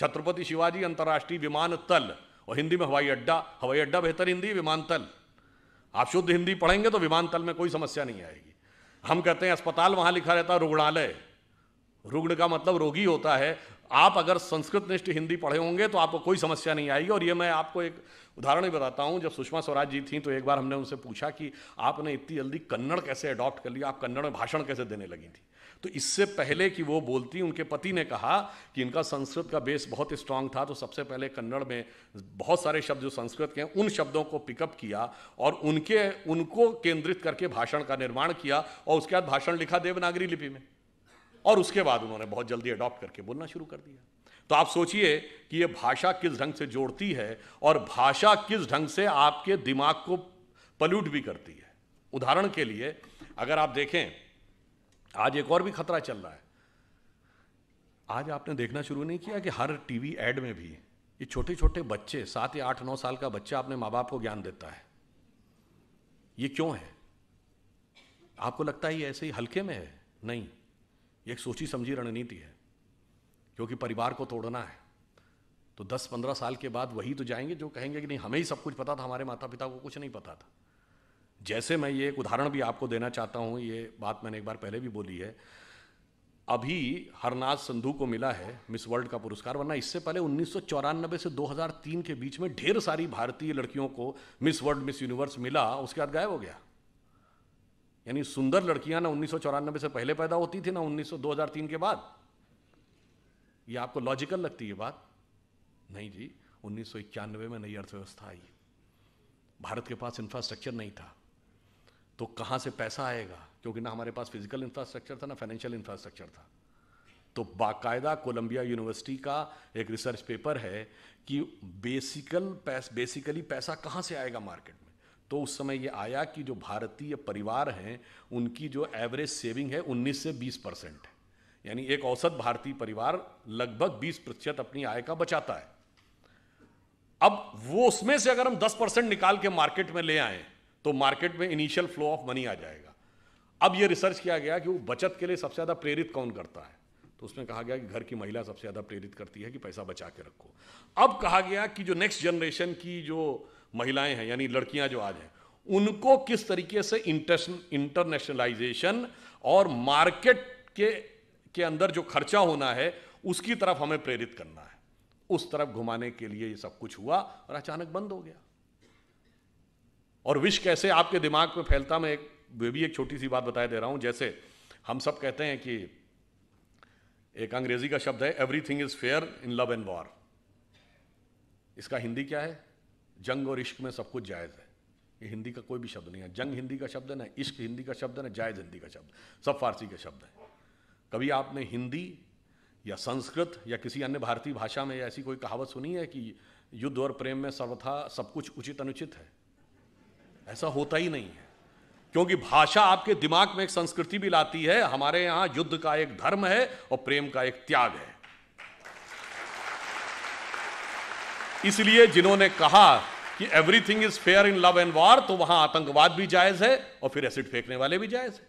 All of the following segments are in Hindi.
छत्रपति शिवाजी अंतर्राष्ट्रीय विमानतल और हिंदी में हवाई अड्डा हवाई अड्डा बेहतर हिंदी विमानतल आप शुद्ध हिंदी पढ़ेंगे तो विमानतल में कोई समस्या नहीं आएगी हम कहते हैं अस्पताल वहाँ लिखा रहता है रुग्णालय रुग्ण का मतलब रोगी होता है आप अगर संस्कृत निष्ठ हिंदी पढ़े होंगे तो आपको कोई समस्या नहीं आएगी और ये मैं आपको एक उदाहरण ही बताता हूँ जब सुषमा स्वराज जी थी तो एक बार हमने उनसे पूछा कि आपने इतनी जल्दी कन्नड़ कैसे अडॉप्ट कर लिया आप कन्नड़ में भाषण कैसे देने लगी थी तो इससे पहले कि वो बोलती उनके पति ने कहा कि इनका संस्कृत का बेस बहुत स्ट्रांग था तो सबसे पहले कन्नड़ में बहुत सारे शब्द जो संस्कृत के हैं उन शब्दों को पिकअप किया और उनके उनको केंद्रित करके भाषण का निर्माण किया और उसके बाद भाषण लिखा देवनागरी लिपि में और उसके बाद उन्होंने बहुत जल्दी अडॉप्ट करके बोलना शुरू कर दिया तो आप सोचिए कि ये भाषा किस ढंग से जोड़ती है और भाषा किस ढंग से आपके दिमाग को पल्यूट भी करती है उदाहरण के लिए अगर आप देखें आज एक और भी खतरा चल रहा है आज आपने देखना शुरू नहीं किया कि हर टीवी एड में भी ये छोटे छोटे बच्चे सात या आठ नौ साल का बच्चा अपने माँ बाप को ज्ञान देता है ये क्यों है आपको लगता है ये ऐसे ही हल्के में है नहीं ये एक सोची समझी रणनीति है क्योंकि परिवार को तोड़ना है तो 10-15 साल के बाद वही तो जाएंगे जो कहेंगे कि नहीं हमें ही सब कुछ पता था हमारे माता पिता को कुछ नहीं पता था जैसे मैं ये एक उदाहरण भी आपको देना चाहता हूँ ये बात मैंने एक बार पहले भी बोली है अभी हरनाथ संधू को मिला है मिस वर्ल्ड का पुरस्कार वरना इससे पहले उन्नीस से 2003 के बीच में ढेर सारी भारतीय लड़कियों को मिस वर्ल्ड मिस यूनिवर्स मिला उसके बाद गायब हो गया यानी सुंदर लड़कियां ना उन्नीस से पहले पैदा होती थी ना उन्नीस सौ के बाद ये आपको लॉजिकल लगती है बात नहीं जी उन्नीस में नई अर्थव्यवस्था आई भारत के पास इंफ्रास्ट्रक्चर नहीं था तो कहाँ से पैसा आएगा क्योंकि ना हमारे पास फिजिकल इंफ्रास्ट्रक्चर था ना फाइनेंशियल इंफ्रास्ट्रक्चर था तो बाकायदा कोलंबिया यूनिवर्सिटी का एक रिसर्च पेपर है कि बेसिकल पैस बेसिकली पैसा कहाँ से आएगा मार्केट में तो उस समय ये आया कि जो भारतीय परिवार हैं उनकी जो एवरेज सेविंग है 19 से 20 परसेंट है यानी एक औसत भारतीय परिवार लगभग 20 प्रतिशत अपनी आय का बचाता है अब वो उसमें से अगर हम 10 परसेंट निकाल के मार्केट में ले आए तो मार्केट में इनिशियल फ्लो ऑफ मनी आ जाएगा अब ये रिसर्च किया गया कि वो बचत के लिए सबसे ज़्यादा प्रेरित कौन करता है तो उसमें कहा गया कि घर की महिला सबसे ज़्यादा प्रेरित करती है कि पैसा बचा के रखो अब कहा गया कि जो नेक्स्ट जनरेशन की जो महिलाएं हैं यानी लड़कियां जो आज हैं उनको किस तरीके से इंटरनेशनलाइजेशन और मार्केट के के अंदर जो खर्चा होना है उसकी तरफ हमें प्रेरित करना है उस तरफ घुमाने के लिए ये सब कुछ हुआ और अचानक बंद हो गया और विष कैसे आपके दिमाग में फैलता मैं एक वे भी एक छोटी सी बात बताए दे रहा हूँ जैसे हम सब कहते हैं कि एक अंग्रेजी का शब्द है everything is fair in love and war इसका हिंदी क्या है जंग और इश्क में सब कुछ जायज़ है ये हिंदी का कोई भी शब्द नहीं है जंग हिंदी का शब्द है ना इश्क हिंदी का शब्द है ना जायज़ हिंदी का शब्द सब फारसी के शब्द हैं कभी आपने हिंदी या संस्कृत या किसी अन्य भारतीय भाषा में ऐसी कोई कहावत सुनी है कि युद्ध और प्रेम में सर्वथा सब कुछ उचित अनुचित है ऐसा होता ही नहीं है क्योंकि भाषा आपके दिमाग में एक संस्कृति भी लाती है हमारे यहां युद्ध का एक धर्म है और प्रेम का एक त्याग है इसलिए जिन्होंने कहा कि everything is fair in love and war तो वहां आतंकवाद भी जायज है और फिर एसिड फेंकने वाले भी जायज है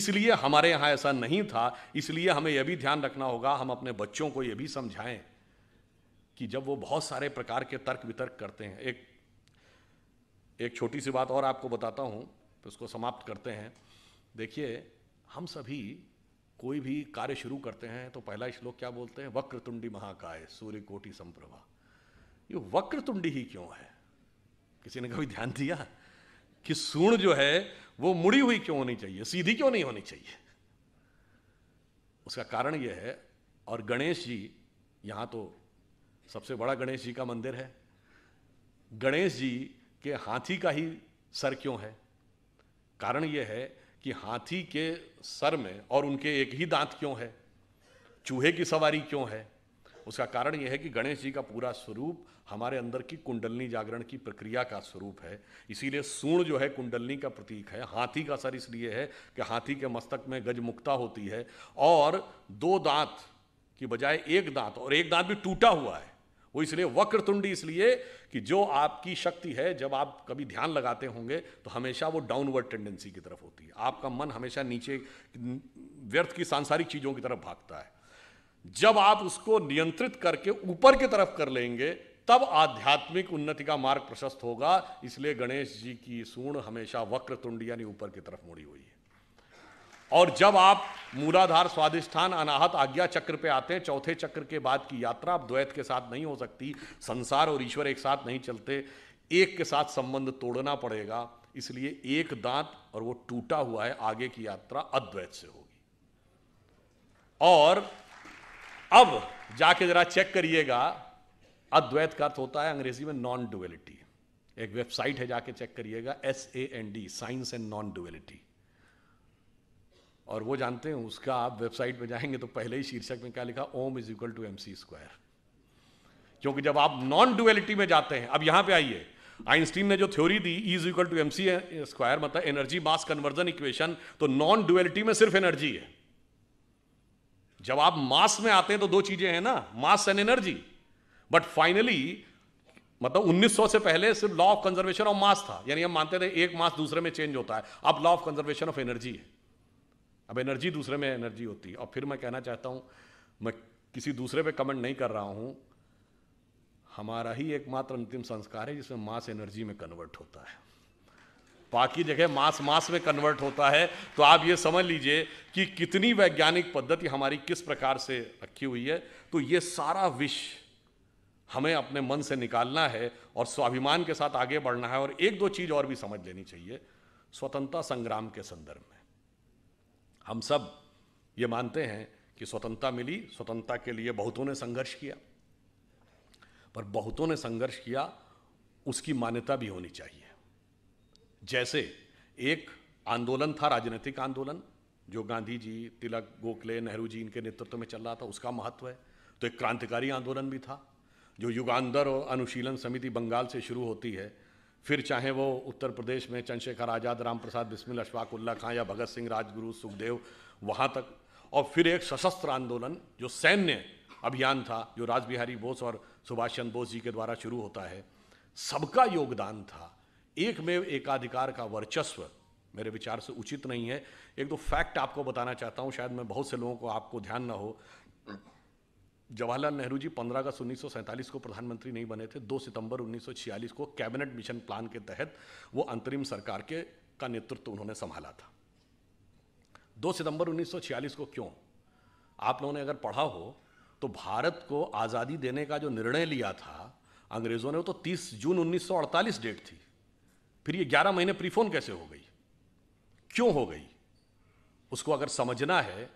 इसलिए हमारे यहां ऐसा नहीं था इसलिए हमें यह भी ध्यान रखना होगा हम अपने बच्चों को यह भी समझाएं कि जब वो बहुत सारे प्रकार के तर्क वितर्क करते हैं एक एक छोटी सी बात और आपको बताता हूँ तो उसको समाप्त करते हैं देखिए हम सभी कोई भी कार्य शुरू करते हैं तो पहला श्लोक क्या बोलते हैं वक्रतुंडी महाकाय सूर्य कोटि संप्रभा ये वक्रतुंडी ही क्यों है किसी ने कभी ध्यान दिया कि सूर्ण जो है वो मुड़ी हुई क्यों होनी चाहिए सीधी क्यों नहीं होनी चाहिए उसका कारण यह है और गणेश जी यहां तो सबसे बड़ा गणेश जी का मंदिर है गणेश जी कि हाथी का ही सर क्यों है कारण यह है कि हाथी के सर में और उनके एक ही दांत क्यों है चूहे की सवारी क्यों है उसका कारण यह है कि गणेश जी का पूरा स्वरूप हमारे अंदर की कुंडलनी जागरण की प्रक्रिया का स्वरूप है इसीलिए सूर्ण जो है कुंडलनी का प्रतीक है हाथी का सर इसलिए है कि हाथी के मस्तक में गजमुक्ता होती है और दो दांत की बजाय एक दांत और एक दांत भी टूटा हुआ है वो इसलिए वक्र तुंडी इसलिए कि जो आपकी शक्ति है जब आप कभी ध्यान लगाते होंगे तो हमेशा वो डाउनवर्ड टेंडेंसी की तरफ होती है आपका मन हमेशा नीचे व्यर्थ की सांसारिक चीज़ों की तरफ भागता है जब आप उसको नियंत्रित करके ऊपर की तरफ कर लेंगे तब आध्यात्मिक उन्नति का मार्ग प्रशस्त होगा इसलिए गणेश जी की सूर्ण हमेशा वक्र तुंड यानी ऊपर की तरफ मुड़ी हुई है और जब आप मूलाधार स्वादिष्ठान अनाहत आज्ञा चक्र पे आते हैं चौथे चक्र के बाद की यात्रा आप द्वैत के साथ नहीं हो सकती संसार और ईश्वर एक साथ नहीं चलते एक के साथ संबंध तोड़ना पड़ेगा इसलिए एक दांत और वो टूटा हुआ है आगे की यात्रा अद्वैत से होगी और अब जाके जरा चेक करिएगा अद्वैत का अर्थ होता है अंग्रेजी में नॉन डुअलिटी एक वेबसाइट है जाके चेक करिएगा S A N D science and non duality और वो जानते हैं उसका आप वेबसाइट में जाएंगे तो पहले ही शीर्षक में क्या लिखा Om is equal to M C square क्योंकि जब आप नॉन डुअलिटी में जाते हैं अब यहां पे आइए आइंस्टीन ने जो थ्योरी दी is equal to M C square मतलब एनर्जी मास कन्वर्जन इक्वेशन तो नॉन डुअलिटी में सिर्फ एनर्जी है जब आप मास में आते हैं तो दो चीजें हैं ना mass and energy but finally मतलब 1900 से पहले सिर्फ law of conservation of mass था यानी हम मानते थे एक मास दूसरे में चेंज होता है अब law of conservation of energy है अब एनर्जी दूसरे में एनर्जी होती है और फिर मैं कहना चाहता हूँ मैं किसी दूसरे पे कमेंट नहीं कर रहा हूँ हमारा ही एकमात्र अंतिम संस्कार है जिसमें मास एनर्जी में कन्वर्ट होता है बाकी जगह मास मास में कन्वर्ट होता है तो आप ये समझ लीजिए कि कितनी वैज्ञानिक पद्धति हमारी किस प्रकार से रखी हुई है तो ये सारा विष हमें अपने मन से निकालना है और स्वाभिमान के साथ आगे बढ़ना है और एक दो चीज़ और भी समझ लेनी चाहिए स्वतंत्रता संग्राम के संदर्भ में हम सब ये मानते हैं कि स्वतंत्रता मिली स्वतंत्रता के लिए बहुतों ने संघर्ष किया पर बहुतों ने संघर्ष किया उसकी मान्यता भी होनी चाहिए जैसे एक आंदोलन था राजनीतिक आंदोलन जो गांधी जी तिलक गोखले नेहरू जी इनके नेतृत्व में चल रहा था उसका महत्व है तो एक क्रांतिकारी आंदोलन भी था जो युगांतर और अनुशीलन समिति बंगाल से शुरू होती है फिर चाहे वो उत्तर प्रदेश में चंद्रशेखर आज़ाद राम प्रसाद बिस्मिल अशफाक उल्ला खां या भगत सिंह राजगुरु सुखदेव वहाँ तक और फिर एक सशस्त्र आंदोलन जो सैन्य अभियान था जो राजबिहारी बोस और सुभाष चंद्र बोस जी के द्वारा शुरू होता है सबका योगदान था एक में एकाधिकार का वर्चस्व मेरे विचार से उचित नहीं है एक तो फैक्ट आपको बताना चाहता हूँ शायद मैं बहुत से लोगों को आपको ध्यान ना हो जवाहरलाल नेहरू जी पंद्रह अगस्त उन्नीस को प्रधानमंत्री नहीं बने थे दो सितंबर 1946 को कैबिनेट मिशन प्लान के तहत वो अंतरिम सरकार के का नेतृत्व उन्होंने संभाला था दो सितंबर 1946 को क्यों आप लोगों ने अगर पढ़ा हो तो भारत को आज़ादी देने का जो निर्णय लिया था अंग्रेज़ों ने वो तो 30 जून 1948 डेट थी फिर ये 11 महीने प्रीफोन कैसे हो गई क्यों हो गई उसको अगर समझना है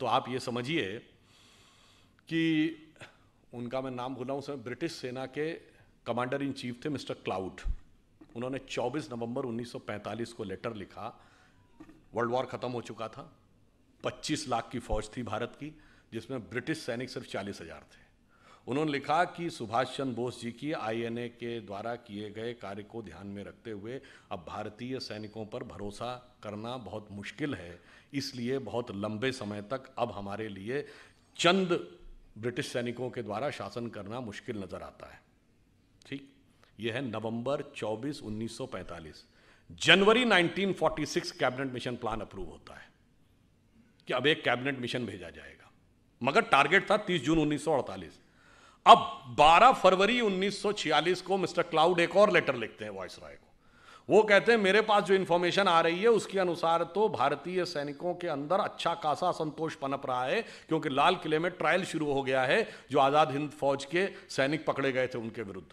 तो आप ये समझिए कि उनका मैं नाम भूला उस समय ब्रिटिश सेना के कमांडर इन चीफ थे मिस्टर क्लाउड उन्होंने 24 नवंबर 1945 को लेटर लिखा वर्ल्ड वॉर ख़त्म हो चुका था 25 लाख की फ़ौज थी भारत की जिसमें ब्रिटिश सैनिक सिर्फ चालीस हज़ार थे उन्होंने लिखा कि सुभाष चंद्र बोस जी की आईएनए के द्वारा किए गए कार्य को ध्यान में रखते हुए अब भारतीय सैनिकों पर भरोसा करना बहुत मुश्किल है इसलिए बहुत लंबे समय तक अब हमारे लिए चंद ब्रिटिश सैनिकों के द्वारा शासन करना मुश्किल नज़र आता है ठीक यह है नवंबर 24 1945 जनवरी 1946 कैबिनेट मिशन प्लान अप्रूव होता है कि अब एक कैबिनेट मिशन भेजा जाएगा मगर टारगेट था 30 जून 1948 अब 12 फरवरी 1946 को मिस्टर क्लाउड एक और लेटर लिखते हैं वॉइस राय को वो कहते हैं मेरे पास जो इन्फॉर्मेशन आ रही है उसके अनुसार तो भारतीय सैनिकों के अंदर अच्छा खासा संतोष पनप रहा है क्योंकि लाल किले में ट्रायल शुरू हो गया है जो आज़ाद हिंद फौज के सैनिक पकड़े गए थे उनके विरुद्ध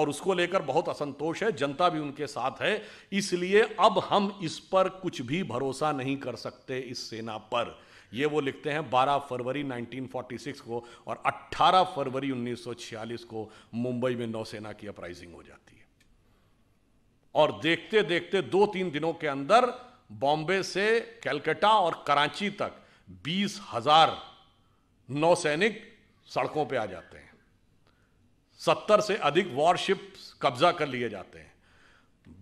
और उसको लेकर बहुत असंतोष है जनता भी उनके साथ है इसलिए अब हम इस पर कुछ भी भरोसा नहीं कर सकते इस सेना पर ये वो लिखते हैं 12 फरवरी 1946 को और 18 फरवरी 1946 को मुंबई में नौसेना की अपराइजिंग हो जाती और देखते देखते दो तीन दिनों के अंदर बॉम्बे से कैलकटा और कराची तक बीस हजार नौसैनिक सड़कों पे आ जाते हैं सत्तर से अधिक वॉरशिप कब्जा कर लिए जाते हैं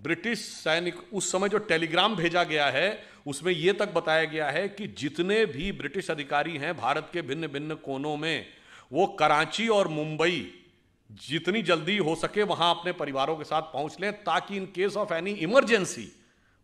ब्रिटिश सैनिक उस समय जो टेलीग्राम भेजा गया है उसमें यह तक बताया गया है कि जितने भी ब्रिटिश अधिकारी हैं भारत के भिन्न भिन्न कोनों में वो कराची और मुंबई जितनी जल्दी हो सके वहां अपने परिवारों के साथ पहुंच लें ताकि in case of any emergency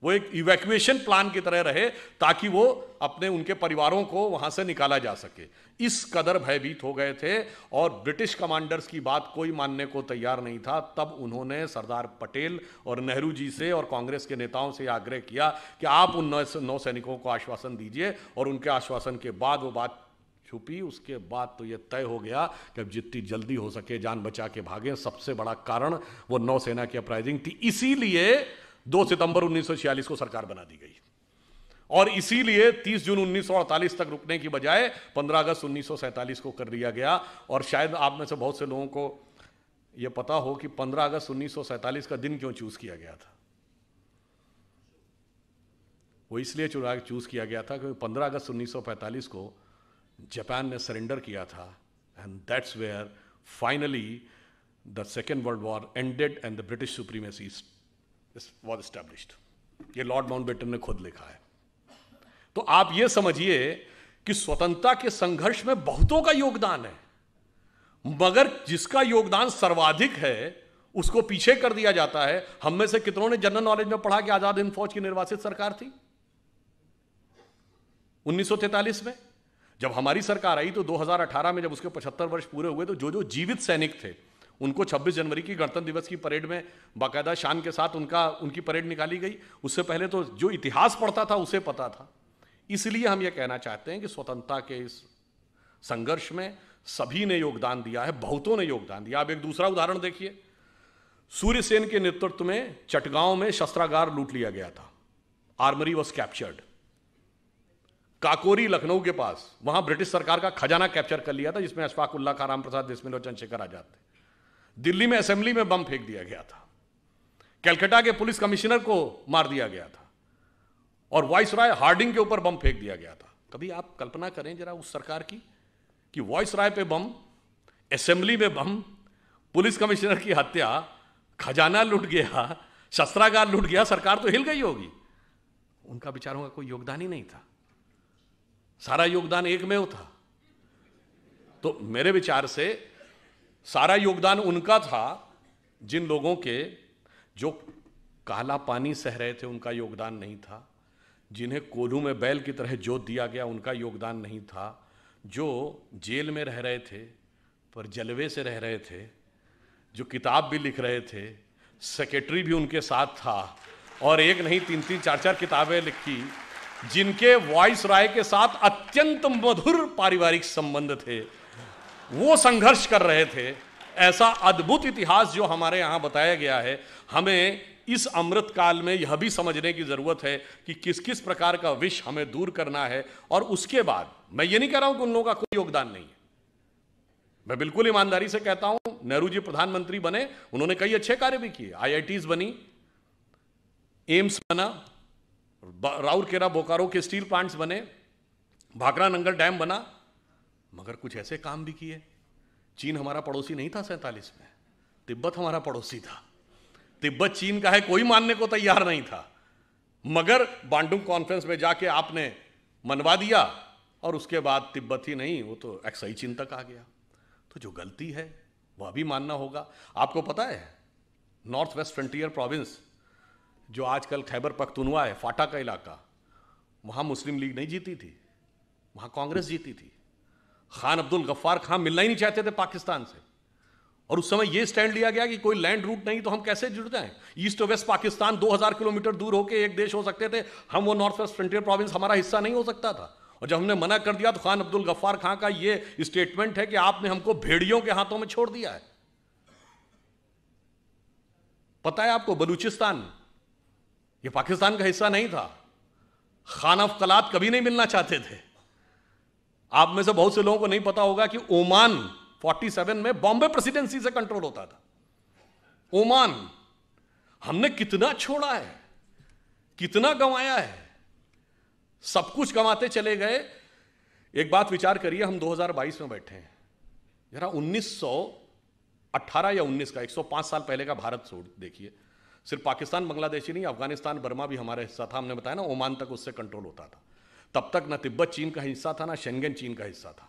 वो एक इवैक्यूएशन प्लान की तरह रहे ताकि वो अपने उनके परिवारों को वहां से निकाला जा सके इस कदर भयभीत हो गए थे और ब्रिटिश कमांडर्स की बात कोई मानने को तैयार नहीं था तब उन्होंने सरदार पटेल और नेहरू जी से और कांग्रेस के नेताओं से आग्रह किया कि आप उन नौ सैनिकों को आश्वासन दीजिए और उनके आश्वासन के बाद वो बात छुपी उसके बाद तो यह तय हो गया कि अब जितनी जल्दी हो सके जान बचा के भागे सबसे बड़ा कारण वो नौसेना की अपराइजिंग थी इसीलिए 2 सितंबर 1946 को सरकार बना दी गई और इसीलिए 30 जून 1948 तक रुकने की बजाय 15 अगस्त 1947 को कर लिया गया और शायद आप में से बहुत से लोगों को यह पता हो कि 15 अगस्त 1947 का दिन क्यों चूज किया गया था वो इसलिए चूज किया गया था क्योंकि 15 अगस्त 1945 को जापान ने सरेंडर किया था and that's where finally the second world war ended and the British supremacy was established ये लॉर्ड माउंटबेटन ने खुद लिखा है तो आप ये समझिए कि स्वतंत्रता के संघर्ष में बहुतों का योगदान है मगर जिसका योगदान सर्वाधिक है उसको पीछे कर दिया जाता है हम में से कितनों ने जनरल नॉलेज में पढ़ा कि आजाद हिंद फौज की निर्वासित सरकार थी 1943 में जब हमारी सरकार आई तो 2018 में जब उसके 75 वर्ष पूरे हुए तो जो जो जीवित सैनिक थे उनको 26 जनवरी की गणतंत्र दिवस की परेड में बाकायदा शान के साथ उनका उनकी परेड निकाली गई उससे पहले तो जो इतिहास पढ़ता था उसे पता था इसलिए हम ये कहना चाहते हैं कि स्वतंत्रता के इस संघर्ष में सभी ने योगदान दिया है बहुतों ने योगदान दिया अब एक दूसरा उदाहरण देखिए सूर्यसेन के नेतृत्व में चटगांव में शस्त्रागार लूट लिया गया था armoury was captured Kakori Lucknow के पास वहां ब्रिटिश सरकार का खजाना कैप्चर कर लिया था जिसमें अशफाक उल्ला का राम प्रसाद और चंद्रशेखर आजाद थे दिल्ली में असेंबली में बम फेंक दिया गया था कैलकटा के पुलिस कमिश्नर को मार दिया गया था और वॉइस राय हार्डिंग के ऊपर बम फेंक दिया गया था कभी आप कल्पना करें जरा उस सरकार की कि वॉइस राय पे बम असेंबली में बम पुलिस कमिश्नर की हत्या खजाना लूट गया शस्त्रागार लूट गया सरकार तो हिल गई होगी उनका विचारों का कोई योगदान ही नहीं था सारा योगदान एक में होता तो मेरे विचार से सारा योगदान उनका था जिन लोगों के जो काला पानी सह रहे थे उनका योगदान नहीं था जिन्हें कोल्हू में बैल की तरह जोत दिया गया उनका योगदान नहीं था जो जेल में रह रहे थे पर जलवे से रह रहे थे जो किताब भी लिख रहे थे सेक्रेटरी भी उनके साथ था और एक नहीं तीन तीन चार चार किताबें लिखी जिनके वॉइस राय के साथ अत्यंत मधुर पारिवारिक संबंध थे वो संघर्ष कर रहे थे ऐसा अद्भुत इतिहास जो हमारे यहां बताया गया है हमें इस अमृत काल में यह भी समझने की ज़रूरत है कि किस किस प्रकार का विष हमें दूर करना है और उसके बाद मैं ये नहीं कह रहा हूं कि उन लोगों का कोई योगदान नहीं है मैं बिल्कुल ईमानदारी से कहता हूं नेहरू जी प्रधानमंत्री बने उन्होंने कई अच्छे कार्य भी किए आई बनी एम्स बना केरा बोकारो के स्टील प्लांट्स बने भाकरा नंगल डैम बना मगर कुछ ऐसे काम भी किए चीन हमारा पड़ोसी नहीं था सैंतालीस में तिब्बत हमारा पड़ोसी था तिब्बत चीन का है कोई मानने को तैयार नहीं था मगर बांडुंग कॉन्फ्रेंस में जाके आपने मनवा दिया और उसके बाद तिब्बत ही नहीं वो तो एक्साई चीन तक आ गया तो जो गलती है वह भी मानना होगा आपको पता है नॉर्थ वेस्ट फ्रंटियर प्रोविंस जो आजकल खैबर पख्तुनवा है फाटा का इलाका वहाँ मुस्लिम लीग नहीं जीती थी वहाँ कांग्रेस जीती थी खान अब्दुल गफ्फार खान मिलना ही नहीं चाहते थे पाकिस्तान से और उस समय ये स्टैंड लिया गया कि कोई लैंड रूट नहीं तो हम कैसे जुड़ जाएं ईस्ट और वेस्ट पाकिस्तान 2000 किलोमीटर दूर होकर एक देश हो सकते थे हम वो नॉर्थ वेस्ट फ्रंटियर प्रोविंस हमारा हिस्सा नहीं हो सकता था और जब हमने मना कर दिया तो खान अब्दुल गफ्फार खां का ये स्टेटमेंट है कि आपने हमको भेड़ियों के हाथों में छोड़ दिया है पता है आपको बलूचिस्तान ये पाकिस्तान का हिस्सा नहीं था खान अफ कलात कभी नहीं मिलना चाहते थे आप में से बहुत से लोगों को नहीं पता होगा कि ओमान 47 में बॉम्बे प्रेसिडेंसी से कंट्रोल होता था ओमान हमने कितना छोड़ा है कितना गंवाया है सब कुछ गंवाते चले गए एक बात विचार करिए हम 2022 में बैठे हैं जरा 1918 या 19 का 105 साल पहले का भारत छोड़ देखिए सिर्फ पाकिस्तान बांग्लादेश ही नहीं अफगानिस्तान बर्मा भी हमारा हिस्सा था हमने बताया ना ओमान तक उससे कंट्रोल होता था तब तक ना तिब्बत चीन का हिस्सा था ना शेंगेन चीन का हिस्सा था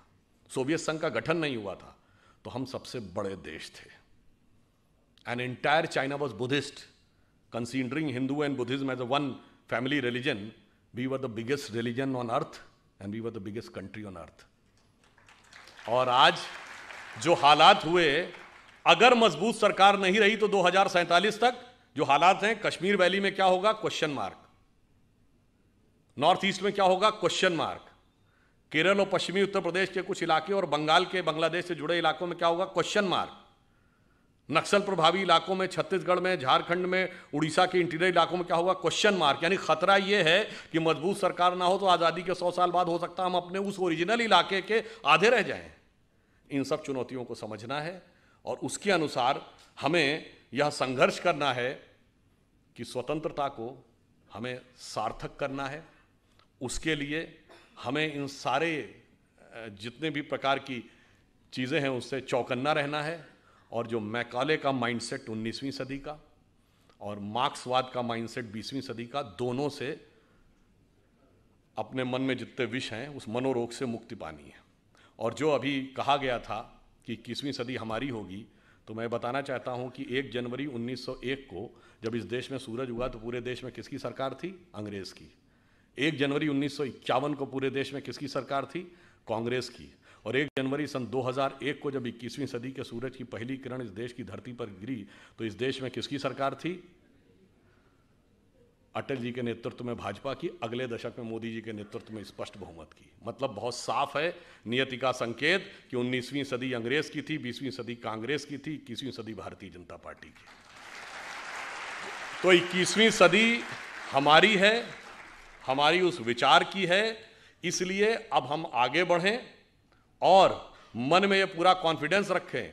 सोवियत संघ का गठन नहीं हुआ था तो हम सबसे बड़े देश थे an entire China was Buddhist considering Hindu and Buddhism as a one family religion we were the biggest religion on earth and we were the biggest country on earth और आज जो हालात हुए अगर मजबूत सरकार नहीं रही तो दो तक जो हालात हैं कश्मीर वैली में क्या होगा क्वेश्चन मार्क नॉर्थ ईस्ट में क्या होगा क्वेश्चन मार्क केरल और पश्चिमी उत्तर प्रदेश के कुछ इलाके और बंगाल के बांग्लादेश से जुड़े इलाकों में क्या होगा क्वेश्चन मार्क नक्सल प्रभावी इलाकों में छत्तीसगढ़ में झारखंड में उड़ीसा के इंटीरियर इलाकों में क्या होगा क्वेश्चन मार्क यानी खतरा ये है कि मजबूत सरकार ना हो तो आज़ादी के सौ साल बाद हो सकता हम अपने उस ओरिजिनल इलाके के आधे रह जाएं इन सब चुनौतियों को समझना है और उसके अनुसार हमें यह संघर्ष करना है कि स्वतंत्रता को हमें सार्थक करना है उसके लिए हमें इन सारे जितने भी प्रकार की चीज़ें हैं उससे चौकन्ना रहना है और जो मैकाले का माइंडसेट 19वीं सदी का और मार्क्सवाद का माइंडसेट 20वीं सदी का दोनों से अपने मन में जितने विष हैं उस मनोरोग से मुक्ति पानी है और जो अभी कहा गया था कि इक्कीसवीं सदी हमारी होगी तो मैं बताना चाहता हूं कि 1 जनवरी 1901 को जब इस देश में सूरज हुआ तो पूरे देश में किसकी सरकार थी अंग्रेज़ की 1 जनवरी उन्नीस को पूरे देश में किसकी सरकार थी कांग्रेस की और 1 जनवरी सन 2001 को जब इक्कीसवीं सदी के सूरज की पहली किरण इस देश की धरती पर गिरी तो इस देश में किसकी सरकार थी अटल जी के नेतृत्व में भाजपा की अगले दशक में मोदी जी के नेतृत्व में स्पष्ट बहुमत की मतलब बहुत साफ है नियति का संकेत कि 19वीं सदी अंग्रेज की थी 20वीं सदी कांग्रेस की थी इक्कीसवीं सदी भारतीय जनता पार्टी की तो 21वीं सदी हमारी है हमारी उस विचार की है इसलिए अब हम आगे बढ़ें और मन में ये पूरा कॉन्फिडेंस रखें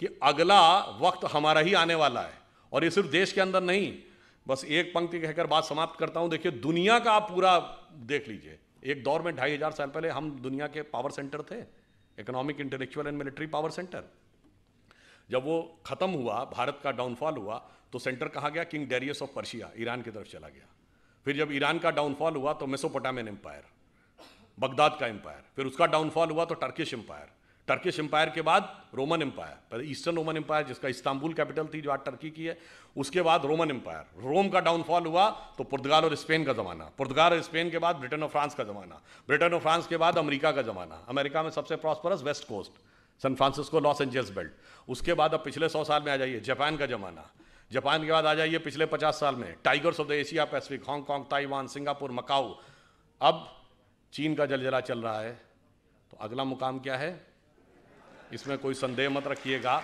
कि अगला वक्त हमारा ही आने वाला है और ये सिर्फ देश के अंदर नहीं बस एक पंक्ति कहकर बात समाप्त करता हूँ देखिए दुनिया का आप पूरा देख लीजिए एक दौर में ढाई हज़ार साल पहले हम दुनिया के पावर सेंटर थे economic intellectual and military power centre जब वो ख़त्म हुआ भारत का डाउनफॉल हुआ तो सेंटर कहा गया king Darius of Persia Iran की तरफ चला गया फिर जब ईरान का डाउनफॉल हुआ तो मेसोपोटामियन एम्पायर बगदाद का एम्पायर फिर उसका डाउनफॉल हुआ तो टर्किश एम्पायर टर्किश एम्पायर के बाद रोमन एम्पायर पहले ईस्टर्न रोमन एम्पायर जिसका इस्तांबुल कैपिटल थी जो आज टर्की की है उसके बाद रोमन एम्पायर रोम का डाउनफॉल हुआ तो पुर्तगाल और स्पेन का ज़माना पुर्तगाल और स्पेन के बाद ब्रिटेन और फ्रांस का ज़माना ब्रिटेन और फ्रांस के बाद अमेरिका का ज़माना अमेरिका में सबसे prosperous west coast San Francisco Los Angeles belt उसके बाद अब पिछले सौ साल में आ जाइए जापान का ज़माना जापान के बाद आ जाइए पिछले पचास साल में tigers of the Asia Pacific Hong Kong Taiwan Singapore Macau अब चीन का जलजला चल रहा है तो अगला मुकाम क्या है इसमें कोई संदेह मत रखिएगा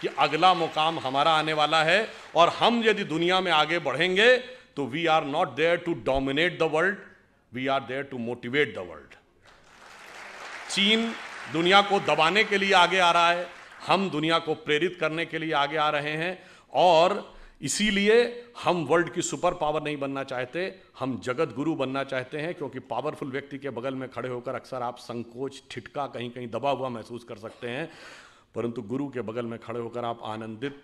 कि अगला मुकाम हमारा आने वाला है और हम यदि दुनिया में आगे बढ़ेंगे तो we are not there to dominate the world we are there to motivate the world चीन दुनिया को दबाने के लिए आगे आ रहा है हम दुनिया को प्रेरित करने के लिए आगे आ रहे हैं और इसीलिए हम वर्ल्ड की सुपर पावर नहीं बनना चाहते हम जगत गुरु बनना चाहते हैं क्योंकि पावरफुल व्यक्ति के बगल में खड़े होकर अक्सर आप संकोच ठिटका कहीं कहीं दबा हुआ महसूस कर सकते हैं परंतु गुरु के बगल में खड़े होकर आप आनंदित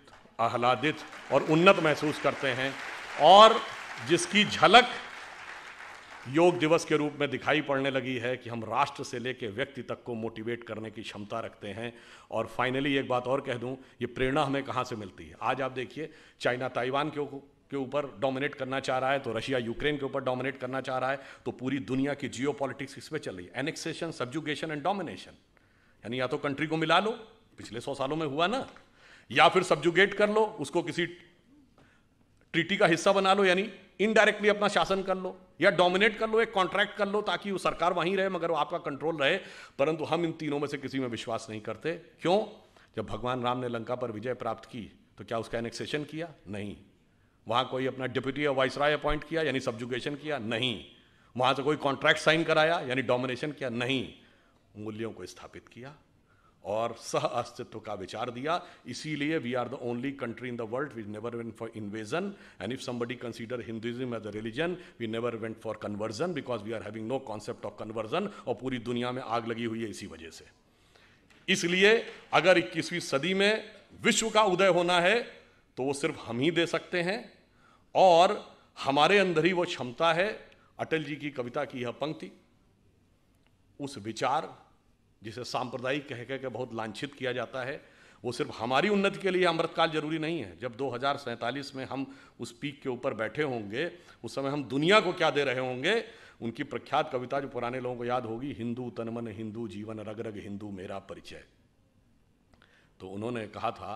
आह्लादित और उन्नत महसूस करते हैं और जिसकी झलक योग दिवस के रूप में दिखाई पड़ने लगी है कि हम राष्ट्र से लेकर व्यक्ति तक को मोटिवेट करने की क्षमता रखते हैं और फाइनली एक बात और कह दूं ये प्रेरणा हमें कहाँ से मिलती है आज आप देखिए चाइना ताइवान के के ऊपर डोमिनेट करना चाह रहा है तो रशिया यूक्रेन के ऊपर डोमिनेट करना चाह रहा है तो पूरी दुनिया की जियो पॉलिटिक्स इस पर चल रही है एनेक्सेशन सब्जुगेशन एंड डोमिनेशन यानी या तो कंट्री को मिला लो पिछले सौ सालों में हुआ ना या फिर सब्जुगेट कर लो उसको किसी ट्रीटी का हिस्सा बना लो यानी इनडायरेक्टली अपना शासन कर लो या डोमिनेट कर लो एक कॉन्ट्रैक्ट कर लो ताकि वो सरकार वहीं रहे मगर वो आपका कंट्रोल रहे परंतु हम इन तीनों में से किसी में विश्वास नहीं करते क्यों जब भगवान राम ने लंका पर विजय प्राप्त की तो क्या उसका एनेक्सेशन किया नहीं वहाँ कोई अपना डिप्यूटी या वाइस राय अपॉइंट किया यानी सब्जुकेशन किया नहीं वहाँ से कोई कॉन्ट्रैक्ट साइन कराया यानी डोमिनेशन किया नहीं मूल्यों को स्थापित किया और सह अस्तित्व का विचार दिया इसीलिए we are the only country in the world we never went for invasion and if somebody consider Hinduism as a religion we never went for conversion because we are having no concept of conversion और पूरी दुनिया में आग लगी हुई है इसी वजह से इसलिए अगर इक्कीसवीं सदी में विश्व का उदय होना है तो वो सिर्फ हम ही दे सकते हैं और हमारे अंदर ही वो क्षमता है अटल जी की कविता की यह पंक्ति उस विचार जिसे सांप्रदायिक कह कह के बहुत लांछित किया जाता है वो सिर्फ हमारी उन्नति के लिए अमृतकाल जरूरी नहीं है जब दो में हम उस पीक के ऊपर बैठे होंगे उस समय हम दुनिया को क्या दे रहे होंगे उनकी प्रख्यात कविता जो पुराने लोगों को याद होगी हिंदू तनमन हिंदू जीवन रग रग हिंदू मेरा परिचय तो उन्होंने कहा था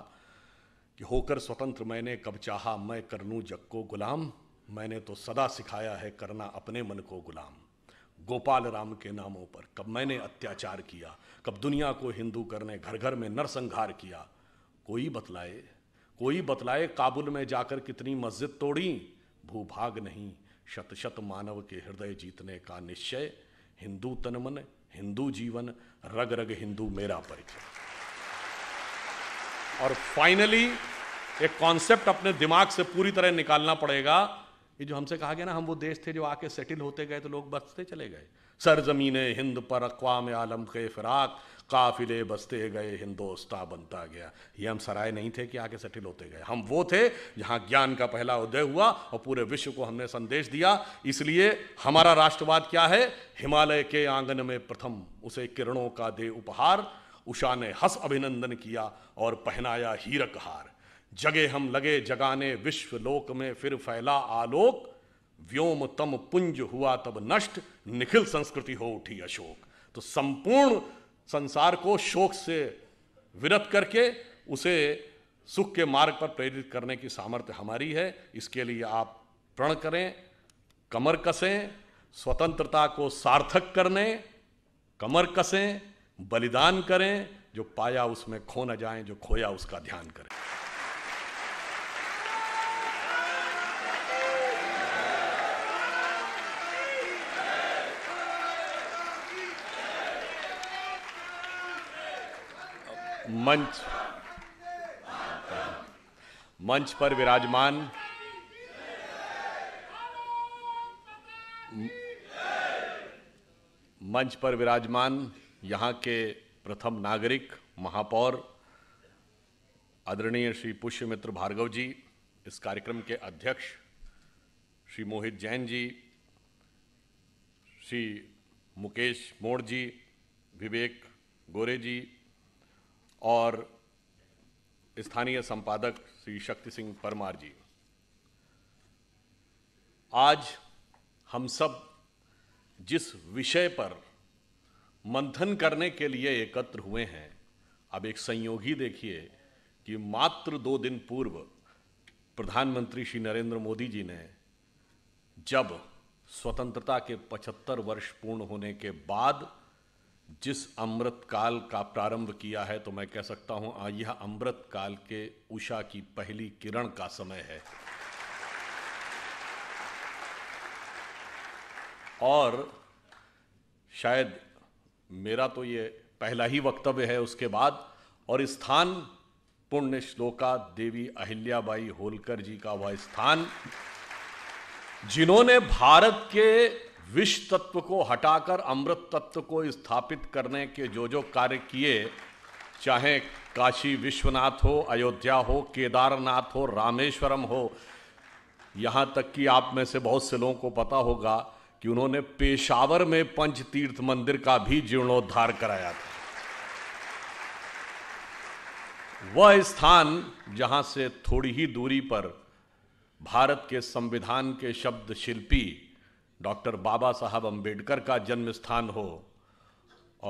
कि होकर स्वतंत्र मैंने कब चाहा मैं कर लूँ जग को गुलाम मैंने तो सदा सिखाया है करना अपने मन को गुलाम गोपाल राम के नामों पर कब मैंने अत्याचार किया कब दुनिया को हिंदू करने घर घर में नरसंहार किया कोई बतलाए कोई बतलाए काबुल में जाकर कितनी मस्जिद तोड़ी भूभाग नहीं शत शत मानव के हृदय जीतने का निश्चय हिंदू तनमन हिंदू जीवन रग रग हिंदू मेरा परिचय और फाइनली एक कॉन्सेप्ट अपने दिमाग से पूरी तरह निकालना पड़ेगा ये जो हमसे कहा गया ना हम वो देश थे जो आके सेटिल होते गए तो लोग बसते चले गए सरजमीन हिंद पर अकवाम आलम के फिराक काफिले बसते गए हिंदोस्ता बनता गया ये हम सराय नहीं थे कि आके सेटिल होते गए हम वो थे जहाँ ज्ञान का पहला उदय हुआ और पूरे विश्व को हमने संदेश दिया इसलिए हमारा राष्ट्रवाद क्या है हिमालय के आंगन में प्रथम उसे किरणों का दे उपहार उषा ने हस अभिनंदन किया और पहनाया हीरक हार जगे हम लगे जगाने विश्व लोक में फिर फैला आलोक व्योम तम पुंज हुआ तब नष्ट निखिल संस्कृति हो उठी अशोक तो संपूर्ण संसार को शोक से विरत करके उसे सुख के मार्ग पर प्रेरित करने की सामर्थ्य हमारी है इसके लिए आप प्रण करें कमर कसें स्वतंत्रता को सार्थक करने कमर कसें बलिदान करें जो पाया उसमें खो न जाए जो खोया उसका ध्यान करें मंच मंच पर विराजमान मंच पर विराजमान यहाँ के प्रथम नागरिक महापौर आदरणीय श्री पुष्य मित्र भार्गव जी इस कार्यक्रम के अध्यक्ष श्री मोहित जैन जी श्री मुकेश मोड़ जी विवेक गोरे जी और स्थानीय संपादक श्री शक्ति सिंह परमार जी आज हम सब जिस विषय पर मंथन करने के लिए एकत्र हुए हैं अब एक संयोगी देखिए कि मात्र दो दिन पूर्व प्रधानमंत्री श्री नरेंद्र मोदी जी ने जब स्वतंत्रता के 75 वर्ष पूर्ण होने के बाद जिस अमृत काल का प्रारंभ किया है तो मैं कह सकता हूं आज यह अमृत काल के उषा की पहली किरण का समय है और शायद मेरा तो ये पहला ही वक्तव्य है उसके बाद और स्थान पुण्य श्लोका देवी अहिल्याबाई होलकर जी का वह स्थान जिन्होंने भारत के विष तत्व को हटाकर अमृत तत्व को स्थापित करने के जो जो कार्य किए चाहे काशी विश्वनाथ हो अयोध्या हो केदारनाथ हो रामेश्वरम हो यहाँ तक कि आप में से बहुत से लोगों को पता होगा कि उन्होंने पेशावर में पंच तीर्थ मंदिर का भी जीर्णोद्धार कराया था वह स्थान जहाँ से थोड़ी ही दूरी पर भारत के संविधान के शब्द शिल्पी डॉक्टर बाबा साहब अंबेडकर का जन्म स्थान हो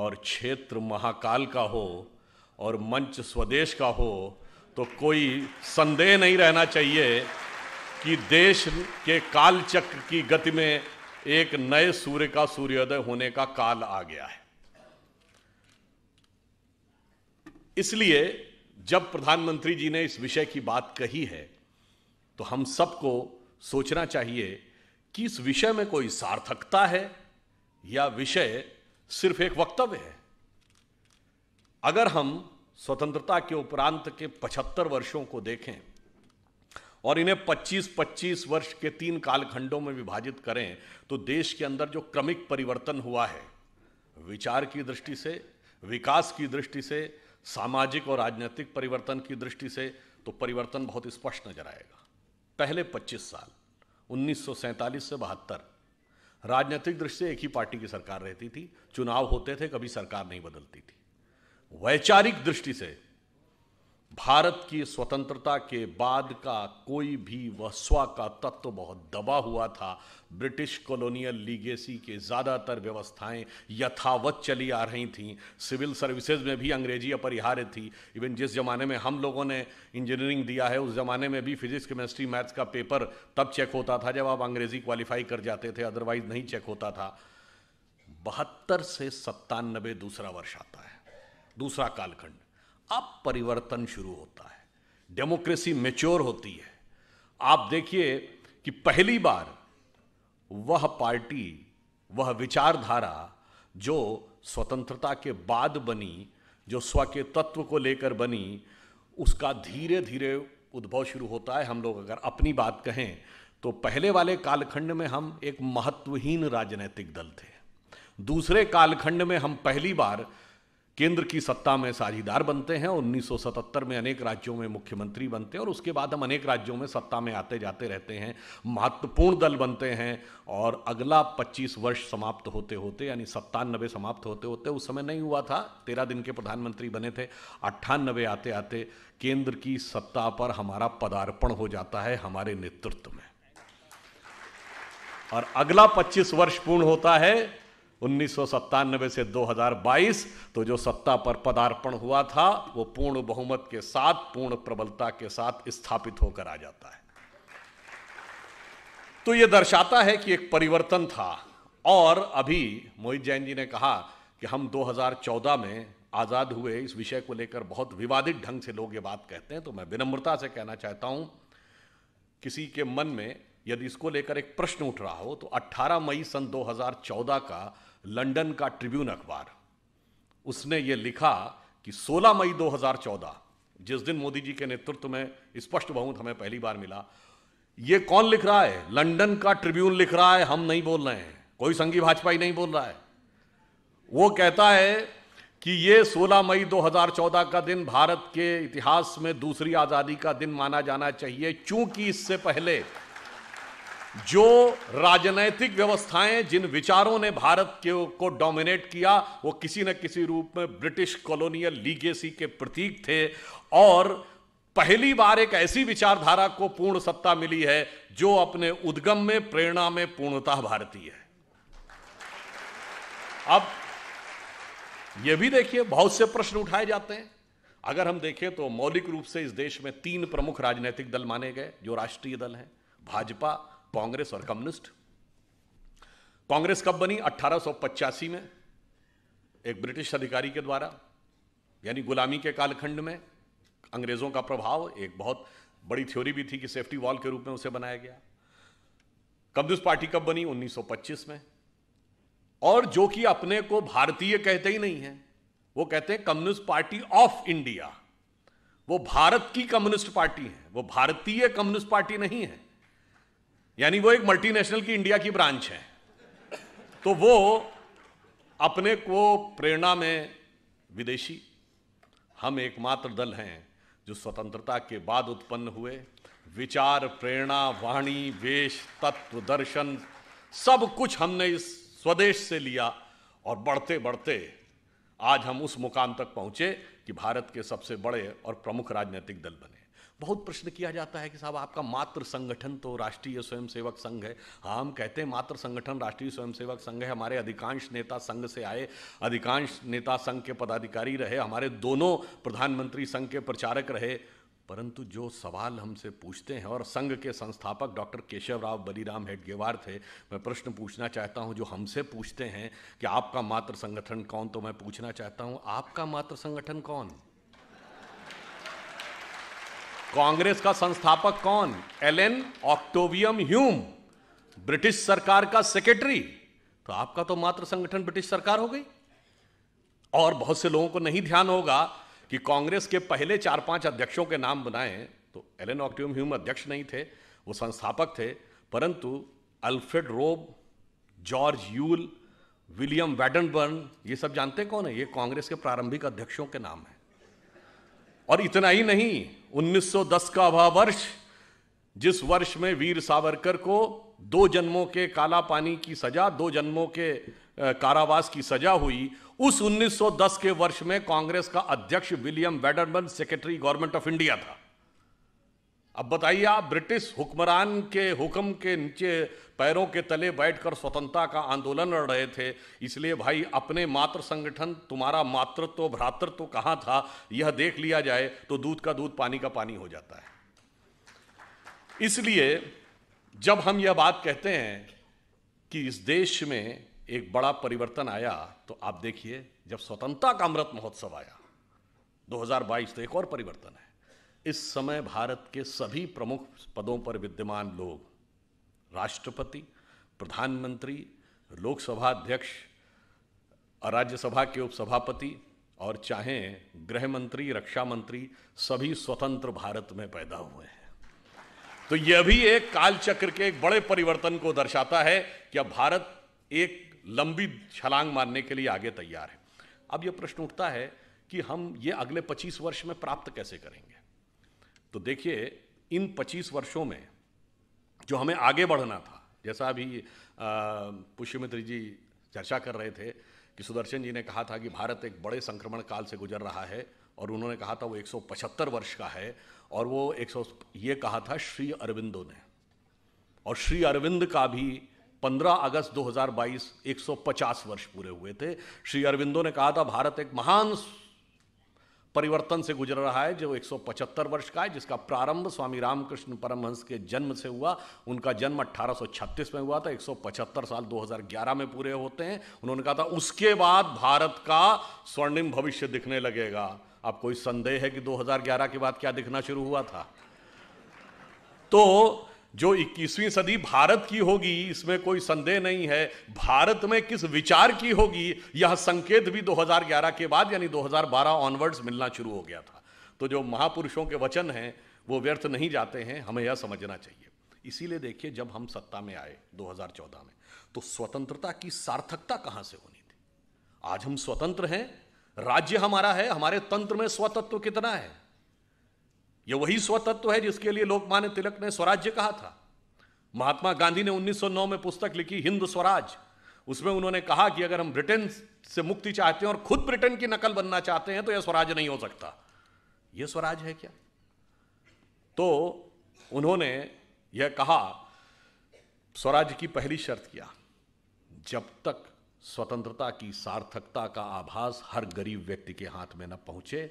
और क्षेत्र महाकाल का हो और मंच स्वदेश का हो तो कोई संदेह नहीं रहना चाहिए कि देश के काल चक्र की गति में एक नए सूर्य का सूर्योदय होने का काल आ गया है इसलिए जब प्रधानमंत्री जी ने इस विषय की बात कही है तो हम सबको सोचना चाहिए कि इस विषय में कोई सार्थकता है या विषय सिर्फ एक वक्तव्य है अगर हम स्वतंत्रता के उपरांत के 75 वर्षों को देखें और इन्हें 25-25 वर्ष के तीन कालखंडों में विभाजित करें तो देश के अंदर जो क्रमिक परिवर्तन हुआ है विचार की दृष्टि से विकास की दृष्टि से सामाजिक और राजनीतिक परिवर्तन की दृष्टि से तो परिवर्तन बहुत स्पष्ट नजर आएगा पहले 25 साल उन्नीस से बहत्तर राजनीतिक दृष्टि से एक ही पार्टी की सरकार रहती थी चुनाव होते थे कभी सरकार नहीं बदलती थी वैचारिक दृष्टि से भारत की स्वतंत्रता के बाद का कोई भी वसवा का तत्व बहुत दबा हुआ था ब्रिटिश कॉलोनियल लीगेसी के ज़्यादातर व्यवस्थाएं यथावत चली आ रही थीं सिविल सर्विसेज में भी अंग्रेजी अपरिहार्य थी इवन जिस ज़माने में हम लोगों ने इंजीनियरिंग दिया है उस ज़माने में भी फिजिक्स केमिस्ट्री मैथ्स का पेपर तब चेक होता था जब आप अंग्रेज़ी क्वालिफाई कर जाते थे अदरवाइज़ नहीं चेक होता था बहत्तर से सत्तानबे दूसरा वर्ष आता है दूसरा कालखंड अब परिवर्तन शुरू होता है डेमोक्रेसी मेच्योर होती है आप देखिए कि पहली बार वह पार्टी वह विचारधारा जो स्वतंत्रता के बाद बनी जो स्व के तत्व को लेकर बनी उसका धीरे धीरे उद्भव शुरू होता है हम लोग अगर अपनी बात कहें तो पहले वाले कालखंड में हम एक महत्वहीन राजनीतिक दल थे दूसरे कालखंड में हम पहली बार केंद्र की सत्ता में साझीदार बनते हैं 1977 में अनेक राज्यों में मुख्यमंत्री बनते हैं और उसके बाद हम अनेक राज्यों में सत्ता में आते जाते रहते हैं महत्वपूर्ण दल बनते हैं और अगला 25 वर्ष समाप्त होते होते यानी सत्तानबे समाप्त होते होते उस समय नहीं हुआ था तेरह दिन के प्रधानमंत्री बने थे अट्ठानबे आते आते केंद्र की सत्ता पर हमारा पदार्पण हो जाता है हमारे नेतृत्व में और अगला पच्चीस वर्ष पूर्ण होता है उन्नीस से 2022 तो जो सत्ता पर पदार्पण हुआ था वो पूर्ण बहुमत के साथ पूर्ण प्रबलता के साथ स्थापित होकर आ जाता है तो ये दर्शाता है कि एक परिवर्तन था और अभी मोहित जैन जी ने कहा कि हम 2014 में आज़ाद हुए इस विषय को लेकर बहुत विवादित ढंग से लोग ये बात कहते हैं तो मैं विनम्रता से कहना चाहता हूं किसी के मन में यदि इसको लेकर एक प्रश्न उठ रहा हो तो 18 मई सन 2014 का लंदन का ट्रिब्यून अखबार उसने ये लिखा कि 16 मई 2014 जिस दिन मोदी जी के नेतृत्व में स्पष्ट बहुमत हमें पहली बार मिला ये कौन लिख रहा है लंदन का ट्रिब्यून लिख रहा है हम नहीं बोल रहे हैं कोई संघी भाजपा ही नहीं बोल रहा है वो कहता है कि ये 16 मई 2014 का दिन भारत के इतिहास में दूसरी आज़ादी का दिन माना जाना चाहिए चूंकि इससे पहले जो राजनैतिक व्यवस्थाएं जिन विचारों ने भारत के को डोमिनेट किया वो किसी न किसी रूप में ब्रिटिश कॉलोनियल लीगेसी के प्रतीक थे और पहली बार एक ऐसी विचारधारा को पूर्ण सत्ता मिली है जो अपने उद्गम में प्रेरणा में पूर्णतः भारतीय है अब यह भी देखिए बहुत से प्रश्न उठाए जाते हैं अगर हम देखें तो मौलिक रूप से इस देश में तीन प्रमुख राजनीतिक दल माने गए जो राष्ट्रीय दल हैं भाजपा कांग्रेस और कम्युनिस्ट कांग्रेस कब बनी अट्ठारह में एक ब्रिटिश अधिकारी के द्वारा यानी गुलामी के कालखंड में अंग्रेज़ों का प्रभाव एक बहुत बड़ी थ्योरी भी थी कि सेफ्टी वॉल के रूप में उसे बनाया गया कम्युनिस्ट पार्टी कब बनी 1925 में और जो कि अपने को भारतीय कहते ही नहीं है वो कहते हैं कम्युनिस्ट पार्टी ऑफ इंडिया वो भारत की कम्युनिस्ट पार्टी है वो भारतीय कम्युनिस्ट पार्टी नहीं है यानी वो एक मल्टीनेशनल की इंडिया की ब्रांच है तो वो अपने को प्रेरणा में विदेशी हम एकमात्र दल हैं जो स्वतंत्रता के बाद उत्पन्न हुए विचार प्रेरणा वाणी वेश तत्व दर्शन सब कुछ हमने इस स्वदेश से लिया और बढ़ते बढ़ते आज हम उस मुकाम तक पहुंचे कि भारत के सबसे बड़े और प्रमुख राजनीतिक दल बने बहुत प्रश्न किया जाता है कि साहब आपका मात्र संगठन तो राष्ट्रीय स्वयंसेवक संघ है हाँ हम कहते हैं मात्र संगठन राष्ट्रीय स्वयंसेवक संघ है हमारे अधिकांश नेता संघ से आए अधिकांश नेता संघ के पदाधिकारी रहे हमारे दोनों प्रधानमंत्री संघ के प्रचारक रहे परंतु जो सवाल हमसे पूछते हैं और संघ के संस्थापक डॉक्टर केशव राव बलीराम हेडगेवार थे मैं प्रश्न पूछना चाहता हूं जो हमसे पूछते हैं कि आपका मात्र संगठन कौन तो मैं पूछना चाहता हूं आपका मात्र संगठन कौन कांग्रेस का संस्थापक कौन एलेन ऑक्टोवियम ह्यूम ब्रिटिश सरकार का सेक्रेटरी तो आपका तो मात्र संगठन ब्रिटिश सरकार हो गई और बहुत से लोगों को नहीं ध्यान होगा कि कांग्रेस के पहले चार पांच अध्यक्षों के नाम बनाए तो एलेन ऑक्टोवियम ह्यूम अध्यक्ष नहीं थे वो संस्थापक थे परंतु अल्फ्रेड रोब जॉर्ज यूल विलियम वैडनबर्न ये सब जानते कौन है ये कांग्रेस के प्रारंभिक अध्यक्षों के नाम है और इतना ही नहीं 1910 का वह वर्ष जिस वर्ष में वीर सावरकर को दो जन्मों के काला पानी की सजा दो जन्मों के कारावास की सजा हुई उस 1910 के वर्ष में कांग्रेस का अध्यक्ष William Wedderburn secretary government of India था अब बताइए आप ब्रिटिश हुक्मरान के हुक्म के नीचे पैरों के तले बैठकर स्वतंत्रता का आंदोलन लड़ रहे थे इसलिए भाई अपने मात्र संगठन तुम्हारा मातृत्व तो, भ्रातृत्व तो कहाँ था यह देख लिया जाए तो दूध का दूध पानी का पानी हो जाता है इसलिए जब हम यह बात कहते हैं कि इस देश में एक बड़ा परिवर्तन आया तो आप देखिए जब स्वतंत्रता का अमृत महोत्सव आया 2022 तो एक और परिवर्तन है इस समय भारत के सभी प्रमुख पदों पर विद्यमान लोग राष्ट्रपति प्रधानमंत्री लोकसभा अध्यक्ष राज्यसभा के उपसभापति और चाहे गृह मंत्री रक्षा मंत्री सभी स्वतंत्र भारत में पैदा हुए हैं तो यह भी एक कालचक्र के एक बड़े परिवर्तन को दर्शाता है कि अब भारत एक लंबी छलांग मारने के लिए आगे तैयार है अब यह प्रश्न उठता है कि हम ये अगले 25 वर्ष में प्राप्त कैसे करेंगे तो देखिए इन 25 वर्षों में जो हमें आगे बढ़ना था जैसा अभी पुष्यमित्र जी चर्चा कर रहे थे कि सुदर्शन जी ने कहा था कि भारत एक बड़े संक्रमण काल से गुजर रहा है और उन्होंने कहा था वो 175 वर्ष का है और वो एक ये कहा था श्री अरविंदो ने और श्री अरविंद का भी 15 अगस्त 2022 150 वर्ष पूरे हुए थे श्री अरविंदो ने कहा था भारत एक महान परिवर्तन से गुजर रहा है जो 175 वर्ष का है जिसका प्रारंभ स्वामी रामकृष्ण परमहंस के जन्म से हुआ उनका जन्म 1836 में हुआ था 175 साल 2011 में पूरे होते हैं उन्होंने कहा था उसके बाद भारत का स्वर्णिम भविष्य दिखने लगेगा अब कोई संदेह है कि 2011 के बाद क्या दिखना शुरू हुआ था तो जो 21वीं सदी भारत की होगी इसमें कोई संदेह नहीं है भारत में किस विचार की होगी यह संकेत भी 2011 के बाद यानी 2012 ऑनवर्ड्स मिलना शुरू हो गया था तो जो महापुरुषों के वचन हैं वो व्यर्थ नहीं जाते हैं हमें यह समझना चाहिए इसीलिए देखिए जब हम सत्ता में आए 2014 में तो स्वतंत्रता की सार्थकता कहाँ से होनी थी आज हम स्वतंत्र हैं राज्य हमारा है हमारे तंत्र में स्वतत्व कितना है ये वही स्वतत्व है जिसके लिए लोकमान्य तिलक ने स्वराज्य कहा था महात्मा गांधी ने 1909 में पुस्तक लिखी हिंद स्वराज उसमें उन्होंने कहा कि अगर हम ब्रिटेन से मुक्ति चाहते हैं और खुद ब्रिटेन की नकल बनना चाहते हैं तो यह स्वराज नहीं हो सकता यह स्वराज है क्या तो उन्होंने यह कहा स्वराज की पहली शर्त किया जब तक स्वतंत्रता की सार्थकता का आभास हर गरीब व्यक्ति के हाथ में न पहुंचे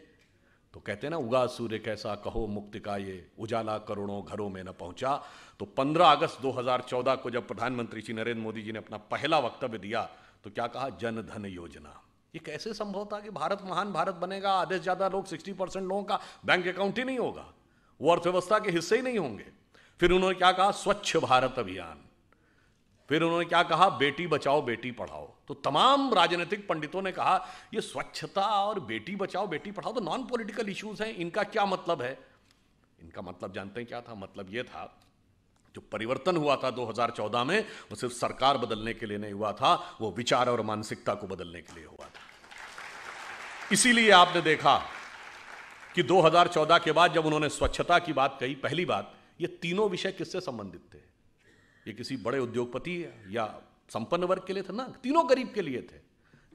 तो कहते हैं ना उगा सूर्य कैसा कहो मुक्ति का ये उजाला करोड़ों घरों में न पहुंचा तो 15 अगस्त 2014 को जब प्रधानमंत्री श्री नरेंद्र मोदी जी ने अपना पहला वक्तव्य दिया तो क्या कहा जन धन योजना ये कैसे संभव था कि भारत महान भारत बनेगा आधे से ज़्यादा लोग 60 परसेंट लोगों का बैंक अकाउंट ही नहीं होगा वो अर्थव्यवस्था के हिस्से ही नहीं होंगे फिर उन्होंने क्या कहा स्वच्छ भारत अभियान फिर उन्होंने क्या कहा बेटी बचाओ बेटी पढ़ाओ तो तमाम राजनीतिक पंडितों ने कहा ये स्वच्छता और बेटी बचाओ बेटी पढ़ाओ तो नॉन पॉलिटिकल इश्यूज हैं इनका क्या मतलब है इनका मतलब जानते हैं क्या था मतलब ये था जो परिवर्तन हुआ था 2014 में वो सिर्फ सरकार बदलने के लिए नहीं हुआ था वो विचार और मानसिकता को बदलने के लिए हुआ था इसीलिए आपने देखा कि 2014 के बाद जब उन्होंने स्वच्छता की बात कही पहली बात ये तीनों विषय किससे संबंधित थे ये किसी बड़े उद्योगपति या संपन्न वर्ग के लिए था ना तीनों गरीब के लिए थे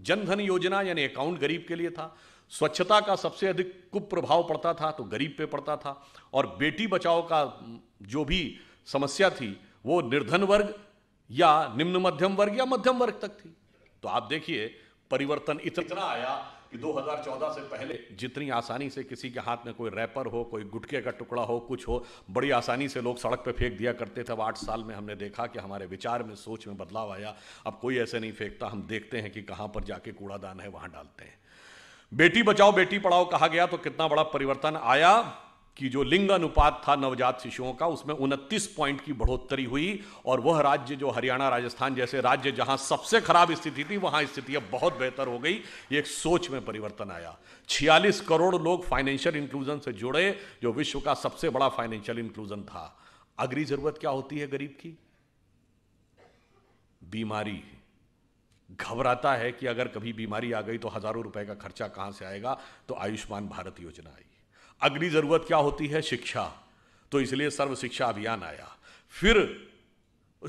जनधन योजना यानी अकाउंट गरीब के लिए था स्वच्छता का सबसे अधिक कुप्रभाव पड़ता था तो गरीब पे पड़ता था और बेटी बचाओ का जो भी समस्या थी वो निर्धन वर्ग या निम्न मध्यम वर्ग या मध्यम वर्ग तक थी तो आप देखिए परिवर्तन इतना आया कि 2014 से पहले जितनी आसानी से किसी के हाथ में कोई रैपर हो कोई गुटके का टुकड़ा हो कुछ हो बड़ी आसानी से लोग सड़क पर फेंक दिया करते थे अब आठ साल में हमने देखा कि हमारे विचार में सोच में बदलाव आया अब कोई ऐसे नहीं फेंकता हम देखते हैं कि कहाँ पर जाके कूड़ादान है वहाँ डालते हैं बेटी बचाओ बेटी पढ़ाओ कहा गया तो कितना बड़ा परिवर्तन आया कि जो लिंग अनुपात था नवजात शिशुओं का उसमें उनतीस पॉइंट की बढ़ोतरी हुई और वह राज्य जो हरियाणा राजस्थान जैसे राज्य जहां सबसे खराब स्थिति थी वहां स्थिति अब बहुत बेहतर हो गई एक सोच में परिवर्तन आया 46 करोड़ लोग फाइनेंशियल इंक्लूजन से जुड़े जो विश्व का सबसे बड़ा फाइनेंशियल इंक्लूजन था अगली जरूरत क्या होती है गरीब की बीमारी घबराता है कि अगर कभी बीमारी आ गई तो हजारों रुपए का खर्चा कहां से आएगा तो आयुष्मान भारत योजना आई अगली ज़रूरत क्या होती है शिक्षा तो इसलिए सर्व शिक्षा अभियान आया फिर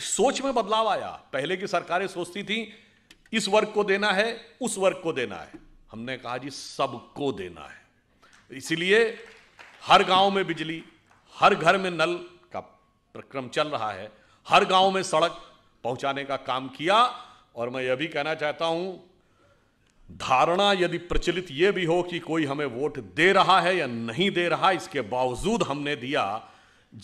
सोच में बदलाव आया पहले की सरकारें सोचती थी इस वर्ग को देना है उस वर्ग को देना है हमने कहा जी सबको देना है इसलिए हर गांव में बिजली हर घर में नल का प्रक्रम चल रहा है हर गांव में सड़क पहुंचाने का काम किया और मैं यह भी कहना चाहता हूं धारणा यदि प्रचलित ये भी हो कि कोई हमें वोट दे रहा है या नहीं दे रहा इसके बावजूद हमने दिया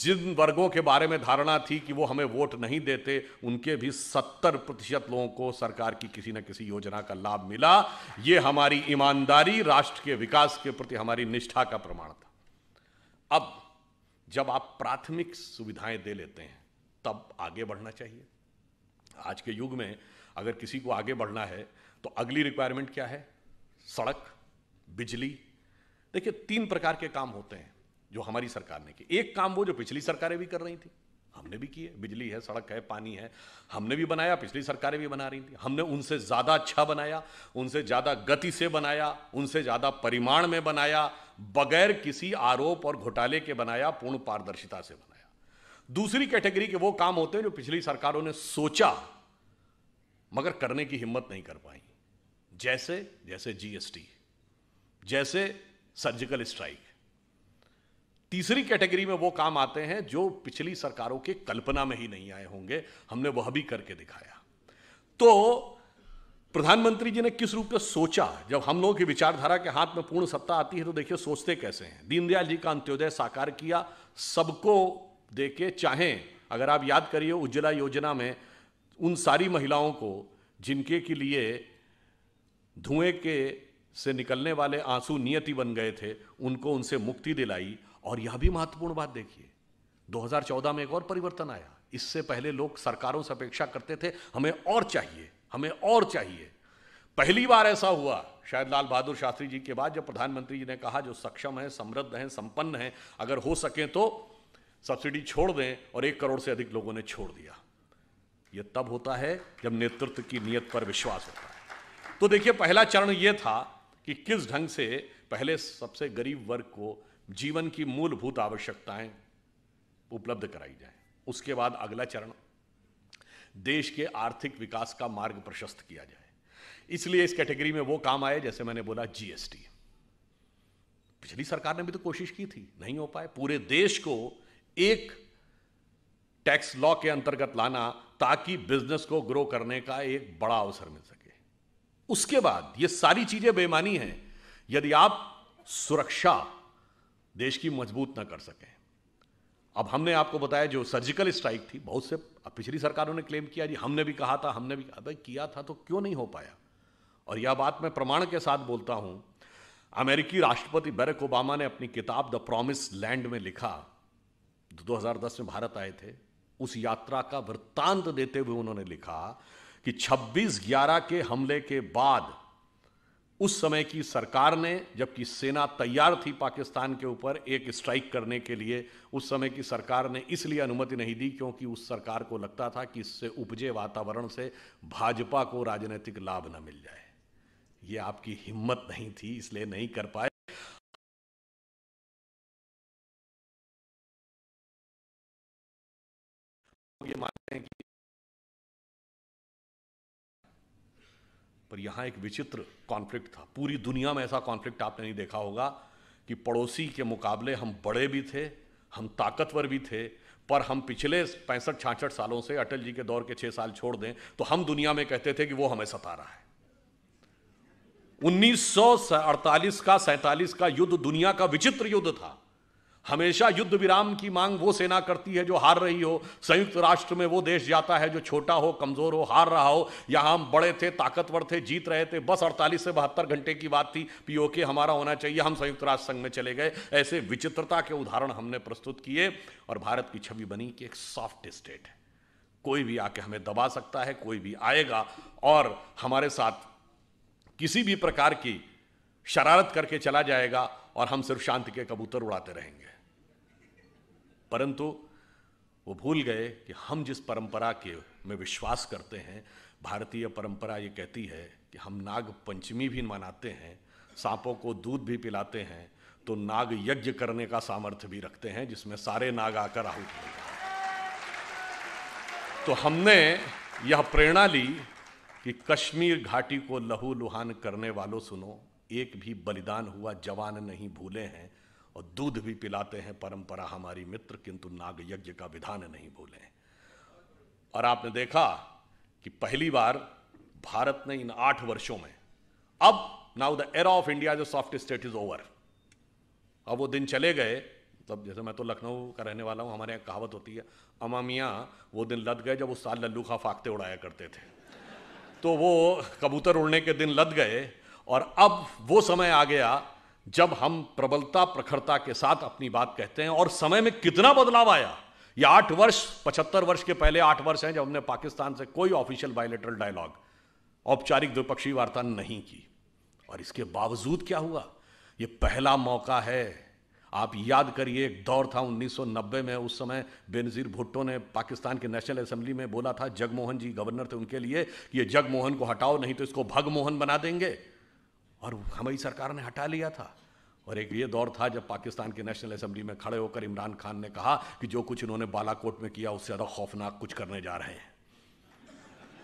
जिन वर्गों के बारे में धारणा थी कि वो हमें वोट नहीं देते उनके भी सत्तर प्रतिशत लोगों को सरकार की किसी न किसी योजना का लाभ मिला ये हमारी ईमानदारी राष्ट्र के विकास के प्रति हमारी निष्ठा का प्रमाण था अब जब आप प्राथमिक सुविधाएं दे लेते हैं तब आगे बढ़ना चाहिए आज के युग में अगर किसी को आगे बढ़ना है तो अगली रिक्वायरमेंट क्या है सड़क बिजली देखिए तीन प्रकार के काम होते हैं जो हमारी सरकार ने किए एक काम वो जो पिछली सरकारें भी कर रही थी हमने भी किए बिजली है सड़क है पानी है हमने भी बनाया पिछली सरकारें भी बना रही थी हमने उनसे ज़्यादा अच्छा बनाया उनसे ज़्यादा गति से बनाया उनसे ज़्यादा परिमाण में बनाया बगैर किसी आरोप और घोटाले के बनाया पूर्ण पारदर्शिता से बनाया दूसरी कैटेगरी के वो काम होते हैं जो पिछली सरकारों ने सोचा मगर करने की हिम्मत नहीं कर पाई जैसे जैसे जीएसटी जैसे सर्जिकल स्ट्राइक तीसरी कैटेगरी में वो काम आते हैं जो पिछली सरकारों के कल्पना में ही नहीं आए होंगे हमने वह भी करके दिखाया तो प्रधानमंत्री जी ने किस रूप में सोचा जब हम लोगों की विचारधारा के हाथ में पूर्ण सत्ता आती है तो देखिए सोचते कैसे हैं दीनदयाल जी का अंत्योदय साकार किया सबको देके चाहे अगर आप याद करिए उज्ज्वला योजना में उन सारी महिलाओं को जिनके के लिए धुएं के से निकलने वाले आंसू नियति बन गए थे उनको उनसे मुक्ति दिलाई और यह भी महत्वपूर्ण बात देखिए 2014 में एक और परिवर्तन आया इससे पहले लोग सरकारों से अपेक्षा करते थे हमें और चाहिए हमें और चाहिए पहली बार ऐसा हुआ शायद लाल बहादुर शास्त्री जी के बाद जब प्रधानमंत्री जी ने कहा जो सक्षम है समृद्ध हैं संपन्न हैं अगर हो सके तो सब्सिडी छोड़ दें और एक करोड़ से अधिक लोगों ने छोड़ दिया ये तब होता है जब नेतृत्व की नीयत पर विश्वास होता है तो देखिए पहला चरण यह था कि किस ढंग से पहले सबसे गरीब वर्ग को जीवन की मूलभूत आवश्यकताएं उपलब्ध कराई जाए उसके बाद अगला चरण देश के आर्थिक विकास का मार्ग प्रशस्त किया जाए इसलिए इस कैटेगरी में वो काम आए जैसे मैंने बोला जीएसटी पिछली सरकार ने भी तो कोशिश की थी नहीं हो पाए पूरे देश को एक टैक्स लॉ के अंतर्गत लाना ताकि बिजनेस को ग्रो करने का एक बड़ा अवसर मिल सके उसके बाद ये सारी चीजें बेमानी हैं यदि आप सुरक्षा देश की मजबूत ना कर सकें अब हमने आपको बताया जो सर्जिकल स्ट्राइक थी बहुत से पिछली सरकारों ने क्लेम किया जी हमने भी कहा था हमने भी अब किया था तो क्यों नहीं हो पाया और यह बात मैं प्रमाण के साथ बोलता हूं अमेरिकी राष्ट्रपति बैरक ओबामा ने अपनी किताब द प्रॉमिस लैंड में लिखा 2010 में भारत आए थे उस यात्रा का वृत्तांत देते हुए उन्होंने लिखा कि 26 ग्यारह के हमले के बाद उस समय की सरकार ने जबकि सेना तैयार थी पाकिस्तान के ऊपर एक स्ट्राइक करने के लिए उस समय की सरकार ने इसलिए अनुमति नहीं दी क्योंकि उस सरकार को लगता था कि इससे उपजे वातावरण से भाजपा को राजनीतिक लाभ न मिल जाए ये आपकी हिम्मत नहीं थी इसलिए नहीं कर पाए ये मानते हैं कि पर यहाँ एक विचित्र कॉन्फ्लिक्ट था पूरी दुनिया में ऐसा कॉन्फ्लिक्ट आपने नहीं देखा होगा कि पड़ोसी के मुकाबले हम बड़े भी थे हम ताकतवर भी थे पर हम पिछले पैंसठ छाछठ सालों से अटल जी के दौर के छह साल छोड़ दें तो हम दुनिया में कहते थे कि वो हमें सता रहा है 1948 का सैतालीस का युद्ध दुनिया का विचित्र युद्ध था हमेशा युद्ध विराम की मांग वो सेना करती है जो हार रही हो संयुक्त राष्ट्र में वो देश जाता है जो छोटा हो कमजोर हो हार रहा हो यहाँ हम बड़े थे ताकतवर थे जीत रहे थे बस अड़तालीस से बहत्तर घंटे की बात थी पीओके हमारा होना चाहिए हम संयुक्त राष्ट्र संघ में चले गए ऐसे विचित्रता के उदाहरण हमने प्रस्तुत किए और भारत की छवि बनी कि एक सॉफ्ट स्टेट है कोई भी आके हमें दबा सकता है कोई भी आएगा और हमारे साथ किसी भी प्रकार की शरारत करके चला जाएगा और हम सिर्फ शांति के कबूतर उड़ाते रहेंगे परंतु वो भूल गए कि हम जिस परंपरा के में विश्वास करते हैं भारतीय परंपरा ये कहती है कि हम नाग पंचमी भी मनाते हैं सांपों को दूध भी पिलाते हैं तो नाग यज्ञ करने का सामर्थ्य भी रखते हैं जिसमें सारे नाग आकर आहुत हो तो हमने यह प्रेरणा ली कि कश्मीर घाटी को लहू लुहान करने वालों सुनो एक भी बलिदान हुआ जवान नहीं भूले हैं और दूध भी पिलाते हैं परंपरा हमारी मित्र किंतु नाग यज्ञ का विधान नहीं बोले और आपने देखा कि पहली बार भारत ने इन आठ वर्षों में अब now the era of India जो सॉफ्ट स्टेट इज ओवर अब वो दिन चले गए तब मतलब जैसे मैं तो लखनऊ का रहने वाला हूँ हमारे यहाँ कहावत होती है अमामिया वो दिन लद गए जब वो साल लल्लू खा फाकते उड़ाया करते थे तो वो कबूतर उड़ने के दिन लद गए और अब वो समय आ गया जब हम प्रबलता प्रखरता के साथ अपनी बात कहते हैं और समय में कितना बदलाव आया ये आठ वर्ष पचहत्तर वर्ष के पहले आठ वर्ष हैं जब हमने पाकिस्तान से कोई ऑफिशियल बायोलेटरल डायलॉग औपचारिक द्विपक्षीय वार्ता नहीं की और इसके बावजूद क्या हुआ यह पहला मौका है आप याद करिए एक दौर था 1990 में उस समय बेनज़ीर भुट्टो ने पाकिस्तान के नेशनल असेंबली में बोला था जगमोहन जी गवर्नर थे उनके लिए कि ये जगमोहन को हटाओ नहीं तो इसको भगमोहन बना देंगे और हमारी सरकार ने हटा लिया था और एक ये दौर था जब पाकिस्तान के नेशनल असम्बली में खड़े होकर इमरान खान ने कहा कि जो कुछ इन्होंने बालाकोट में किया उससे ज़्यादा खौफनाक कुछ करने जा रहे हैं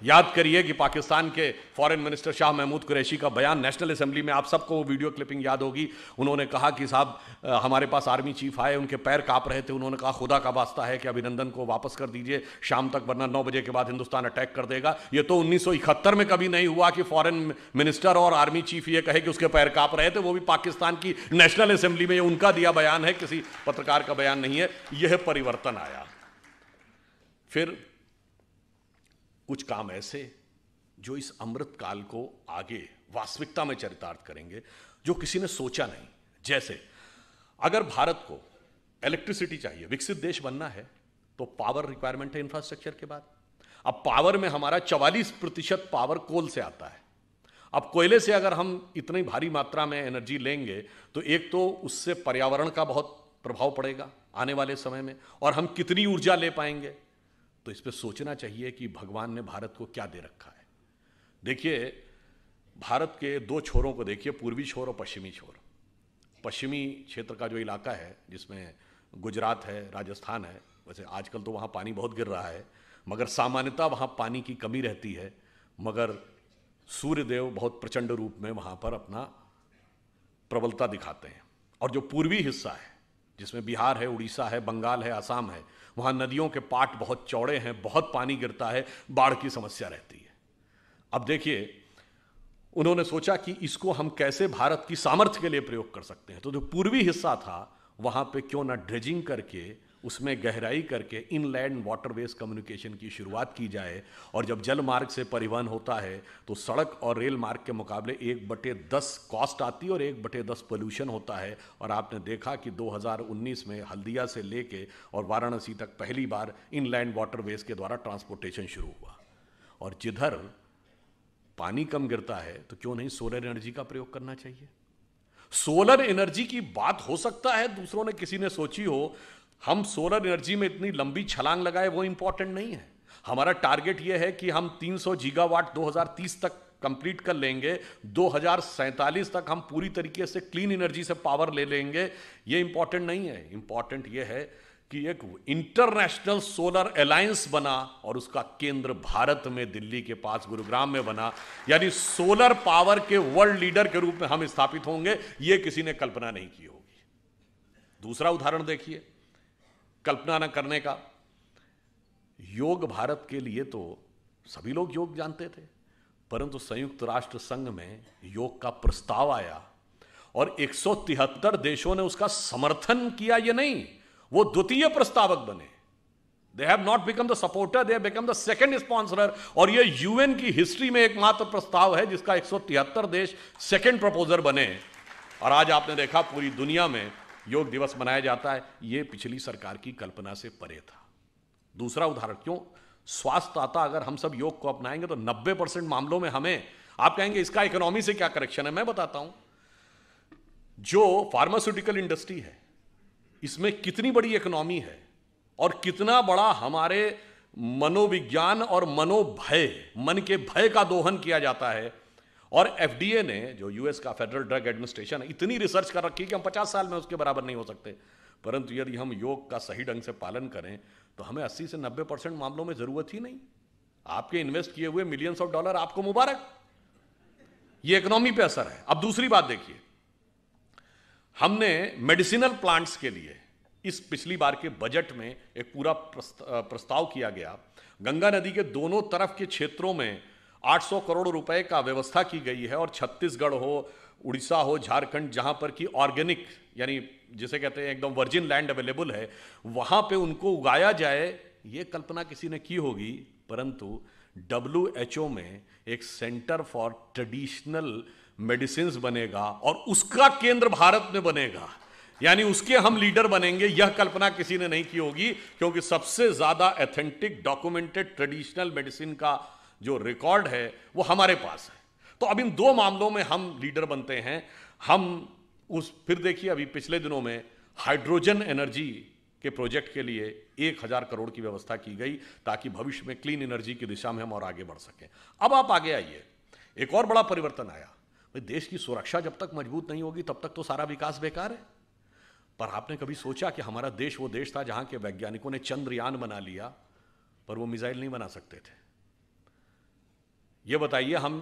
याद करिए कि पाकिस्तान के फॉरेन मिनिस्टर शाह महमूद कुरैशी का बयान नेशनल असेंबली में आप सबको वो वीडियो क्लिपिंग याद होगी उन्होंने कहा कि साहब हमारे पास आर्मी चीफ आए उनके पैर काँप रहे थे उन्होंने कहा खुदा का वास्ता है कि अभिनंदन को वापस कर दीजिए शाम तक वरना नौ बजे के बाद हिंदुस्तान अटैक कर देगा ये तो उन्नीस में कभी नहीं हुआ कि फॉरन मिनिस्टर और आर्मी चीफ ये कहे कि उसके पैर काँप रहे थे वो भी पाकिस्तान की नेशनल असेंबली में ये उनका दिया बयान है किसी पत्रकार का बयान नहीं है यह परिवर्तन आया फिर कुछ काम ऐसे जो इस अमृत काल को आगे वास्तविकता में चरितार्थ करेंगे जो किसी ने सोचा नहीं जैसे अगर भारत को इलेक्ट्रिसिटी चाहिए विकसित देश बनना है तो पावर रिक्वायरमेंट है इंफ्रास्ट्रक्चर के बाद अब पावर में हमारा चवालीस प्रतिशत पावर कोल से आता है अब कोयले से अगर हम इतनी भारी मात्रा में एनर्जी लेंगे तो एक तो उससे पर्यावरण का बहुत प्रभाव पड़ेगा आने वाले समय में और हम कितनी ऊर्जा ले पाएंगे तो इस पर सोचना चाहिए कि भगवान ने भारत को क्या दे रखा है देखिए भारत के दो छोरों को देखिए पूर्वी छोर और पश्चिमी छोर पश्चिमी क्षेत्र का जो इलाका है जिसमें गुजरात है राजस्थान है वैसे आजकल तो वहाँ पानी बहुत गिर रहा है मगर सामान्यतः वहाँ पानी की कमी रहती है मगर सूर्यदेव बहुत प्रचंड रूप में वहाँ पर अपना प्रबलता दिखाते हैं और जो पूर्वी हिस्सा है जिसमें बिहार है उड़ीसा है बंगाल है आसाम है वहां नदियों के पाट बहुत चौड़े हैं बहुत पानी गिरता है बाढ़ की समस्या रहती है अब देखिए उन्होंने सोचा कि इसको हम कैसे भारत की सामर्थ्य के लिए प्रयोग कर सकते हैं तो जो पूर्वी हिस्सा था वहां पे क्यों ना ड्रेजिंग करके उसमें गहराई करके इनलैंड वाटरवेज कम्युनिकेशन की शुरुआत की जाए और जब जल मार्ग से परिवहन होता है तो सड़क और रेल मार्ग के मुकाबले एक बटे दस कॉस्ट आती है और एक बटे दस पोल्यूशन होता है और आपने देखा कि 2019 में हल्दिया से लेके और वाराणसी तक पहली बार इनलैंड वाटरवेज के द्वारा ट्रांसपोर्टेशन शुरू हुआ और जिधर पानी कम गिरता है तो क्यों नहीं सोलर एनर्जी का प्रयोग करना चाहिए सोलर एनर्जी की बात हो सकता है दूसरों ने किसी ने सोची हो हम सोलर एनर्जी में इतनी लंबी छलांग लगाए वो इंपॉर्टेंट नहीं है हमारा टारगेट ये है कि हम 300 जीगावाट 2030 तक कंप्लीट कर लेंगे दो तक हम पूरी तरीके से क्लीन एनर्जी से पावर ले लेंगे ये इंपॉर्टेंट नहीं है इंपॉर्टेंट ये है कि एक इंटरनेशनल सोलर अलायंस बना और उसका केंद्र भारत में दिल्ली के पास गुरुग्राम में बना यानी सोलर पावर के वर्ल्ड लीडर के रूप में हम स्थापित होंगे ये किसी ने कल्पना नहीं की होगी दूसरा उदाहरण देखिए कल्पना न करने का योग भारत के लिए तो सभी लोग योग जानते थे परंतु संयुक्त राष्ट्र संघ में योग का प्रस्ताव आया और 173 देशों ने उसका समर्थन किया ये नहीं वो द्वितीय प्रस्तावक बने they have not become the supporter they have become the second sponsor और ये यूएन की हिस्ट्री में एकमात्र प्रस्ताव है जिसका 173 देश सेकेंड प्रपोजर बने और आज आपने देखा पूरी दुनिया में योग दिवस मनाया जाता है ये पिछली सरकार की कल्पना से परे था दूसरा उदाहरण क्यों स्वास्थ्य आता अगर हम सब योग को अपनाएंगे तो 90 परसेंट मामलों में हमें आप कहेंगे इसका इकोनॉमी से क्या करेक्शन है मैं बताता हूं जो फार्मास्यूटिकल इंडस्ट्री है इसमें कितनी बड़ी इकोनॉमी है और कितना बड़ा हमारे मनोविज्ञान और मनोभय मन के भय का दोहन किया जाता है और एफडीए ने जो यूएस का फेडरल ड्रग एडमिनिस्ट्रेशन है इतनी रिसर्च कर रखी है कि हम पचास साल में उसके बराबर नहीं हो सकते परंतु यदि हम योग का सही ढंग से पालन करें तो हमें 80 से 90 परसेंट मामलों में ज़रूरत ही नहीं आपके इन्वेस्ट किए हुए मिलियंस ऑफ डॉलर आपको मुबारक ये इकोनॉमी पे असर है अब दूसरी बात देखिए हमने मेडिसिनल प्लांट्स के लिए इस पिछली बार के बजट में एक पूरा प्रस्ताव किया गया गंगा नदी के दोनों तरफ के क्षेत्रों में 800 करोड़ रुपए का व्यवस्था की गई है और छत्तीसगढ़ हो उड़ीसा हो झारखंड जहां पर कि ऑर्गेनिक यानी जिसे कहते हैं एकदम वर्जिन लैंड अवेलेबल है वहां पे उनको उगाया जाए ये कल्पना किसी ने की होगी परंतु डब्ल्यू में एक सेंटर फॉर ट्रेडिशनल मेडिसिन बनेगा और उसका केंद्र भारत में बनेगा यानी उसके हम लीडर बनेंगे यह कल्पना किसी ने नहीं की होगी क्योंकि सबसे ज्यादा एथेंटिक डॉक्यूमेंटेड ट्रेडिशनल मेडिसिन का जो रिकॉर्ड है वो हमारे पास है तो अब इन दो मामलों में हम लीडर बनते हैं हम उस फिर देखिए अभी पिछले दिनों में हाइड्रोजन एनर्जी के प्रोजेक्ट के लिए एक हज़ार करोड़ की व्यवस्था की गई ताकि भविष्य में क्लीन एनर्जी की दिशा में हम और आगे बढ़ सकें अब आप आगे आइए एक और बड़ा परिवर्तन आया भाई देश की सुरक्षा जब तक मजबूत नहीं होगी तब तक तो सारा विकास बेकार है पर आपने कभी सोचा कि हमारा देश वो देश था जहाँ के वैज्ञानिकों ने चंद्रयान बना लिया पर वो मिसाइल नहीं बना सकते थे ये बताइए हम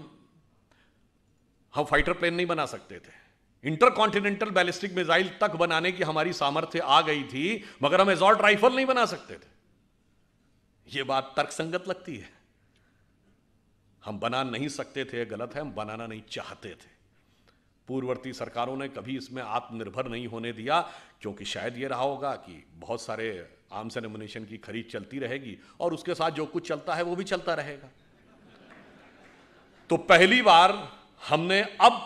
हम फाइटर प्लेन नहीं बना सकते थे इंटरकॉन्टिनेंटल बैलिस्टिक मिसाइल तक बनाने की हमारी सामर्थ्य आ गई थी मगर हम एजॉर्ट राइफल नहीं बना सकते थे यह बात तर्कसंगत लगती है हम बना नहीं सकते थे गलत है हम बनाना नहीं चाहते थे पूर्ववर्ती सरकारों ने कभी इसमें आत्मनिर्भर नहीं होने दिया क्योंकि शायद यह रहा होगा कि बहुत सारे आर्म्स एंड एमुनेशन की खरीद चलती रहेगी और उसके साथ जो कुछ चलता है वो भी चलता रहेगा तो पहली बार हमने अब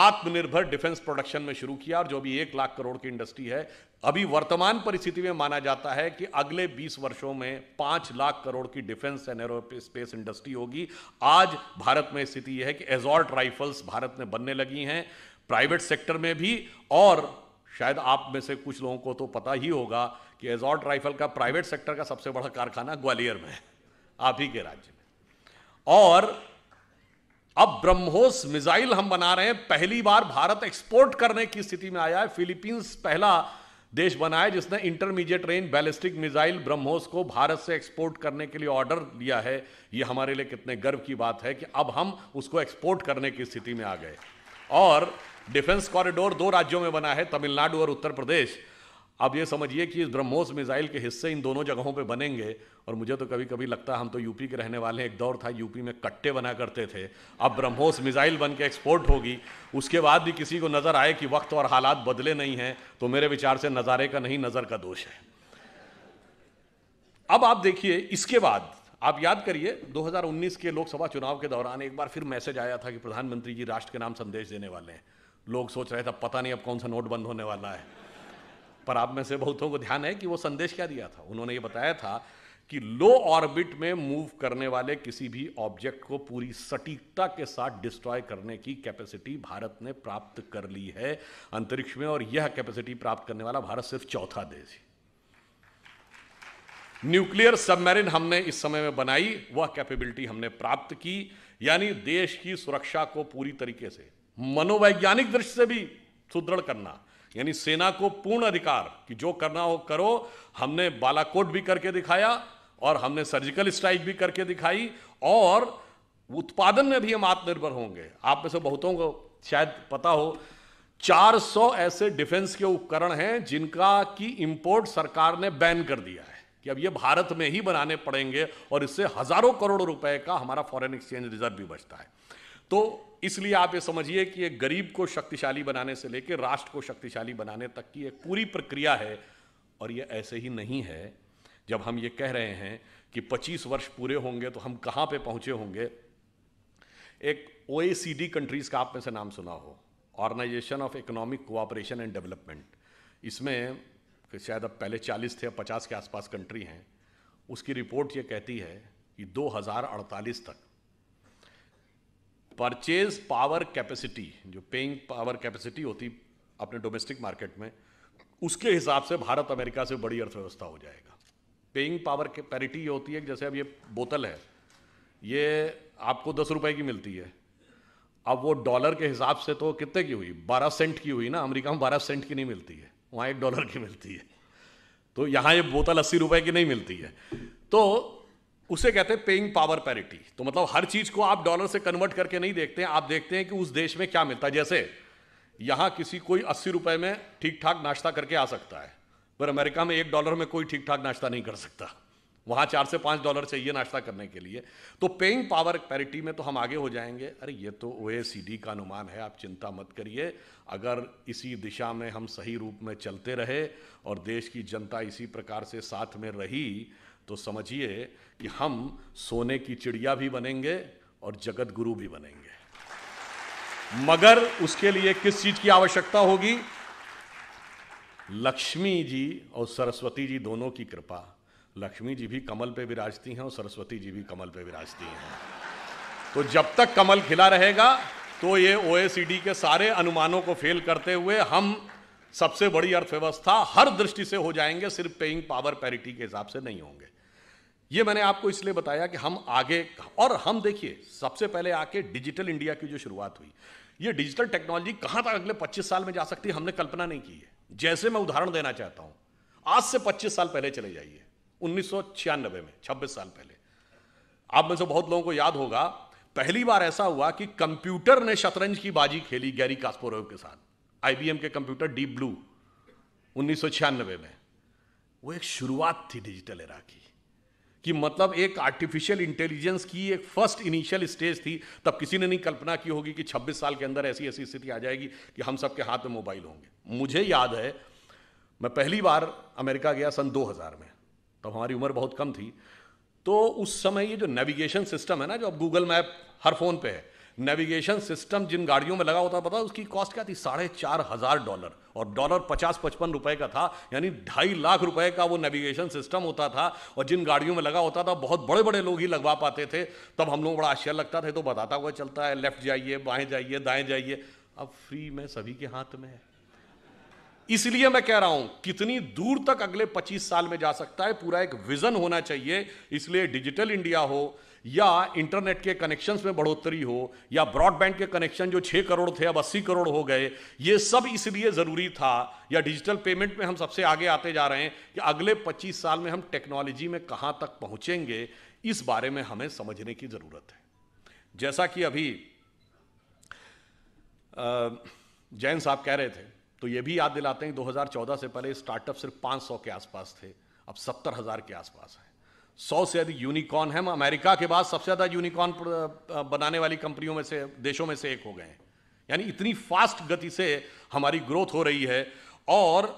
आत्मनिर्भर डिफेंस प्रोडक्शन में शुरू किया और जो भी एक लाख करोड़ की इंडस्ट्री है अभी वर्तमान परिस्थिति में माना जाता है कि अगले 20 वर्षों में पांच लाख करोड़ की defence and aerospace industry होगी आज भारत में स्थिति यह है कि एजॉर्ट राइफल्स भारत में बनने लगी हैं प्राइवेट सेक्टर में भी और शायद आप में से कुछ लोगों को तो पता ही होगा कि एजॉर्ट राइफल का प्राइवेट सेक्टर का सबसे बड़ा कारखाना ग्वालियर में है आप ही के राज्य में और अब ब्रह्मोस मिसाइल हम बना रहे हैं पहली बार भारत एक्सपोर्ट करने की स्थिति में आया है फिलीपींस पहला देश बना है जिसने intermediate range ballistic missile BrahMos को भारत से एक्सपोर्ट करने के लिए ऑर्डर लिया है ये हमारे लिए कितने गर्व की बात है कि अब हम उसको एक्सपोर्ट करने की स्थिति में आ गए और डिफेंस कॉरिडोर दो राज्यों में बना है तमिलनाडु और उत्तर प्रदेश आप ये समझिए कि इस ब्रह्मोस मिसाइल के हिस्से इन दोनों जगहों पे बनेंगे और मुझे तो कभी कभी लगता है हम तो यूपी के रहने वाले हैं एक दौर था यूपी में कट्टे बना करते थे अब ब्रह्मोस मिसाइल बन के एक्सपोर्ट होगी उसके बाद भी किसी को नज़र आए कि वक्त और हालात बदले नहीं हैं तो मेरे विचार से नज़ारे का नहीं नज़र का दोष है अब आप देखिए इसके बाद आप याद करिए 2019 के लोकसभा चुनाव के दौरान एक बार फिर मैसेज आया था कि प्रधानमंत्री जी राष्ट्र के नाम संदेश देने वाले हैं लोग सोच रहे थे पता नहीं अब कौन सा नोट बंद होने वाला है पर आप में से बहुतों को ध्यान है कि वो संदेश क्या दिया था उन्होंने ये बताया था कि लो ऑर्बिट में मूव करने वाले किसी भी ऑब्जेक्ट को पूरी सटीकता के साथ डिस्ट्रॉय करने की कैपेसिटी भारत ने प्राप्त कर ली है अंतरिक्ष में और यह कैपेसिटी प्राप्त करने वाला भारत सिर्फ चौथा देश है न्यूक्लियर सबमरीन हमने इस समय में बनाई वह कैपेबिलिटी हमने प्राप्त की यानी देश की सुरक्षा को पूरी तरीके से मनोवैज्ञानिक दृष्टि से भी सुदृढ़ करना यानी सेना को पूर्ण अधिकार कि जो करना हो करो हमने बालाकोट भी करके दिखाया और हमने सर्जिकल स्ट्राइक भी करके दिखाई और उत्पादन में भी हम आत्मनिर्भर होंगे आप में से बहुतों को शायद पता हो 400 ऐसे डिफेंस के उपकरण हैं जिनका की इंपोर्ट सरकार ने बैन कर दिया है कि अब ये भारत में ही बनाने पड़ेंगे और इससे हजारों करोड़ रुपए का हमारा फॉरेन एक्सचेंज रिजर्व भी बचता है तो इसलिए आप ये समझिए कि एक गरीब को शक्तिशाली बनाने से लेकर राष्ट्र को शक्तिशाली बनाने तक की एक पूरी प्रक्रिया है और ये ऐसे ही नहीं है जब हम ये कह रहे हैं कि 25 वर्ष पूरे होंगे तो हम कहाँ पे पहुँचे होंगे एक ओ कंट्रीज़ का आप में से नाम सुना हो organisation of economic cooperation and development इसमें शायद अब पहले 40 थे अब 50 के आसपास कंट्री हैं उसकी रिपोर्ट ये कहती है कि 2048 तक परचेज पावर कैपेसिटी जो पेइंग पावर कैपेसिटी होती अपने डोमेस्टिक मार्केट में उसके हिसाब से भारत अमेरिका से बड़ी अर्थव्यवस्था हो जाएगा पेइंग पावर पैरिटी ये होती है जैसे अब ये बोतल है ये आपको दस रुपए की मिलती है अब वो डॉलर के हिसाब से तो कितने की हुई बारह सेंट की हुई ना अमेरिका में बारह सेंट की नहीं मिलती है वहाँ एक डॉलर की मिलती है तो यहाँ ये बोतल अस्सी रुपए की नहीं मिलती है तो उसे कहते हैं पेइंग पावर पैरिटी तो मतलब हर चीज को आप डॉलर से कन्वर्ट करके नहीं देखते हैं आप देखते हैं कि उस देश में क्या मिलता है जैसे यहाँ किसी कोई अस्सी रुपए में ठीक ठाक नाश्ता करके आ सकता है पर अमेरिका में एक डॉलर में कोई ठीक ठाक नाश्ता नहीं कर सकता वहां चार से पांच डॉलर चाहिए नाश्ता करने के लिए तो पेइंग पावर पैरिटी में तो हम आगे हो जाएंगे अरे ये तो ओ का अनुमान है आप चिंता मत करिए अगर इसी दिशा में हम सही रूप में चलते रहे और देश की जनता इसी प्रकार से साथ में रही तो समझिए कि हम सोने की चिड़िया भी बनेंगे और जगत गुरु भी बनेंगे मगर उसके लिए किस चीज की आवश्यकता होगी लक्ष्मी जी और सरस्वती जी दोनों की कृपा लक्ष्मी जी भी कमल पे विराजती हैं और सरस्वती जी भी कमल पे विराजती हैं तो जब तक कमल खिला रहेगा तो ये ओएसीडी के सारे अनुमानों को फेल करते हुए हम सबसे बड़ी अर्थव्यवस्था हर दृष्टि से हो जाएंगे सिर्फ पेइंग पावर पैरिटी के हिसाब से नहीं होंगे ये मैंने आपको इसलिए बताया कि हम आगे और हम देखिए सबसे पहले आके डिजिटल इंडिया की जो शुरुआत हुई ये डिजिटल टेक्नोलॉजी कहां तक अगले 25 साल में जा सकती है हमने कल्पना नहीं की है जैसे मैं उदाहरण देना चाहता हूं आज से 25 साल पहले चले जाइए उन्नीस में 26 साल पहले आप में से बहुत लोगों को याद होगा पहली बार ऐसा हुआ कि कंप्यूटर ने शतरंज की बाजी खेली गैरी कास्पोरोव के साथ आईबीएम के कंप्यूटर डीप ब्लू उन्नीस में वो एक शुरुआत थी डिजिटल एरा की कि मतलब एक आर्टिफिशियल इंटेलिजेंस की एक फर्स्ट इनिशियल स्टेज थी तब किसी ने नहीं कल्पना की होगी कि 26 साल के अंदर ऐसी ऐसी स्थिति आ जाएगी कि हम सबके हाथ में मोबाइल होंगे मुझे याद है मैं पहली बार अमेरिका गया सन 2000 में तब तो हमारी उम्र बहुत कम थी तो उस समय ये जो नेविगेशन सिस्टम है ना जो अब गूगल मैप हर फ़ोन पे है नेविगेशन सिस्टम जिन गाड़ियों में लगा होता पता उसकी कॉस्ट क्या थी साढ़े चार हज़ार डॉलर और डॉलर पचास पचपन रुपए का था यानी ढाई लाख रुपए का वो नेविगेशन सिस्टम होता था और जिन गाड़ियों में लगा होता था बहुत बड़े बड़े लोग ही लगवा पाते थे तब हम लोग बड़ा आश्चर्य लगता था तो बताता हुआ चलता है लेफ्ट जाइए बाएं जाइए दाएं जाइए अब फ्री में सभी के हाथ में है इसलिए मैं कह रहा हूं कितनी दूर तक अगले 25 साल में जा सकता है पूरा एक विजन होना चाहिए इसलिए डिजिटल इंडिया हो या इंटरनेट के कनेक्शन में बढ़ोतरी हो या ब्रॉडबैंड के कनेक्शन जो छः करोड़ थे अब अस्सी करोड़ हो गए ये सब इसलिए ज़रूरी था या डिजिटल पेमेंट में हम सबसे आगे आते जा रहे हैं कि अगले 25 साल में हम टेक्नोलॉजी में कहाँ तक पहुँचेंगे इस बारे में हमें समझने की ज़रूरत है जैसा कि अभी जैन साहब कह रहे थे तो ये भी याद दिलाते हैं 2014 से पहले स्टार्टअप सिर्फ 500 के आसपास थे अब सत्तर हज़ार के आसपास हैं सौ से अधिक यूनिकॉर्न हैं अमेरिका के बाद सबसे ज़्यादा यूनिकॉर्न बनाने वाली कंपनियों में से देशों में से एक हो गए हैं यानी इतनी फास्ट गति से हमारी ग्रोथ हो रही है और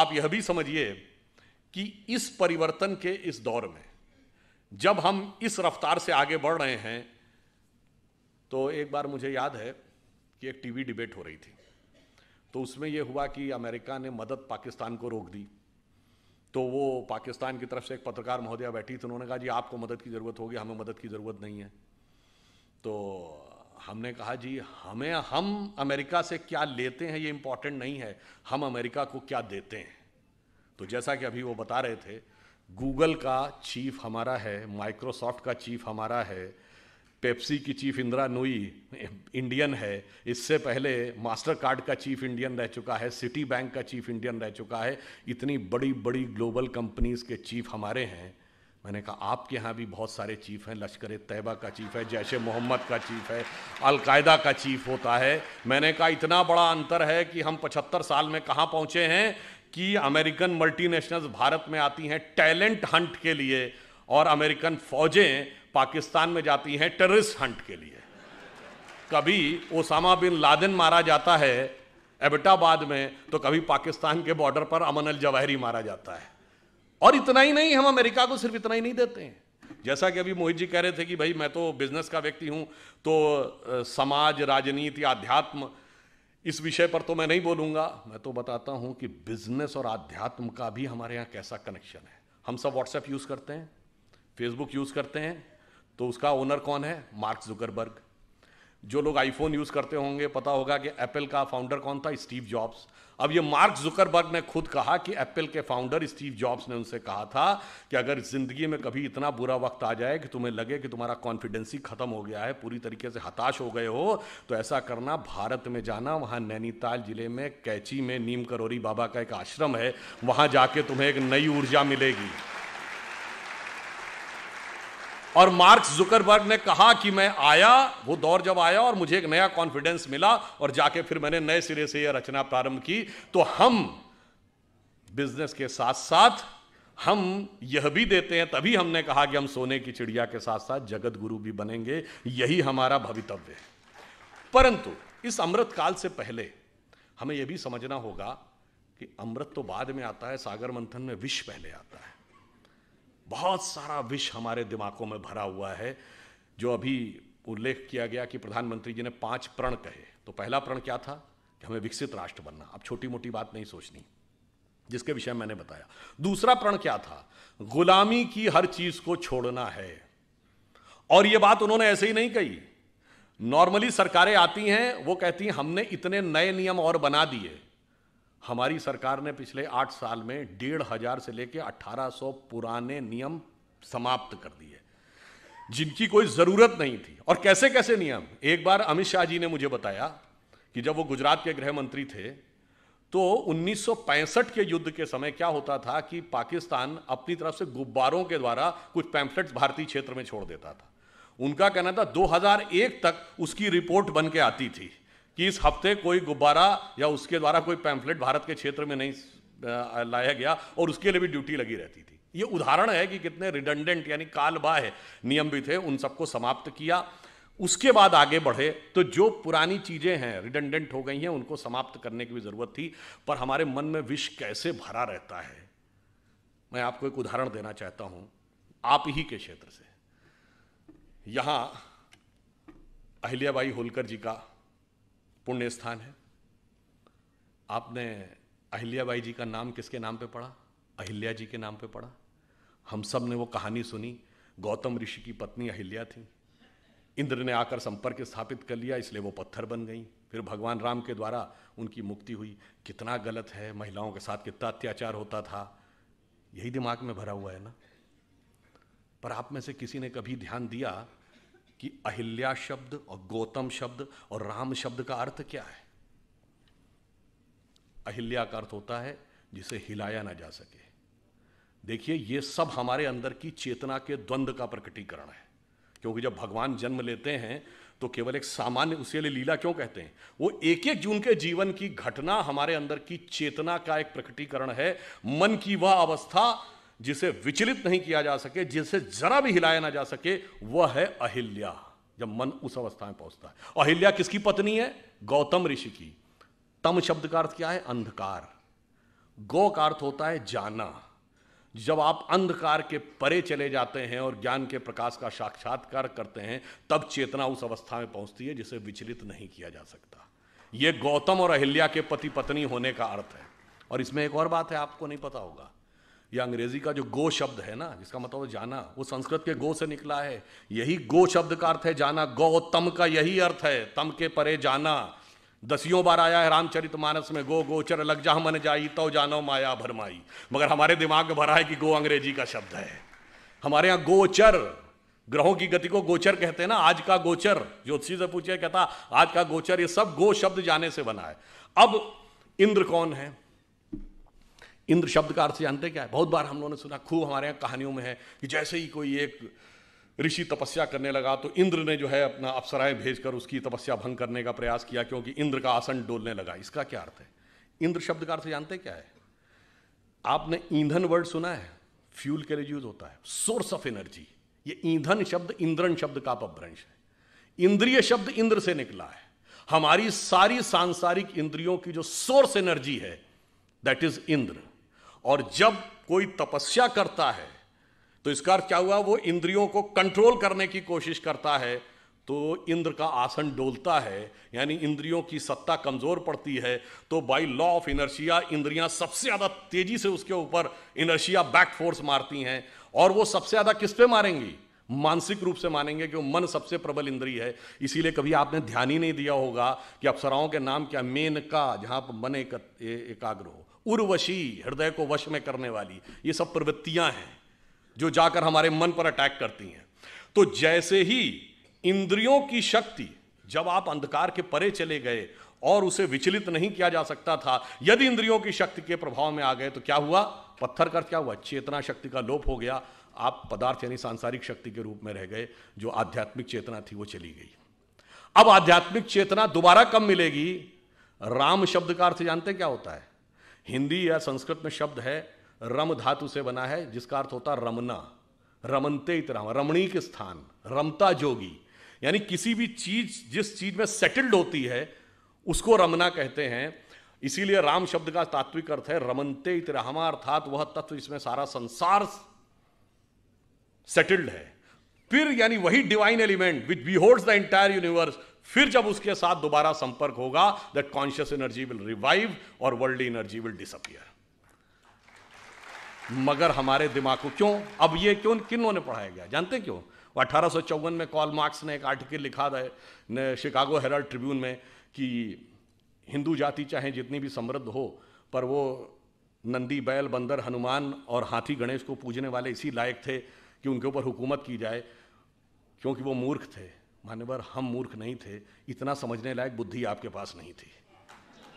आप यह भी समझिए कि इस परिवर्तन के इस दौर में जब हम इस रफ्तार से आगे बढ़ रहे हैं तो एक बार मुझे याद है कि एक टीवी डिबेट हो रही थी तो उसमें यह हुआ कि अमेरिका ने मदद पाकिस्तान को रोक दी तो वो पाकिस्तान की तरफ से एक पत्रकार महोदया बैठी थी उन्होंने कहा जी आपको मदद की ज़रूरत होगी हमें मदद की ज़रूरत नहीं है तो हमने कहा जी हमें हम अमेरिका से क्या लेते हैं ये इम्पॉर्टेंट नहीं है हम अमेरिका को क्या देते हैं तो जैसा कि अभी वो बता रहे थे गूगल का चीफ हमारा है माइक्रोसॉफ्ट का चीफ हमारा है पेप्सी की चीफ इंदिरा नुई इंडियन है इससे पहले मास्टर कार्ड का चीफ इंडियन रह चुका है सिटी बैंक का चीफ इंडियन रह चुका है इतनी बड़ी बड़ी ग्लोबल कंपनीज के चीफ हमारे हैं मैंने कहा आपके यहाँ भी बहुत सारे चीफ हैं लश्कर तैयबा का चीफ है जैश मोहम्मद का चीफ है अलकायदा का चीफ होता है मैंने कहा इतना बड़ा अंतर है कि हम पचहत्तर साल में कहाँ पहुँचे हैं कि अमेरिकन मल्टीनेशनल्स भारत में आती हैं टैलेंट हंट के लिए और अमेरिकन फौजें पाकिस्तान में जाती हैं टेररिस्ट हंट के लिए कभी ओसामा बिन लादेन मारा जाता है एबटाबाद में तो कभी पाकिस्तान के बॉर्डर पर अमन अल जवाहरी मारा जाता है और इतना ही नहीं हम अमेरिका को सिर्फ इतना ही नहीं देते हैं जैसा कि अभी मोहित जी कह रहे थे कि भाई मैं तो बिजनेस का व्यक्ति हूँ तो समाज राजनीति आध्यात्म इस विषय पर तो मैं नहीं बोलूँगा मैं तो बताता हूँ कि बिजनेस और आध्यात्म का भी हमारे यहाँ कैसा कनेक्शन है हम सब व्हाट्सएप यूज़ करते हैं फेसबुक यूज़ करते हैं तो उसका ओनर कौन है मार्क जुकरबर्ग जो लोग आईफोन यूज़ करते होंगे पता होगा कि एप्पल का फाउंडर कौन था स्टीव जॉब्स अब ये मार्क जुकरबर्ग ने खुद कहा कि एप्पल के फाउंडर स्टीव जॉब्स ने उनसे कहा था कि अगर ज़िंदगी में कभी इतना बुरा वक्त आ जाए कि तुम्हें लगे कि तुम्हारा कॉन्फिडेंसी ख़त्म हो गया है पूरी तरीके से हताश हो गए हो तो ऐसा करना भारत में जाना वहां नैनीताल ज़िले में कैची में नीम करोरी बाबा का एक आश्रम है वहां जाके तुम्हें एक नई ऊर्जा मिलेगी और मार्क्स जुकरबर्ग ने कहा कि मैं आया वो दौर जब आया और मुझे एक नया कॉन्फिडेंस मिला और जाके फिर मैंने नए सिरे से यह रचना प्रारंभ की तो हम बिजनेस के साथ साथ हम यह भी देते हैं तभी हमने कहा कि हम सोने की चिड़िया के साथ साथ जगत गुरु भी बनेंगे यही हमारा भवितव्य है परंतु इस अमृत काल से पहले हमें यह भी समझना होगा कि अमृत तो बाद में आता है सागर मंथन में विष पहले आता है बहुत सारा विष हमारे दिमागों में भरा हुआ है जो अभी उल्लेख किया गया कि प्रधानमंत्री जी ने पांच प्रण कहे तो पहला प्रण क्या था कि हमें विकसित राष्ट्र बनना अब छोटी मोटी बात नहीं सोचनी जिसके विषय मैंने बताया दूसरा प्रण क्या था गुलामी की हर चीज को छोड़ना है और यह बात उन्होंने ऐसे ही नहीं कही नॉर्मली सरकारें आती हैं वो कहती हैं हमने इतने नए नियम और बना दिए हमारी सरकार ने पिछले आठ साल में डेढ़ हज़ार से लेकर अट्ठारह सौ पुराने नियम समाप्त कर दिए जिनकी कोई ज़रूरत नहीं थी और कैसे कैसे नियम एक बार अमित शाह जी ने मुझे बताया कि जब वो गुजरात के गृह मंत्री थे तो 1965 के युद्ध के समय क्या होता था कि पाकिस्तान अपनी तरफ से गुब्बारों के द्वारा कुछ पैम्फलेट्स भारतीय क्षेत्र में छोड़ देता था उनका कहना था 2001 तक उसकी रिपोर्ट बन के आती थी कि इस हफ्ते कोई गुब्बारा या उसके द्वारा कोई पैम्फलेट भारत के क्षेत्र में नहीं लाया गया और उसके लिए भी ड्यूटी लगी रहती थी ये उदाहरण है कि कितने रिडंडेंट यानी कालबाह नियम भी थे उन सबको समाप्त किया उसके बाद आगे बढ़े तो जो पुरानी चीज़ें हैं रिडंडेंट हो गई हैं उनको समाप्त करने की भी ज़रूरत थी पर हमारे मन में विष कैसे भरा रहता है मैं आपको एक उदाहरण देना चाहता हूं आप ही के क्षेत्र से यहां अहिल्याबाई होलकर जी का पुण्य स्थान है आपने अहिल्या बाई जी का नाम किसके नाम पे पढ़ा अहिल्या जी के नाम पे पढ़ा हम सब ने वो कहानी सुनी गौतम ऋषि की पत्नी अहिल्या थी इंद्र ने आकर संपर्क स्थापित कर लिया इसलिए वो पत्थर बन गई फिर भगवान राम के द्वारा उनकी मुक्ति हुई कितना गलत है महिलाओं के साथ कितना अत्याचार होता था यही दिमाग में भरा हुआ है ना पर आप में से किसी ने कभी ध्यान दिया कि अहिल्या शब्द और गौतम शब्द और राम शब्द का अर्थ क्या है अहिल्या का अर्थ होता है जिसे हिलाया ना जा सके देखिए ये सब हमारे अंदर की चेतना के द्वंद का प्रकटीकरण है क्योंकि जब भगवान जन्म लेते हैं तो केवल एक सामान्य उसके लिए लीला क्यों कहते हैं वो एक एक जून के जीवन की घटना हमारे अंदर की चेतना का एक प्रकटीकरण है मन की वह अवस्था जिसे विचलित नहीं किया जा सके जिसे जरा भी हिलाया ना जा सके वह है अहिल्या जब मन उस अवस्था में पहुंचता है अहिल्या किसकी पत्नी है गौतम ऋषि की तम शब्द का अर्थ क्या है अंधकार गौ का अर्थ होता है जाना जब आप अंधकार के परे चले जाते हैं और ज्ञान के प्रकाश का साक्षात्कार करते हैं तब चेतना उस अवस्था में पहुंचती है जिसे विचलित नहीं किया जा सकता यह गौतम और अहिल्या के पति पत्नी होने का अर्थ है और इसमें एक और बात है आपको नहीं पता होगा या अंग्रेजी का जो गो शब्द है ना जिसका मतलब जाना वो संस्कृत के गो से निकला है यही गो शब्द का अर्थ है जाना गौ तम का यही अर्थ है तम के परे जाना दसियों बार आया है रामचरित मानस में गो गोचर लग जा मन जाई तो जानो माया भरमाई मगर हमारे दिमाग में भरा है कि गो अंग्रेजी का शब्द है हमारे यहाँ गोचर ग्रहों की गति को गोचर कहते हैं ना आज का गोचर ज्योतिषी से पूछे कहता आज का गोचर ये सब गो शब्द जाने से बना है अब इंद्र कौन है इंद्र शब्द का अर्थ जानते क्या है बहुत बार हम लोगों ने सुना खूब हमारे यहाँ कहानियों में है कि जैसे ही कोई एक ऋषि तपस्या करने लगा तो इंद्र ने जो है अपना अप्सराएं भेजकर उसकी तपस्या भंग करने का प्रयास किया क्योंकि इंद्र का आसन डोलने लगा इसका क्या अर्थ है इंद्र शब्द का अर्थ जानते क्या है आपने ईंधन वर्ड सुना है फ्यूल के लिए यूज होता है सोर्स ऑफ एनर्जी ये ईंधन शब्द इंद्रन शब्द का अपभ्रंश है इंद्रिय शब्द इंद्र से निकला है हमारी सारी सांसारिक इंद्रियों की जो सोर्स एनर्जी है दैट इज इंद्र और जब कोई तपस्या करता है तो इसका अर्थ क्या हुआ वो इंद्रियों को कंट्रोल करने की कोशिश करता है तो इंद्र का आसन डोलता है यानी इंद्रियों की सत्ता कमज़ोर पड़ती है तो बाय लॉ ऑफ इनर्शिया इंद्रियां सबसे ज़्यादा तेज़ी से उसके ऊपर इनर्शिया बैक फोर्स मारती हैं और वो सबसे ज़्यादा किस पे मारेंगी मानसिक रूप से मानेंगे कि मन सबसे प्रबल इंद्री है इसीलिए कभी आपने ध्यान ही नहीं दिया होगा कि अप्सराओं के नाम क्या मेन का जहाँ पर मन एकाग्र हो उर्वशी हृदय को वश में करने वाली ये सब प्रवृत्तियां हैं जो जाकर हमारे मन पर अटैक करती हैं तो जैसे ही इंद्रियों की शक्ति जब आप अंधकार के परे चले गए और उसे विचलित नहीं किया जा सकता था यदि इंद्रियों की शक्ति के प्रभाव में आ गए तो क्या हुआ पत्थर का क्या हुआ चेतना शक्ति का लोप हो गया आप पदार्थ यानी सांसारिक शक्ति के रूप में रह गए जो आध्यात्मिक चेतना थी वो चली गई अब आध्यात्मिक चेतना दोबारा कब मिलेगी राम शब्द का अर्थ जानते क्या होता है हिंदी या संस्कृत में शब्द है रम धातु से बना है जिसका अर्थ होता रमना रमनते इतराम रमणीक स्थान रमता जोगी यानी किसी भी चीज जिस चीज में सेटल्ड होती है उसको रमना कहते हैं इसीलिए राम शब्द का तात्विक अर्थ है रमनते इतरामा अर्थात वह तत्व जिसमें सारा संसार सेटल्ड है फिर यानी वही divine element which beholds the entire universe फिर जब उसके साथ दोबारा संपर्क होगा that conscious energy will revive और वर्ल्ड एनर्जी विल डिसअपियर मगर हमारे दिमाग को क्यों अब ये क्यों किन्नों ने पढ़ाया गया जानते क्यों अठारह में कॉल मार्क्स ने एक आर्टिकल लिखा था शिकागो हेराल्ड ट्रिब्यून में कि हिंदू जाति चाहे जितनी भी समृद्ध हो पर वो नंदी बैल बंदर हनुमान और हाथी गणेश को पूजने वाले इसी लायक थे कि उनके ऊपर हुकूमत की जाए क्योंकि वो मूर्ख थे मान्यवर हम मूर्ख नहीं थे इतना समझने लायक बुद्धि आपके पास नहीं थी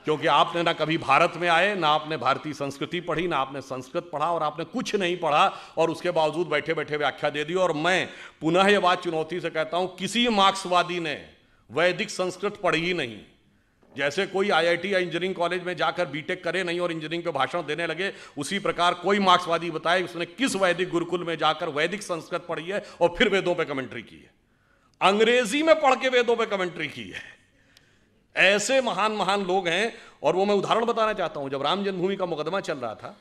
क्योंकि आपने ना कभी भारत में आए ना आपने भारतीय संस्कृति पढ़ी ना आपने संस्कृत पढ़ा और आपने कुछ नहीं पढ़ा और उसके बावजूद बैठे बैठे व्याख्या दे दी और मैं पुनः यह बात चुनौती से कहता हूँ किसी मार्क्सवादी ने वैदिक संस्कृत पढ़ी ही नहीं जैसे कोई आईआईटी या इंजीनियरिंग कॉलेज में जाकर बीटेक करे नहीं और इंजीनियरिंग पे भाषण देने लगे उसी प्रकार कोई मार्क्सवादी बताए उसने किस वैदिक गुरुकुल में जाकर वैदिक संस्कृत पढ़ी है और फिर वेदों पे कमेंट्री की है अंग्रेजी में पढ़ के वेदों पे कमेंट्री की है ऐसे महान महान लोग हैं और वो मैं उदाहरण बताना चाहता हूं जब राम जन्मभूमि का मुकदमा चल रहा था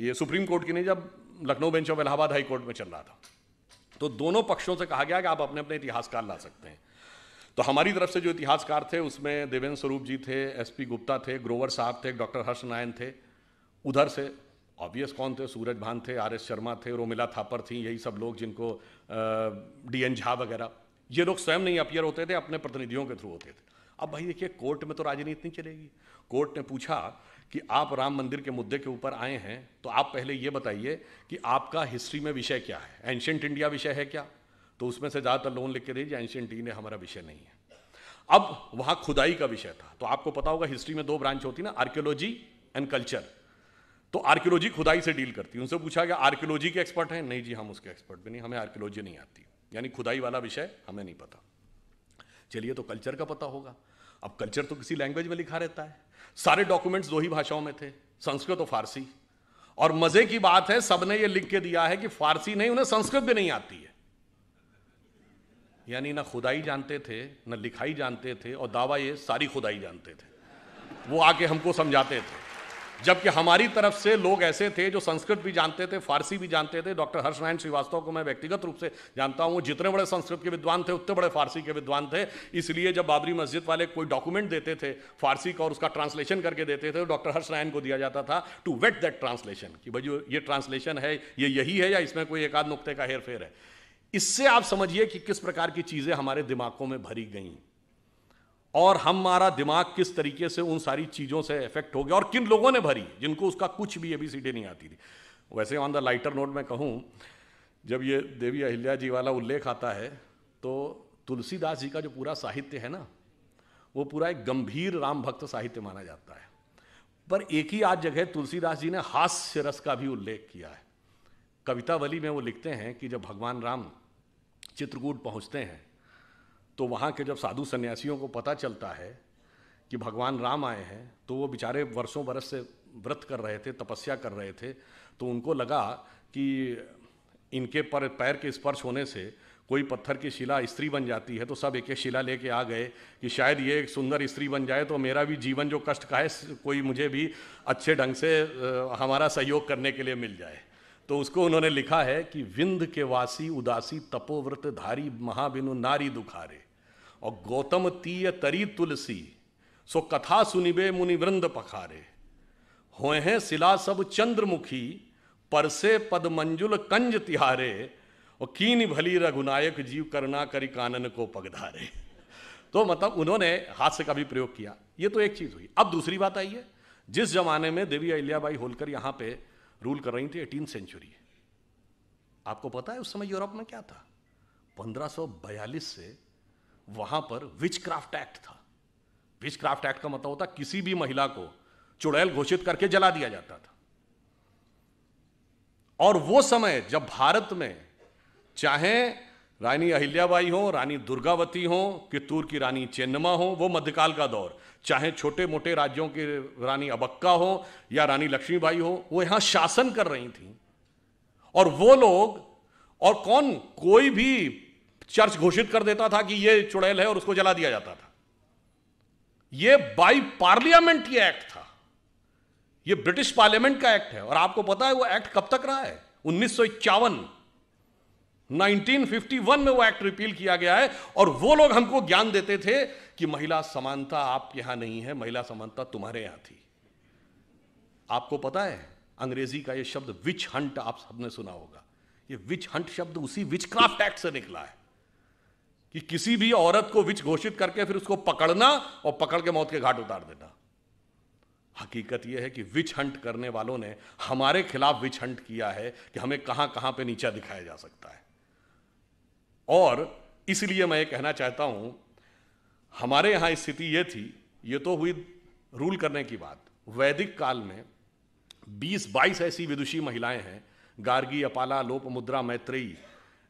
ये सुप्रीम कोर्ट की नहीं जब Lucknow bench of Allahabad high court में चल रहा था तो दोनों पक्षों से कहा गया कि आप अपने अपने इतिहासकार ला सकते हैं तो हमारी तरफ से जो इतिहासकार थे उसमें देवेंद्र स्वरूप जी थे एसपी गुप्ता थे ग्रोवर साहब थे डॉक्टर हर्ष नारायण थे उधर से ऑब्वियस कौन थे सूरज भान थे आर एस शर्मा थे रोमिला थापर थी यही सब लोग जिनको डी एन झा वगैरह ये लोग स्वयं नहीं अपियर होते थे अपने प्रतिनिधियों के थ्रू होते थे अब भाई देखिए कोर्ट में तो राजनीति नहीं चलेगी कोर्ट ने पूछा कि आप राम मंदिर के मुद्दे के ऊपर आए हैं तो आप पहले ये बताइए कि आपका हिस्ट्री में विषय क्या है एंशियंट इंडिया विषय है क्या तो उसमें से ज़्यादातर लोन लिख के दीजिए एंशियंट इंडिया हमारा विषय नहीं है अब वहाँ खुदाई का विषय था तो आपको पता होगा हिस्ट्री में दो ब्रांच होती ना आर्कियोलॉजी एंड कल्चर तो आर्कियोलॉजी खुदाई से डील करती है उनसे पूछा गया आर्कियोलॉजी के एक्सपर्ट हैं नहीं जी हम उसके एक्सपर्ट भी नहीं हमें आर्कियोलॉजी नहीं आती यानी खुदाई वाला विषय हमें नहीं पता चलिए तो कल्चर का पता होगा अब कल्चर तो किसी लैंग्वेज में लिखा रहता है सारे डॉक्यूमेंट्स दो ही भाषाओं में थे संस्कृत और फारसी और मजे की बात है सबने ये लिख के दिया है कि फारसी नहीं उन्हें संस्कृत भी नहीं आती है यानी ना खुदाई जानते थे ना लिखाई जानते थे और दावा ये सारी खुदाई जानते थे वो आके हमको समझाते थे जबकि हमारी तरफ से लोग ऐसे थे जो संस्कृत भी जानते थे फारसी भी जानते थे डॉक्टर हर्ष नारायण श्रीवास्तव को मैं व्यक्तिगत रूप से जानता हूँ जितने बड़े संस्कृत के विद्वान थे उतने बड़े फारसी के विद्वान थे इसलिए जब बाबरी मस्जिद वाले कोई डॉक्यूमेंट देते थे फारसी का और उसका ट्रांसलेशन करके देते थे तो डॉक्टर हर्ष नारायण को दिया जाता था टू वेट दैट ट्रांसलेशन कि भाई ये ट्रांसलेशन है ये यही है या इसमें कोई एक आध नुकते का फेर है इससे आप समझिए कि किस प्रकार की चीज़ें हमारे दिमागों में भरी गई और हमारा दिमाग किस तरीके से उन सारी चीज़ों से इफेक्ट हो गया और किन लोगों ने भरी जिनको उसका कुछ भी अभी सीटें नहीं आती थी वैसे ऑन द लाइटर नोट में कहूँ जब ये देवी अहिल्या जी वाला उल्लेख आता है तो तुलसीदास जी का जो पूरा साहित्य है ना वो पूरा एक गंभीर राम भक्त साहित्य माना जाता है पर एक ही आज जगह तुलसीदास जी ने हास्य रस का भी उल्लेख किया है कवितावली में वो लिखते हैं कि जब भगवान राम चित्रकूट पहुँचते हैं तो वहाँ के जब साधु सन्यासियों को पता चलता है कि भगवान राम आए हैं तो वो बेचारे वर्षों बरस से व्रत कर रहे थे तपस्या कर रहे थे तो उनको लगा कि इनके पर पैर के स्पर्श होने से कोई पत्थर की शिला स्त्री बन जाती है तो सब एक एक शिला लेके आ गए कि शायद ये एक सुंदर स्त्री बन जाए तो मेरा भी जीवन जो कष्ट का है कोई मुझे भी अच्छे ढंग से हमारा सहयोग करने के लिए मिल जाए तो उसको उन्होंने लिखा है कि विंध के वासी उदासी तपोव्रत धारी महाबिनु नारी दुखारे और गौतम तीय तरी तुलसी सो कथा सुनिबे मुनिवृंद पखारे होए हैं सिला सब चंद्रमुखी परसे पद मंजुल कंज तिहारे और कीन भली रघुनायक जीव करना करी कानन को पगधारे तो मतलब उन्होंने हास्य का भी प्रयोग किया ये तो एक चीज़ हुई अब दूसरी बात आई है जिस जमाने में देवी अहिल्याबाई होलकर यहां पे रूल कर रही थी एटीन सेंचुरी आपको पता है उस समय यूरोप में क्या था 1542 से वहां पर विच क्राफ्ट एक्ट था विच क्राफ्ट एक्ट का मतलब होता किसी भी महिला को चुड़ैल घोषित करके जला दिया जाता था और वो समय जब भारत में चाहे रानी अहिल्याबाई हो रानी दुर्गावती हो कित्तूर की रानी चेन्नमा हो वो मध्यकाल का दौर चाहे छोटे मोटे राज्यों की रानी अबक्का हो या रानी लक्ष्मीबाई हो वो यहां शासन कर रही थी और वो लोग और कौन कोई भी चर्च घोषित कर देता था कि यह चुड़ैल है और उसको जला दिया जाता था यह बाई पार्लियामेंट यह एक्ट था यह ब्रिटिश पार्लियामेंट का एक्ट है और आपको पता है वो एक्ट कब तक रहा है उन्नीस सौ इक्यावन वन में वो एक्ट रिपील किया गया है और वो लोग हमको ज्ञान देते थे कि महिला समानता आप यहां नहीं है महिला समानता तुम्हारे यहां थी आपको पता है अंग्रेजी का ये शब्द विच हंट आप सबने सुना होगा ये विच हंट शब्द उसी विच क्राफ्ट एक्ट से निकला है कि किसी भी औरत को विच घोषित करके फिर उसको पकड़ना और पकड़ के मौत के घाट उतार देना हकीकत यह है कि विच हंट करने वालों ने हमारे खिलाफ विच हंट किया है कि हमें कहां कहां पे नीचा दिखाया जा सकता है और इसलिए मैं ये कहना चाहता हूं हमारे यहां स्थिति यह थी ये तो हुई रूल करने की बात वैदिक काल में 20-22 ऐसी विदुषी महिलाएं हैं गार्गी अपाला लोप मुद्रा मैत्रेयी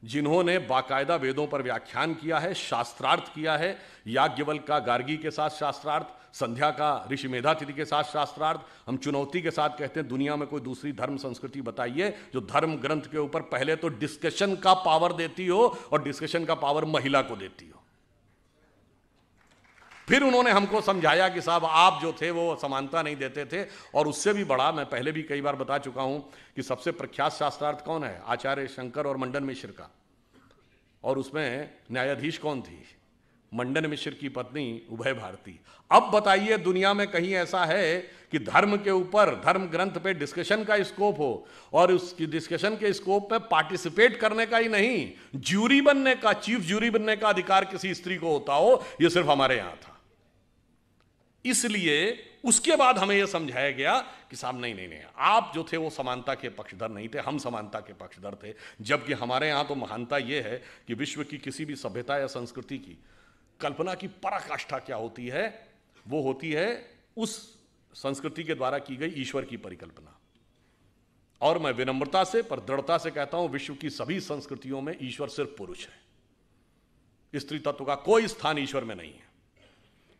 जिन्होंने बाकायदा वेदों पर व्याख्यान किया है शास्त्रार्थ किया है याज्ञवल का गार्गी के साथ शास्त्रार्थ संध्या का ऋषि मेधातिथि के साथ शास्त्रार्थ हम चुनौती के साथ कहते हैं दुनिया में कोई दूसरी धर्म संस्कृति बताइए जो धर्म ग्रंथ के ऊपर पहले तो डिस्कशन का पावर देती हो और डिस्कशन का पावर महिला को देती हो फिर उन्होंने हमको समझाया कि साहब आप जो थे वो समानता नहीं देते थे और उससे भी बड़ा मैं पहले भी कई बार बता चुका हूं कि सबसे प्रख्यात शास्त्रार्थ कौन है आचार्य शंकर और मंडन मिश्र का और उसमें न्यायाधीश कौन थी मंडन मिश्र की पत्नी उभय भारती अब बताइए दुनिया में कहीं ऐसा है कि धर्म के ऊपर धर्म ग्रंथ पे डिस्कशन का स्कोप हो और उसकी डिस्कशन के स्कोप में पार्टिसिपेट करने का ही नहीं ज्यूरी बनने का चीफ ज्यूरी बनने का अधिकार किसी स्त्री को होता हो यह सिर्फ हमारे यहाँ था इसलिए उसके बाद हमें यह समझाया गया कि साहब नहीं नहीं नहीं आप जो थे वो समानता के पक्षधर नहीं थे हम समानता के पक्षधर थे जबकि हमारे यहां तो महानता यह है कि विश्व की किसी भी सभ्यता या संस्कृति की कल्पना की पराकाष्ठा क्या होती है वो होती है उस संस्कृति के द्वारा की गई ईश्वर की परिकल्पना और मैं विनम्रता से पर दृढ़ता से कहता हूं विश्व की सभी संस्कृतियों में ईश्वर सिर्फ पुरुष है स्त्री तत्व का कोई स्थान ईश्वर में नहीं है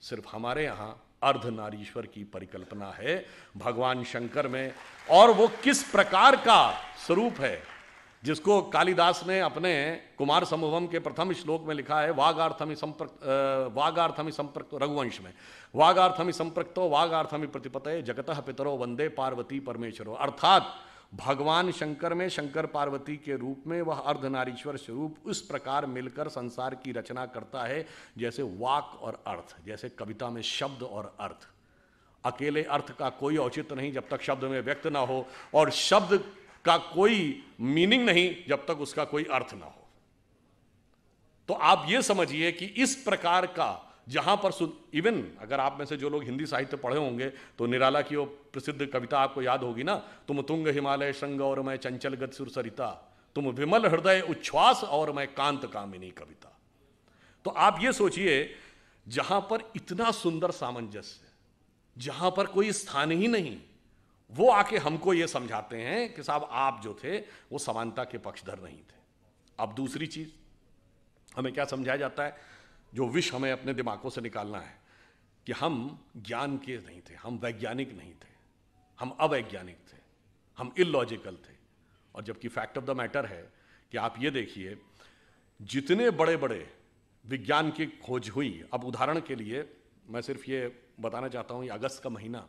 सिर्फ हमारे यहां अर्धनारीश्वर की परिकल्पना है भगवान शंकर में और वो किस प्रकार का स्वरूप है जिसको कालिदास ने अपने कुमार संभवम के प्रथम श्लोक में लिखा है वाघार्थमी संपर्क वागार्थमी संपर्क रघुवंश में संपर्क तो वागार्थमी प्रतिपत जगत पितरो वंदे पार्वती परमेश्वरो अर्थात भगवान शंकर में शंकर पार्वती के रूप में वह अर्धनारीश्वर स्वरूप उस प्रकार मिलकर संसार की रचना करता है जैसे वाक और अर्थ जैसे कविता में शब्द और अर्थ अकेले अर्थ का कोई औचित्य नहीं जब तक शब्द में व्यक्त ना हो और शब्द का कोई मीनिंग नहीं जब तक उसका कोई अर्थ ना हो तो आप ये समझिए कि इस प्रकार का जहाँ पर इवन अगर आप में से जो लोग हिंदी साहित्य पढ़े होंगे तो निराला की वो प्रसिद्ध कविता आपको याद होगी ना तुम तुंग हिमालय शंग और मैं चंचल गदसुर सरिता तुम विमल हृदय उच्छ्वास और मैं कांत कामिनी कविता तो आप ये सोचिए जहाँ पर इतना सुंदर सामंजस्य जहाँ पर कोई स्थान ही नहीं वो आके हमको ये समझाते हैं कि साहब आप जो थे वो समानता के पक्षधर नहीं थे अब दूसरी चीज हमें क्या समझाया जाता है जो विष हमें अपने दिमागों से निकालना है कि हम ज्ञान के नहीं थे हम वैज्ञानिक नहीं थे हम अवैज्ञानिक थे हम इलॉजिकल थे और जबकि फैक्ट ऑफ द मैटर है कि आप ये देखिए जितने बड़े बड़े विज्ञान की खोज हुई अब उदाहरण के लिए मैं सिर्फ ये बताना चाहता हूँ अगस्त का महीना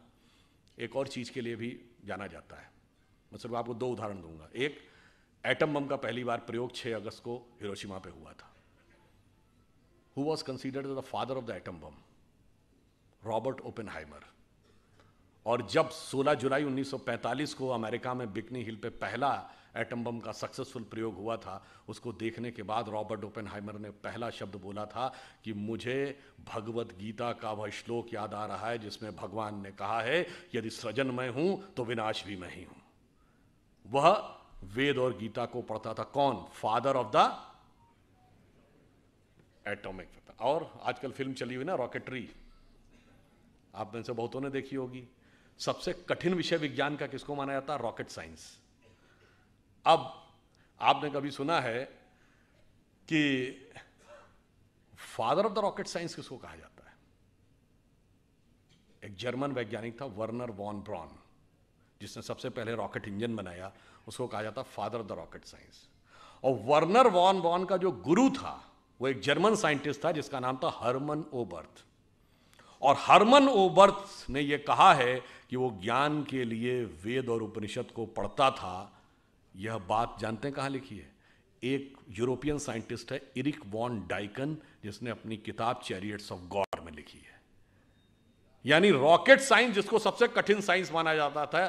एक और चीज़ के लिए भी जाना जाता है मैं सिर्फ आपको दो उदाहरण दूंगा एक एटम बम का पहली बार प्रयोग 6 अगस्त को हिरोशिमा पे हुआ था who was considered the father of the atom bomb, Robert Oppenheimer. और जब 16 जुलाई 1945 को अमेरिका में बिकनी हिल पे पहला एटम बम का सक्सेसफुल प्रयोग हुआ था उसको देखने के बाद रॉबर्ट ओपन ने पहला शब्द बोला था कि मुझे भगवत गीता का वह श्लोक याद आ रहा है जिसमें भगवान ने कहा है यदि सृजन मैं हूं तो विनाश भी मैं ही हूं वह वेद और गीता को पढ़ता था कौन father of the atomic weapon और आजकल फिल्म चली हुई ना रॉकेटरी आप में से बहुतों ने देखी होगी सबसे कठिन विषय विज्ञान का किसको माना जाता है रॉकेट साइंस अब आपने कभी सुना है कि father of the rocket science किसको कहा जाता है एक जर्मन वैज्ञानिक था वर्नर वॉन ब्रॉन जिसने सबसे पहले रॉकेट इंजन बनाया उसको कहा जाता father of the rocket science और वर्नर वॉन ब्रॉन का जो गुरु था वो एक जर्मन साइंटिस्ट था जिसका नाम था हरमन ओबर्थ और हरमन ओबर्थ ने यह कहा है कि वो ज्ञान के लिए वेद और उपनिषद को पढ़ता था यह बात जानते हैं कहाँ लिखी है एक यूरोपियन साइंटिस्ट है इरिक वॉन डाइकन जिसने अपनी किताब चैरियट्स ऑफ गॉड में लिखी है यानी रॉकेट साइंस जिसको सबसे कठिन साइंस माना जाता था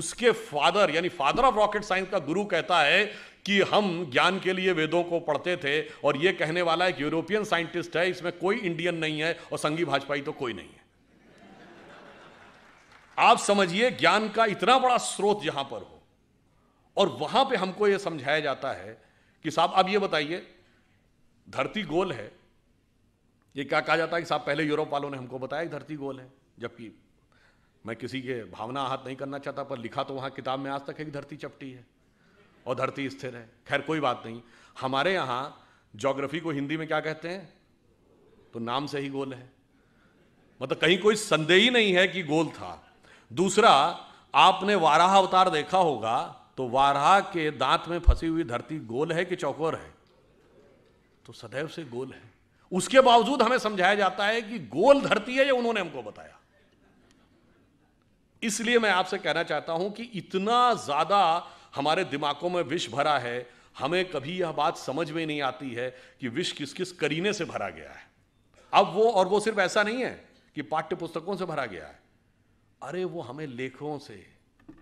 उसके फादर यानी फादर ऑफ रॉकेट साइंस का गुरु कहता है कि हम ज्ञान के लिए वेदों को पढ़ते थे और ये कहने वाला एक यूरोपियन साइंटिस्ट है इसमें कोई इंडियन नहीं है और संगी भाजपाई तो कोई नहीं है आप समझिए ज्ञान का इतना बड़ा स्रोत यहां पर हो और वहां पे हमको ये समझाया जाता है कि साहब अब ये बताइए धरती गोल है ये क्या कहा जाता है कि साहब पहले यूरोप वालों ने हमको बताया कि धरती गोल है जबकि मैं किसी के भावना आहत नहीं करना चाहता पर लिखा तो वहां किताब में आज तक है कि धरती चपटी है और धरती स्थिर है खैर कोई बात नहीं हमारे यहां जोग्राफी को हिंदी में क्या कहते हैं तो नाम से ही गोल है मतलब कहीं कोई संदेह ही नहीं है कि गोल था दूसरा आपने वाराह अवतार देखा होगा तो वाराह के दांत में फंसी हुई धरती गोल है कि चौकोर है तो सदैव से गोल है उसके बावजूद हमें समझाया जाता है कि गोल धरती है ये उन्होंने हमको बताया इसलिए मैं आपसे कहना चाहता हूं कि इतना ज्यादा हमारे दिमागों में विष भरा है हमें कभी यह बात समझ में नहीं आती है कि विष किस किस करीने से भरा गया है अब वो और वो सिर्फ ऐसा नहीं है कि पाठ्य पुस्तकों से भरा गया है अरे वो हमें लेखों से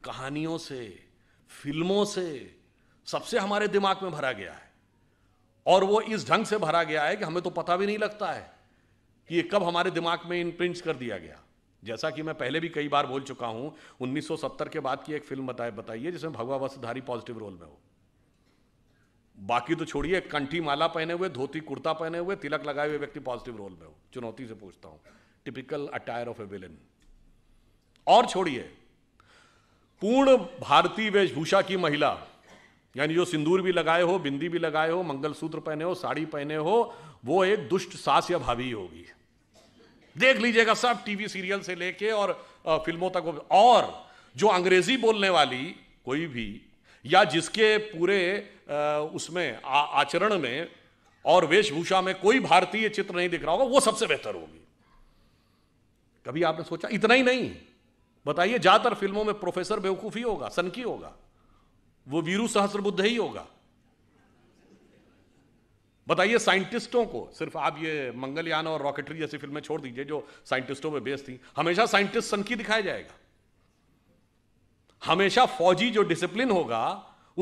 कहानियों से फिल्मों से सबसे हमारे दिमाग में भरा गया है और वो इस ढंग से भरा गया है कि हमें तो पता भी नहीं लगता है कि ये कब हमारे दिमाग में इनप्रिंट कर दिया गया जैसा कि मैं पहले भी कई बार बोल चुका हूं 1970 के बाद की एक फिल्म बताए बताइए जिसमें भगवा वस्त्रधारी पॉजिटिव रोल में हो बाकी तो छोड़िए कंठी माला पहने हुए धोती कुर्ता पहने हुए तिलक लगाए हुए व्यक्ति पॉजिटिव रोल में हो चुनौती से पूछता हूं typical attire of a villain और छोड़िए पूर्ण भारतीय वेशभूषा की महिला यानी जो सिंदूर भी लगाए हो बिंदी भी लगाए हो मंगलसूत्र पहने हो साड़ी पहने हो वो एक दुष्ट सास या भाभी होगी देख लीजिएगा सब टीवी सीरियल से लेके और फिल्मों तक और जो अंग्रेजी बोलने वाली कोई भी या जिसके पूरे उसमें आचरण में और वेशभूषा में कोई भारतीय चित्र नहीं दिख रहा होगा वो सबसे बेहतर होगी कभी आपने सोचा इतना ही नहीं बताइए ज्यादातर फिल्मों में प्रोफेसर बेवकूफी होगा सनकी होगा वो वीरू सहस्रबुद्ध ही होगा बताइए साइंटिस्टों को सिर्फ आप ये मंगलयान और रॉकेटरी जैसी फिल्में छोड़ दीजिए जो साइंटिस्टों में बेस्ट थी हमेशा साइंटिस्ट सन की दिखाया जाएगा हमेशा फौजी जो डिसिप्लिन होगा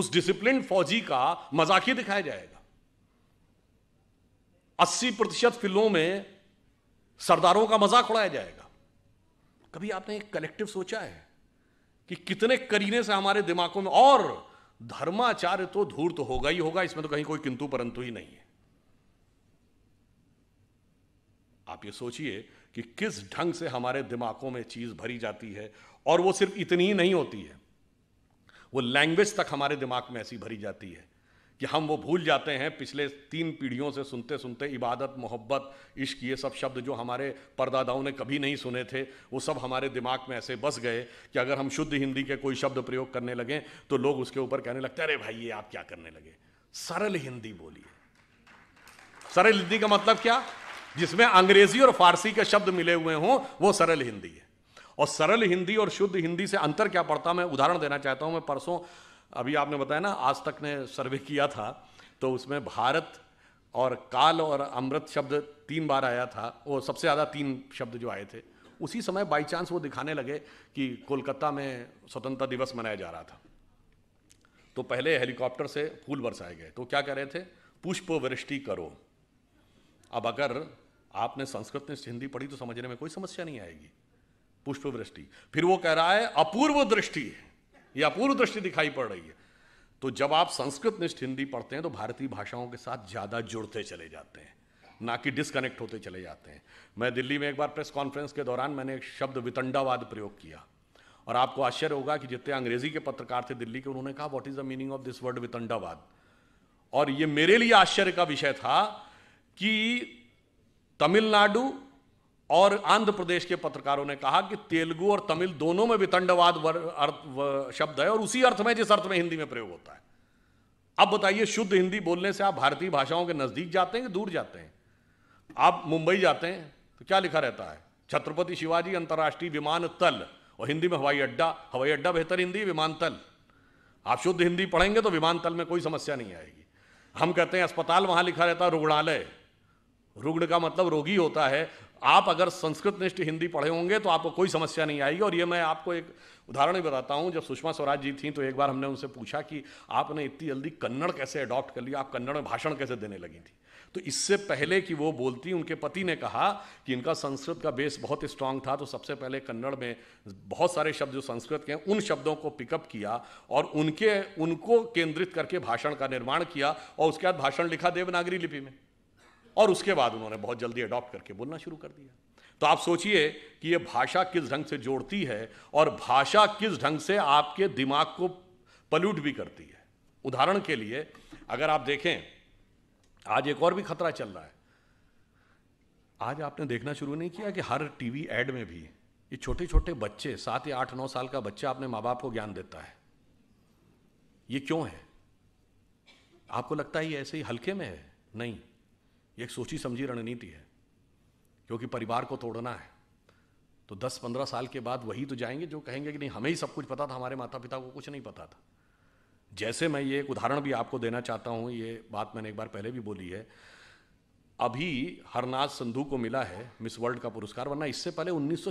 उस डिसिप्लिन फौजी का मजाक ही दिखाया जाएगा अस्सी प्रतिशत फिल्मों में सरदारों का मजाक उड़ाया जाएगा कभी आपने एक कलेक्टिव सोचा है कि कितने करीने से हमारे दिमागों में और धर्माचार्य तो धूर्त तो होगा ही होगा इसमें तो कहीं कोई किंतु परंतु ही नहीं है आप ये सोचिए कि किस ढंग से हमारे दिमागों में चीज़ भरी जाती है और वो सिर्फ इतनी ही नहीं होती है वो लैंग्वेज तक हमारे दिमाग में ऐसी भरी जाती है कि हम वो भूल जाते हैं पिछले तीन पीढ़ियों से सुनते सुनते इबादत मोहब्बत इश्क ये सब शब्द जो हमारे परदादाओं ने कभी नहीं सुने थे वो सब हमारे दिमाग में ऐसे बस गए कि अगर हम शुद्ध हिंदी के कोई शब्द प्रयोग करने लगें तो लोग उसके ऊपर कहने लगते अरे भाई ये आप क्या करने लगे सरल हिंदी बोलिए सरल हिंदी का मतलब क्या जिसमें अंग्रेजी और फारसी के शब्द मिले हुए हों वो सरल हिंदी है और सरल हिंदी और शुद्ध हिंदी से अंतर क्या पड़ता मैं उदाहरण देना चाहता हूं मैं परसों अभी आपने बताया ना आज तक ने सर्वे किया था तो उसमें भारत और काल और अमृत शब्द तीन बार आया था वो सबसे ज़्यादा तीन शब्द जो आए थे उसी समय बाई चांस वो दिखाने लगे कि कोलकाता में स्वतंत्रता दिवस मनाया जा रहा था तो पहले हेलीकॉप्टर से फूल बरसाए गए तो क्या कह रहे थे पुष्प वृष्टि करो अब अगर आपने संस्कृत ने हिंदी पढ़ी तो समझने में कोई समस्या नहीं आएगी पुष्प वृष्टि फिर वो कह रहा है अपूर्व दृष्टि है ये अपूर्व दृष्टि दिखाई पड़ रही है तो जब आप संस्कृत निष्ठ हिंदी पढ़ते हैं तो भारतीय भाषाओं के साथ ज़्यादा जुड़ते चले जाते हैं ना कि डिस्कनेक्ट होते चले जाते हैं मैं दिल्ली में एक बार प्रेस कॉन्फ्रेंस के दौरान मैंने एक शब्द वितंडावाद प्रयोग किया और आपको आश्चर्य होगा कि जितने अंग्रेजी के पत्रकार थे दिल्ली के उन्होंने कहा what is the meaning of this word वितंडावाद और ये मेरे लिए आश्चर्य का विषय था कि तमिलनाडु और आंध्र प्रदेश के पत्रकारों ने कहा कि तेलुगु और तमिल दोनों में वितंडवाद अर्थ शब्द है और उसी अर्थ में जिस अर्थ में हिंदी में प्रयोग होता है अब बताइए शुद्ध हिंदी बोलने से आप भारतीय भाषाओं के नज़दीक जाते हैं कि दूर जाते हैं आप मुंबई जाते हैं तो क्या लिखा रहता है छत्रपति शिवाजी अंतर्राष्ट्रीय विमानतल और हिंदी में हवाई अड्डा हवाई अड्डा बेहतर हिंदी विमानतल आप शुद्ध हिंदी पढ़ेंगे तो विमानतल में कोई समस्या नहीं आएगी हम कहते हैं अस्पताल वहाँ लिखा रहता है रुग्णालय रुग्ण का मतलब रोगी होता है आप अगर संस्कृत निष्ठ हिंदी पढ़े होंगे तो आपको कोई समस्या नहीं आएगी और ये मैं आपको एक उदाहरण भी बताता हूँ जब सुषमा स्वराज जी थी तो एक बार हमने उनसे पूछा कि आपने इतनी जल्दी कन्नड़ कैसे अडॉप्ट कर लिया आप कन्नड़ में भाषण कैसे देने लगी थी तो इससे पहले कि वो बोलती उनके पति ने कहा कि इनका संस्कृत का बेस बहुत स्ट्रांग था तो सबसे पहले कन्नड़ में बहुत सारे शब्द जो संस्कृत के हैं उन शब्दों को पिकअप किया और उनके उनको केंद्रित करके भाषण का निर्माण किया और उसके बाद भाषण लिखा देवनागरी लिपि में और उसके बाद उन्होंने बहुत जल्दी अडॉप्ट करके बोलना शुरू कर दिया तो आप सोचिए कि ये भाषा किस ढंग से जोड़ती है और भाषा किस ढंग से आपके दिमाग को पल्यूट भी करती है उदाहरण के लिए अगर आप देखें आज एक और भी खतरा चल रहा है आज आपने देखना शुरू नहीं किया कि हर टीवी एड में भी ये छोटे छोटे बच्चे सात या आठ नौ साल का बच्चा अपने माँ बाप को ज्ञान देता है ये क्यों है आपको लगता है ये ऐसे ही हल्के में है नहीं ये एक सोची समझी रणनीति है क्योंकि परिवार को तोड़ना है तो 10-15 साल के बाद वही तो जाएंगे जो कहेंगे कि नहीं हमें ही सब कुछ पता था हमारे माता पिता को कुछ नहीं पता था जैसे मैं ये एक उदाहरण भी आपको देना चाहता हूँ ये बात मैंने एक बार पहले भी बोली है अभी हरनाज संधु को मिला है मिस वर्ल्ड का पुरस्कार वरना इससे पहले उन्नीस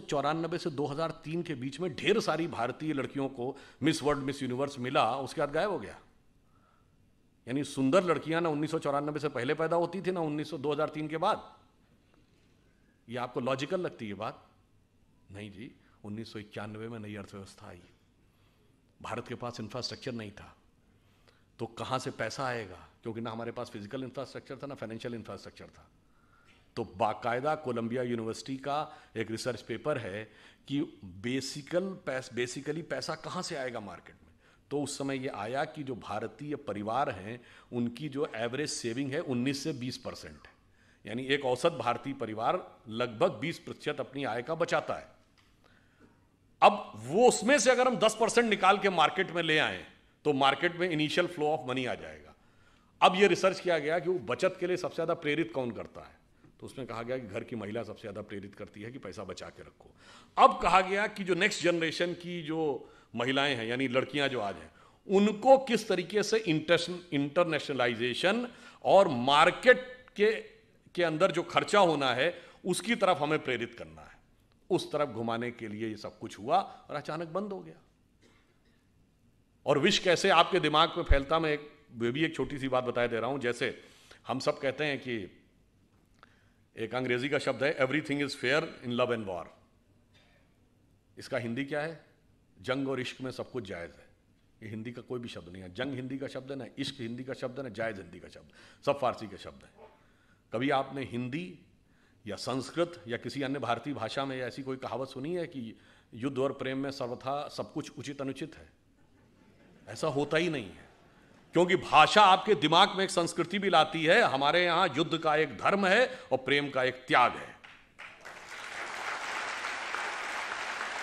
से 2003 के बीच में ढेर सारी भारतीय लड़कियों को मिस वर्ल्ड मिस यूनिवर्स मिला उसके बाद गायब हो गया यानी सुंदर लड़कियां ना उन्नीस से पहले पैदा होती थी ना उन्नीस सौ के बाद ये आपको लॉजिकल लगती है बात नहीं जी उन्नीस में नई अर्थव्यवस्था आई भारत के पास इंफ्रास्ट्रक्चर नहीं था तो कहाँ से पैसा आएगा क्योंकि ना हमारे पास फिजिकल इंफ्रास्ट्रक्चर था ना फाइनेंशियल इंफ्रास्ट्रक्चर था तो बाकायदा कोलंबिया यूनिवर्सिटी का एक रिसर्च पेपर है कि बेसिकल पैस, बेसिकली पैसा कहाँ से आएगा मार्केट तो उस समय ये आया कि जो भारतीय परिवार हैं उनकी जो एवरेज सेविंग है 19 से 20 परसेंट है यानी एक औसत भारतीय परिवार लगभग 20 प्रतिशत अपनी आय का बचाता है अब वो उसमें से अगर हम 10 परसेंट निकाल के मार्केट में ले आए तो मार्केट में इनिशियल फ्लो ऑफ मनी आ जाएगा अब ये रिसर्च किया गया कि वो बचत के लिए सबसे ज़्यादा प्रेरित कौन करता है तो उसमें कहा गया कि घर की महिला सबसे ज़्यादा प्रेरित करती है कि पैसा बचा के रखो अब कहा गया कि जो नेक्स्ट जनरेशन की जो महिलाएं हैं यानी लड़कियां जो आज हैं उनको किस तरीके से इंटरनेशनलाइजेशन और मार्केट के के अंदर जो खर्चा होना है उसकी तरफ हमें प्रेरित करना है उस तरफ घुमाने के लिए ये सब कुछ हुआ और अचानक बंद हो गया और विश कैसे आपके दिमाग में फैलता मैं एक वे भी एक छोटी सी बात बताए दे रहा हूं जैसे हम सब कहते हैं कि एक अंग्रेजी का शब्द है everything is fair in love and war इसका हिंदी क्या है जंग और इश्क में सब कुछ जायज़ है ये हिंदी का कोई भी शब्द नहीं है जंग हिंदी का शब्द है ना इश्क हिंदी का शब्द है ना जायज़ हिंदी का शब्द सब फारसी के शब्द हैं कभी आपने हिंदी या संस्कृत या किसी अन्य भारतीय भाषा में ऐसी कोई कहावत सुनी है कि युद्ध और प्रेम में सर्वथा सब कुछ उचित अनुचित है ऐसा होता ही नहीं है क्योंकि भाषा आपके दिमाग में एक संस्कृति भी लाती है हमारे यहाँ युद्ध का एक धर्म है और प्रेम का एक त्याग है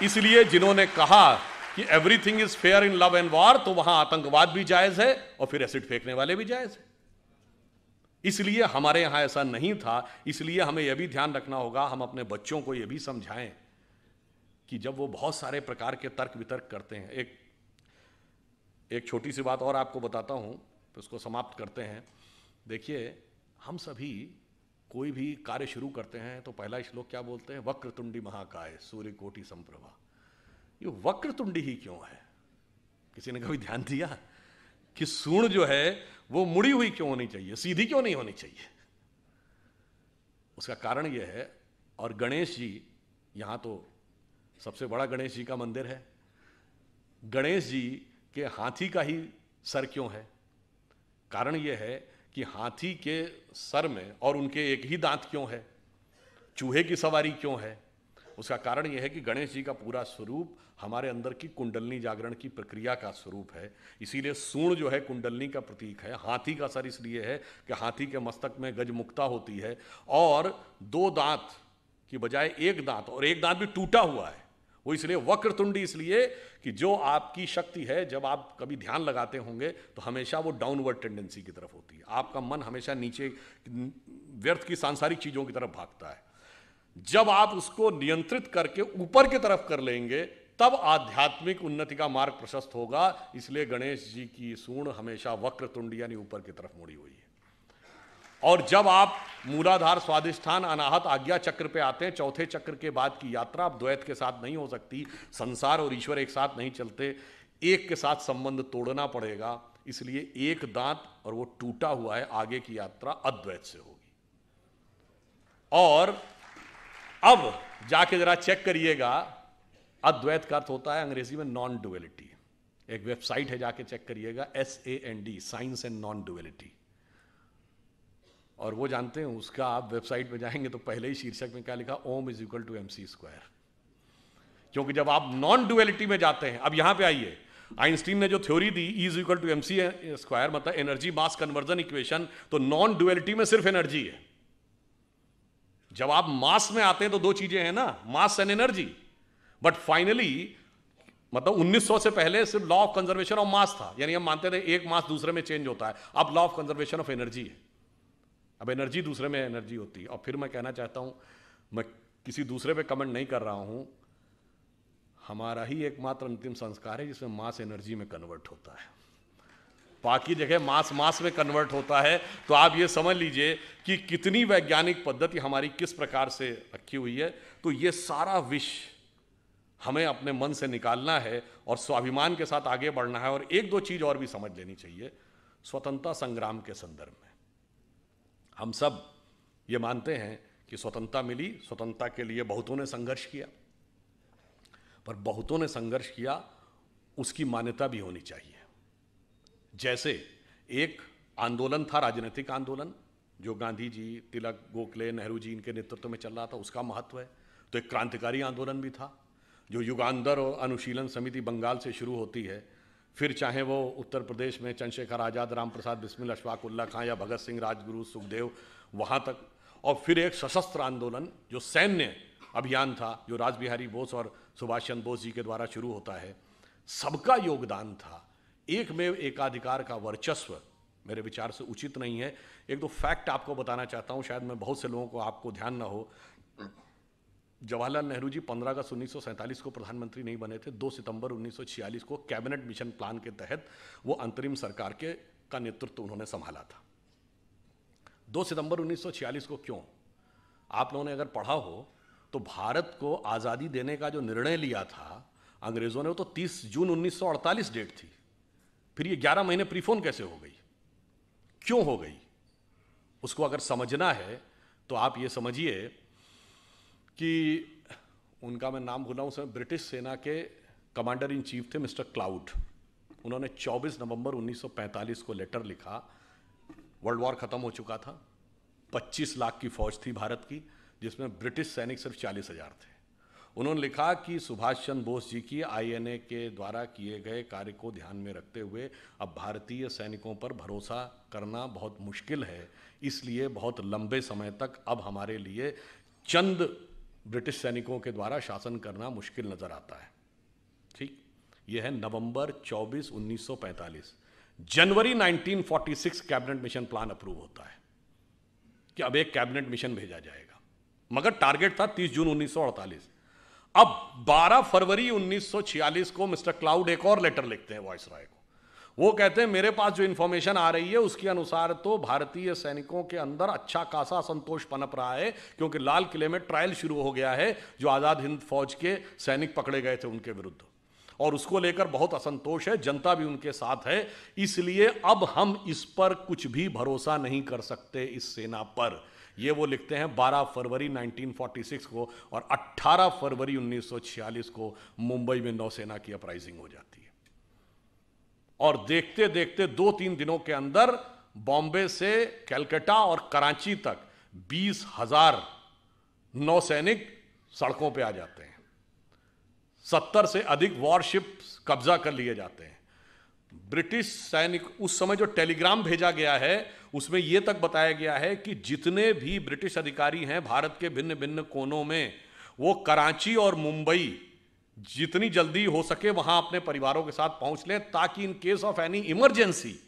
इसलिए जिन्होंने कहा कि everything is fair in love and war तो वहां आतंकवाद भी जायज है और फिर एसिड फेंकने वाले भी जायज है इसलिए हमारे यहां ऐसा नहीं था इसलिए हमें यह भी ध्यान रखना होगा हम अपने बच्चों को यह भी समझाएं कि जब वो बहुत सारे प्रकार के तर्क वितर्क करते हैं एक एक छोटी सी बात और आपको बताता हूं तो उसको समाप्त करते हैं देखिए हम सभी कोई भी कार्य शुरू करते हैं तो पहला श्लोक क्या बोलते हैं वक्रतुंडी महाकाय सूर्य कोटि संप्रभा ये वक्र तुंडी ही क्यों है किसी ने कभी ध्यान दिया कि सूर्ण जो है वो मुड़ी हुई क्यों होनी चाहिए सीधी क्यों नहीं होनी चाहिए उसका कारण यह है और गणेश जी यहां तो सबसे बड़ा गणेश जी का मंदिर है गणेश जी के हाथी का ही सर क्यों है कारण यह है कि हाथी के सर में और उनके एक ही दांत क्यों है चूहे की सवारी क्यों है उसका कारण यह है कि गणेश जी का पूरा स्वरूप हमारे अंदर की कुंडलनी जागरण की प्रक्रिया का स्वरूप है इसीलिए सूर्ण जो है कुंडलनी का प्रतीक है हाथी का सर इसलिए है कि हाथी के मस्तक में गजमुक्ता होती है और दो दांत की बजाय एक दांत और एक दांत भी टूटा हुआ है वो इसलिए वक्रतुंडी इसलिए कि जो आपकी शक्ति है जब आप कभी ध्यान लगाते होंगे तो हमेशा वो डाउनवर्ड टेंडेंसी की तरफ होती है आपका मन हमेशा नीचे व्यर्थ की सांसारिक चीज़ों की तरफ भागता है जब आप उसको नियंत्रित करके ऊपर की तरफ कर लेंगे तब आध्यात्मिक उन्नति का मार्ग प्रशस्त होगा इसलिए गणेश जी की सूण हमेशा वक्र तुंड यानी ऊपर की तरफ मुड़ी हुई है और जब आप मूलाधार स्वादिष्ठान अनाहत आज्ञा चक्र पे आते हैं चौथे चक्र के बाद की यात्रा आप द्वैत के साथ नहीं हो सकती संसार और ईश्वर एक साथ नहीं चलते एक के साथ संबंध तोड़ना पड़ेगा इसलिए एक दांत और वो टूटा हुआ है आगे की यात्रा अद्वैत से होगी और अब जाके जरा चेक करिएगा अद्वैत का अर्थ होता है अंग्रेजी में नॉन डुअलिटी एक वेबसाइट है जाके चेक करिएगा S A N D science and non duality और वो जानते हैं उसका आप वेबसाइट में जाएंगे तो पहले ही शीर्षक में क्या लिखा Om is equal to M C square क्योंकि जब आप नॉन डुअलिटी में जाते हैं अब यहां पे आइए आइंस्टीन ने जो थ्योरी दी is equal to M C square मतलब एनर्जी मास कन्वर्जन इक्वेशन तो नॉन डुअलिटी में सिर्फ एनर्जी है जब आप मास में आते हैं तो दो चीजें हैं ना mass and energy but finally मतलब 1900 से पहले सिर्फ law of conservation of mass था यानी हम मानते थे एक मास दूसरे में चेंज होता है अब law of conservation of energy है अब एनर्जी दूसरे में एनर्जी होती है और फिर मैं कहना चाहता हूं मैं किसी दूसरे पे कमेंट नहीं कर रहा हूं हमारा ही एकमात्र अंतिम संस्कार है जिसमें मास एनर्जी में कन्वर्ट होता है बाकी जगह मास मास में कन्वर्ट होता है तो आप ये समझ लीजिए कि कितनी वैज्ञानिक पद्धति हमारी किस प्रकार से रखी हुई है तो ये सारा विष हमें अपने मन से निकालना है और स्वाभिमान के साथ आगे बढ़ना है और एक दो चीज़ और भी समझ लेनी चाहिए स्वतंत्रता संग्राम के संदर्भ में हम सब ये मानते हैं कि स्वतंत्रता मिली स्वतंत्रता के लिए बहुतों ने संघर्ष किया पर बहुतों ने संघर्ष किया उसकी मान्यता भी होनी चाहिए जैसे एक आंदोलन था राजनीतिक आंदोलन जो गांधी जी तिलक गोखले नेहरू जी इनके नेतृत्व में चल रहा था उसका महत्व है तो एक क्रांतिकारी आंदोलन भी था जो युगांतर और अनुशीलन समिति बंगाल से शुरू होती है फिर चाहे वो उत्तर प्रदेश में चंद्रशेखर आज़ाद राम प्रसाद बिस्मिल अशफाक उल्ला खां या भगत सिंह राजगुरु सुखदेव वहाँ तक और फिर एक सशस्त्र आंदोलन जो सैन्य अभियान था जो राजबिहारी बोस और सुभाष चंद्र बोस जी के द्वारा शुरू होता है सबका योगदान था एक में एकाधिकार का वर्चस्व मेरे विचार से उचित नहीं है एक दो फैक्ट आपको बताना चाहता हूं शायद मैं बहुत से लोगों को आपको ध्यान ना हो जवाहरलाल नेहरू जी 15 अगस्त उन्नीस को प्रधानमंत्री नहीं बने थे 2 सितंबर 1946 को कैबिनेट मिशन प्लान के तहत वो अंतरिम सरकार के का नेतृत्व उन्होंने संभाला था 2 सितंबर 1946 को क्यों आप लोगों ने अगर पढ़ा हो तो भारत को आज़ादी देने का जो निर्णय लिया था अंग्रेज़ों ने वो तो 30 जून 1948 डेट थी फिर ये 11 महीने प्रीफोन कैसे हो गई क्यों हो गई उसको अगर समझना है तो आप ये समझिए कि उनका मैं नाम भूला उस समय ब्रिटिश सेना के कमांडर इन चीफ थे मिस्टर क्लाउड उन्होंने 24 नवंबर 1945 को लेटर लिखा वर्ल्ड वॉर ख़त्म हो चुका था 25 लाख की फौज थी भारत की जिसमें ब्रिटिश सैनिक सिर्फ चालीस हज़ार थे उन्होंने लिखा कि सुभाष चंद्र बोस जी की आईएनए के द्वारा किए गए कार्य को ध्यान में रखते हुए अब भारतीय सैनिकों पर भरोसा करना बहुत मुश्किल है इसलिए बहुत लंबे समय तक अब हमारे लिए चंद ब्रिटिश सैनिकों के द्वारा शासन करना मुश्किल नज़र आता है ठीक यह है नवंबर 24 1945 जनवरी 1946 कैबिनेट मिशन प्लान अप्रूव होता है कि अब एक कैबिनेट मिशन भेजा जाएगा मगर टारगेट था 30 जून 1948 अब 12 फरवरी 1946 को मिस्टर क्लाउड एक और लेटर लिखते हैं वॉइस राय को वो कहते हैं मेरे पास जो इन्फॉर्मेशन आ रही है उसके अनुसार तो भारतीय सैनिकों के अंदर अच्छा खासा संतोष पनप रहा है क्योंकि लाल किले में ट्रायल शुरू हो गया है जो आज़ाद हिंद फौज के सैनिक पकड़े गए थे उनके विरुद्ध और उसको लेकर बहुत असंतोष है जनता भी उनके साथ है इसलिए अब हम इस पर कुछ भी भरोसा नहीं कर सकते इस सेना पर ये वो लिखते हैं 12 फरवरी 1946 को और 18 फरवरी 1946 को मुंबई में नौसेना की अपराइजिंग हो जाती है और देखते देखते दो तीन दिनों के अंदर बॉम्बे से कैलकटा और कराची तक बीस हजार नौसैनिक सड़कों पे आ जाते हैं सत्तर से अधिक वॉरशिप कब्जा कर लिए जाते हैं ब्रिटिश सैनिक उस समय जो टेलीग्राम भेजा गया है उसमें यह तक बताया गया है कि जितने भी ब्रिटिश अधिकारी हैं भारत के भिन्न भिन्न कोनों में वो कराची और मुंबई जितनी जल्दी हो सके वहां अपने परिवारों के साथ पहुंच लें ताकि in case of any emergency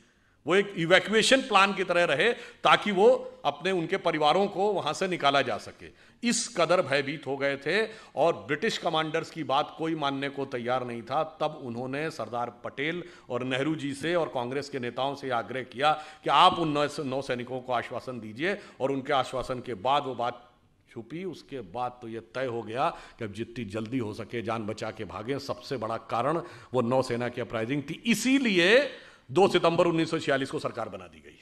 वो एक इवैक्यूएशन प्लान की तरह रहे ताकि वो अपने उनके परिवारों को वहां से निकाला जा सके इस कदर भयभीत हो गए थे और ब्रिटिश कमांडर्स की बात कोई मानने को तैयार नहीं था तब उन्होंने सरदार पटेल और नेहरू जी से और कांग्रेस के नेताओं से आग्रह किया कि आप उन नौ सैनिकों को आश्वासन दीजिए और उनके आश्वासन के बाद वो बात छुपी उसके बाद तो ये तय हो गया कि अब जितनी जल्दी हो सके जान बचा के भागें सबसे बड़ा कारण वो नौसेना की अपराइजिंग थी इसीलिए दो सितंबर 1946 को सरकार बना दी गई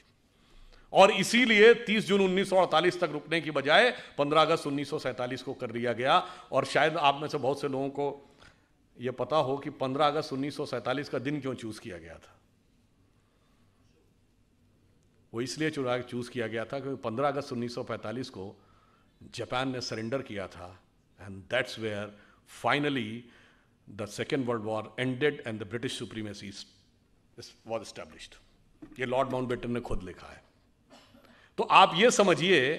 और इसीलिए 30 जून 1948 तक रुकने की बजाय 15 अगस्त 1947 को कर दिया गया और शायद आप में से बहुत से लोगों को यह पता हो कि 15 अगस्त 1947 का दिन क्यों चूज किया गया था वो इसलिए चुनाव चूज किया गया था क्योंकि 15 अगस्त 1945 को जापान ने सरेंडर किया था and that's where finally the second world war ended and the British supremacy was established ये लॉर्ड माउंट ने खुद लिखा है तो आप ये समझिए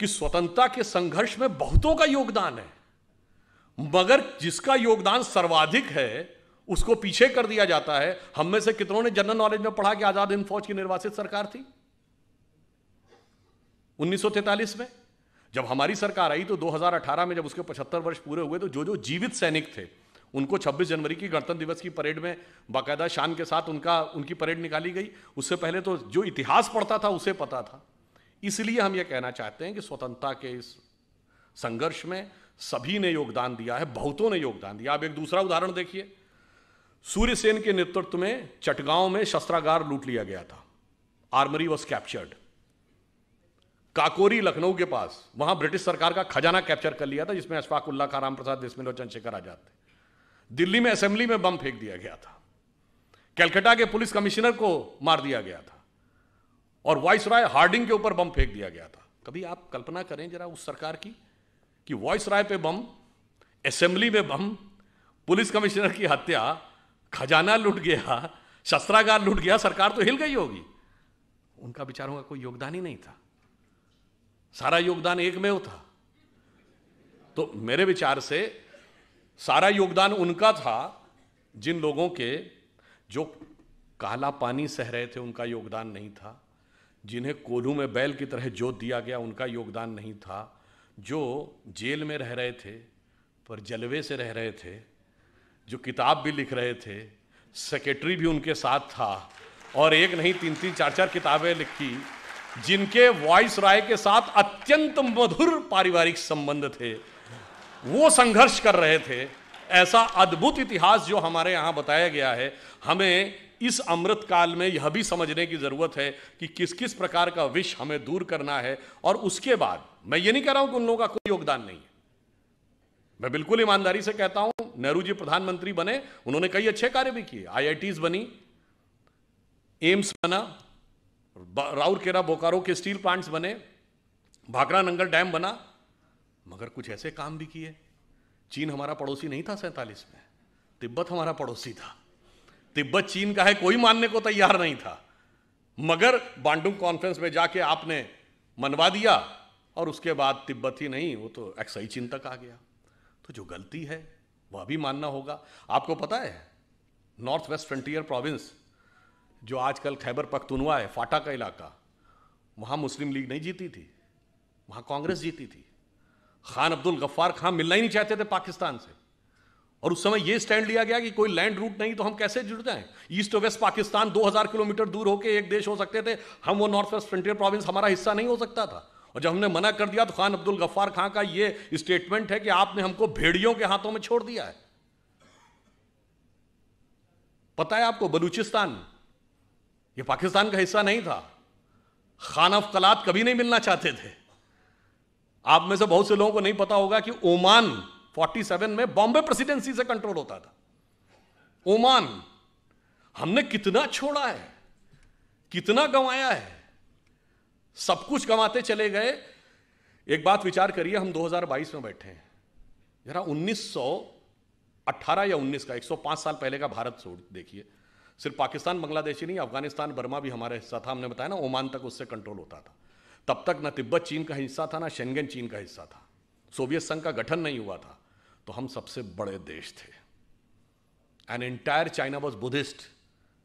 कि स्वतंत्रता के संघर्ष में बहुतों का योगदान है मगर जिसका योगदान सर्वाधिक है उसको पीछे कर दिया जाता है हम में से कितनों ने जनरल नॉलेज में पढ़ा कि आजाद हिंद फौज की निर्वाचित सरकार थी 1943 में जब हमारी सरकार आई तो 2018 में जब उसके 75 वर्ष पूरे हुए तो जो जो जीवित सैनिक थे उनको 26 जनवरी की गणतंत्र दिवस की परेड में बाकायदा शान के साथ उनका उनकी परेड निकाली गई उससे पहले तो जो इतिहास पढ़ता था उसे पता था इसलिए हम यह कहना चाहते हैं कि स्वतंत्रता के इस संघर्ष में सभी ने योगदान दिया है बहुतों ने योगदान दिया अब एक दूसरा उदाहरण देखिए सूर्यसेन के नेतृत्व में चटगांव में शस्त्रागार लूट लिया गया था armoury was captured Kakori Lucknow के पास वहां ब्रिटिश सरकार का खजाना कैप्चर कर लिया था जिसमें अशफाक उल्ला का राम प्रसाद बिस्मिल और चंद्रशेखर आजाद थे दिल्ली में असेंबली में बम फेंक दिया गया था कलकत्ता के पुलिस कमिश्नर को मार दिया गया था और वॉइस राय हार्डिंग के ऊपर बम फेंक दिया गया था कभी आप कल्पना करें जरा उस सरकार की कि वॉइस राय पे बम असेंबली में बम पुलिस कमिश्नर की हत्या खजाना लूट गया शस्त्रागार लूट गया सरकार तो हिल गई होगी उनका विचारों का कोई योगदान ही नहीं था सारा योगदान एक में हो था तो मेरे विचार से सारा योगदान उनका था जिन लोगों के जो काला पानी सह रहे थे उनका योगदान नहीं था जिन्हें कोल्हू में बैल की तरह जोत दिया गया उनका योगदान नहीं था जो जेल में रह रहे थे पर जलवे से रह रहे थे जो किताब भी लिख रहे थे सेक्रेटरी भी उनके साथ था और एक नहीं तीन तीन चार चार किताबें लिखी जिनके वॉइस राय के साथ अत्यंत मधुर पारिवारिक संबंध थे वो संघर्ष कर रहे थे ऐसा अद्भुत इतिहास जो हमारे यहाँ बताया गया है हमें इस अमृत काल में यह भी समझने की ज़रूरत है कि किस किस प्रकार का विष हमें दूर करना है और उसके बाद मैं ये नहीं कह रहा हूं कि उन लोगों का कोई योगदान नहीं है मैं बिल्कुल ईमानदारी से कहता हूं नेहरू जी प्रधानमंत्री बने उन्होंने कई अच्छे कार्य भी किए आईआईटीज बनी एम्स बना राउरकेरा बोकारो के स्टील प्लांट्स बने भाकरा नंगल डैम बना मगर कुछ ऐसे काम भी किए चीन हमारा पड़ोसी नहीं था सैंतालीस में तिब्बत हमारा पड़ोसी था तिब्बत चीन का है कोई मानने को तैयार नहीं था मगर बांडुंग कॉन्फ्रेंस में जाके आपने मनवा दिया और उसके बाद तिब्बत ही नहीं वो तो एक्साई चीन तक आ गया तो जो गलती है वह भी मानना होगा आपको पता है नॉर्थ वेस्ट फ्रंटियर प्रोविंस जो आजकल खैबर पख्तुनवा है फाटा का इलाका वहाँ मुस्लिम लीग नहीं जीती थी वहाँ कांग्रेस जीती थी खान अब्दुल गफ्फार खान मिलना ही नहीं चाहते थे पाकिस्तान से और उस समय यह स्टैंड लिया गया कि कोई लैंड रूट नहीं तो हम कैसे जुड़ जाएं ईस्ट और वेस्ट पाकिस्तान 2000 किलोमीटर दूर होकर एक देश हो सकते थे हम वो नॉर्थ वेस्ट फ्रंटियर प्रोविंस हमारा हिस्सा नहीं हो सकता था और जब हमने मना कर दिया तो खान अब्दुल गफ्फार खां का यह स्टेटमेंट है कि आपने हमको भेड़ियों के हाथों में छोड़ दिया है पता है आपको बलूचिस्तान ये पाकिस्तान का हिस्सा नहीं था खान अफकलात कभी नहीं मिलना चाहते थे आप में से बहुत से लोगों को नहीं पता होगा कि ओमान 47 में बॉम्बे प्रेसिडेंसी से कंट्रोल होता था ओमान हमने कितना छोड़ा है कितना गंवाया है सब कुछ गंवाते चले गए एक बात विचार करिए हम 2022 में बैठे हैं जरा 1918 या 19 का 105 साल पहले का भारत छोड़ देखिए सिर्फ पाकिस्तान बांग्लादेश ही नहीं अफगानिस्तान बर्मा भी हमारे हिस्सा था हमने बताया ना ओमान तक उससे कंट्रोल होता था तब तक ना तिब्बत चीन का हिस्सा था ना शेंगन चीन का हिस्सा था सोवियत संघ का गठन नहीं हुआ था तो हम सबसे बड़े देश थे an entire China was Buddhist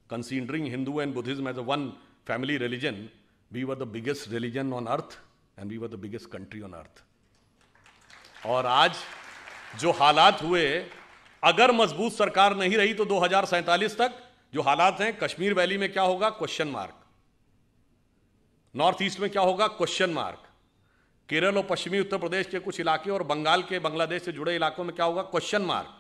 considering Hindu and Buddhism as a one family religion we were the biggest religion on earth and we were the biggest country on earth और आज जो हालात हुए अगर मजबूत सरकार नहीं रही तो दो तक जो हालात हैं कश्मीर वैली में क्या होगा क्वेश्चन मार्क नॉर्थ ईस्ट में क्या होगा क्वेश्चन मार्क केरल और पश्चिमी उत्तर प्रदेश के कुछ इलाके और बंगाल के बांग्लादेश से जुड़े इलाकों में क्या होगा क्वेश्चन मार्क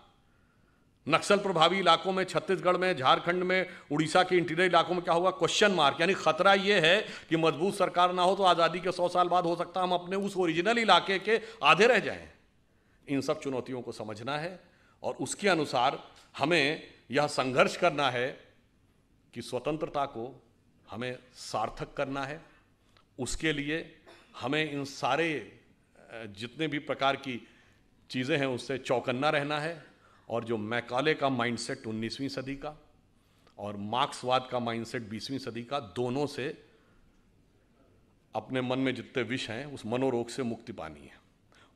नक्सल प्रभावी इलाकों में छत्तीसगढ़ में झारखंड में उड़ीसा के इंटीरियर इलाकों में क्या होगा क्वेश्चन मार्क यानी खतरा यह है कि मजबूत सरकार ना हो तो आज़ादी के सौ साल बाद हो सकता हम अपने उस ओरिजिनल इलाके के आधे रह जाए इन सब चुनौतियों को समझना है और उसके अनुसार हमें यह संघर्ष करना है कि स्वतंत्रता को हमें सार्थक करना है उसके लिए हमें इन सारे जितने भी प्रकार की चीज़ें हैं उससे चौकन्ना रहना है और जो मैकाले का माइंडसेट 19वीं सदी का और मार्क्सवाद का माइंडसेट 20वीं सदी का दोनों से अपने मन में जितने विष हैं उस मनोरोग से मुक्ति पानी है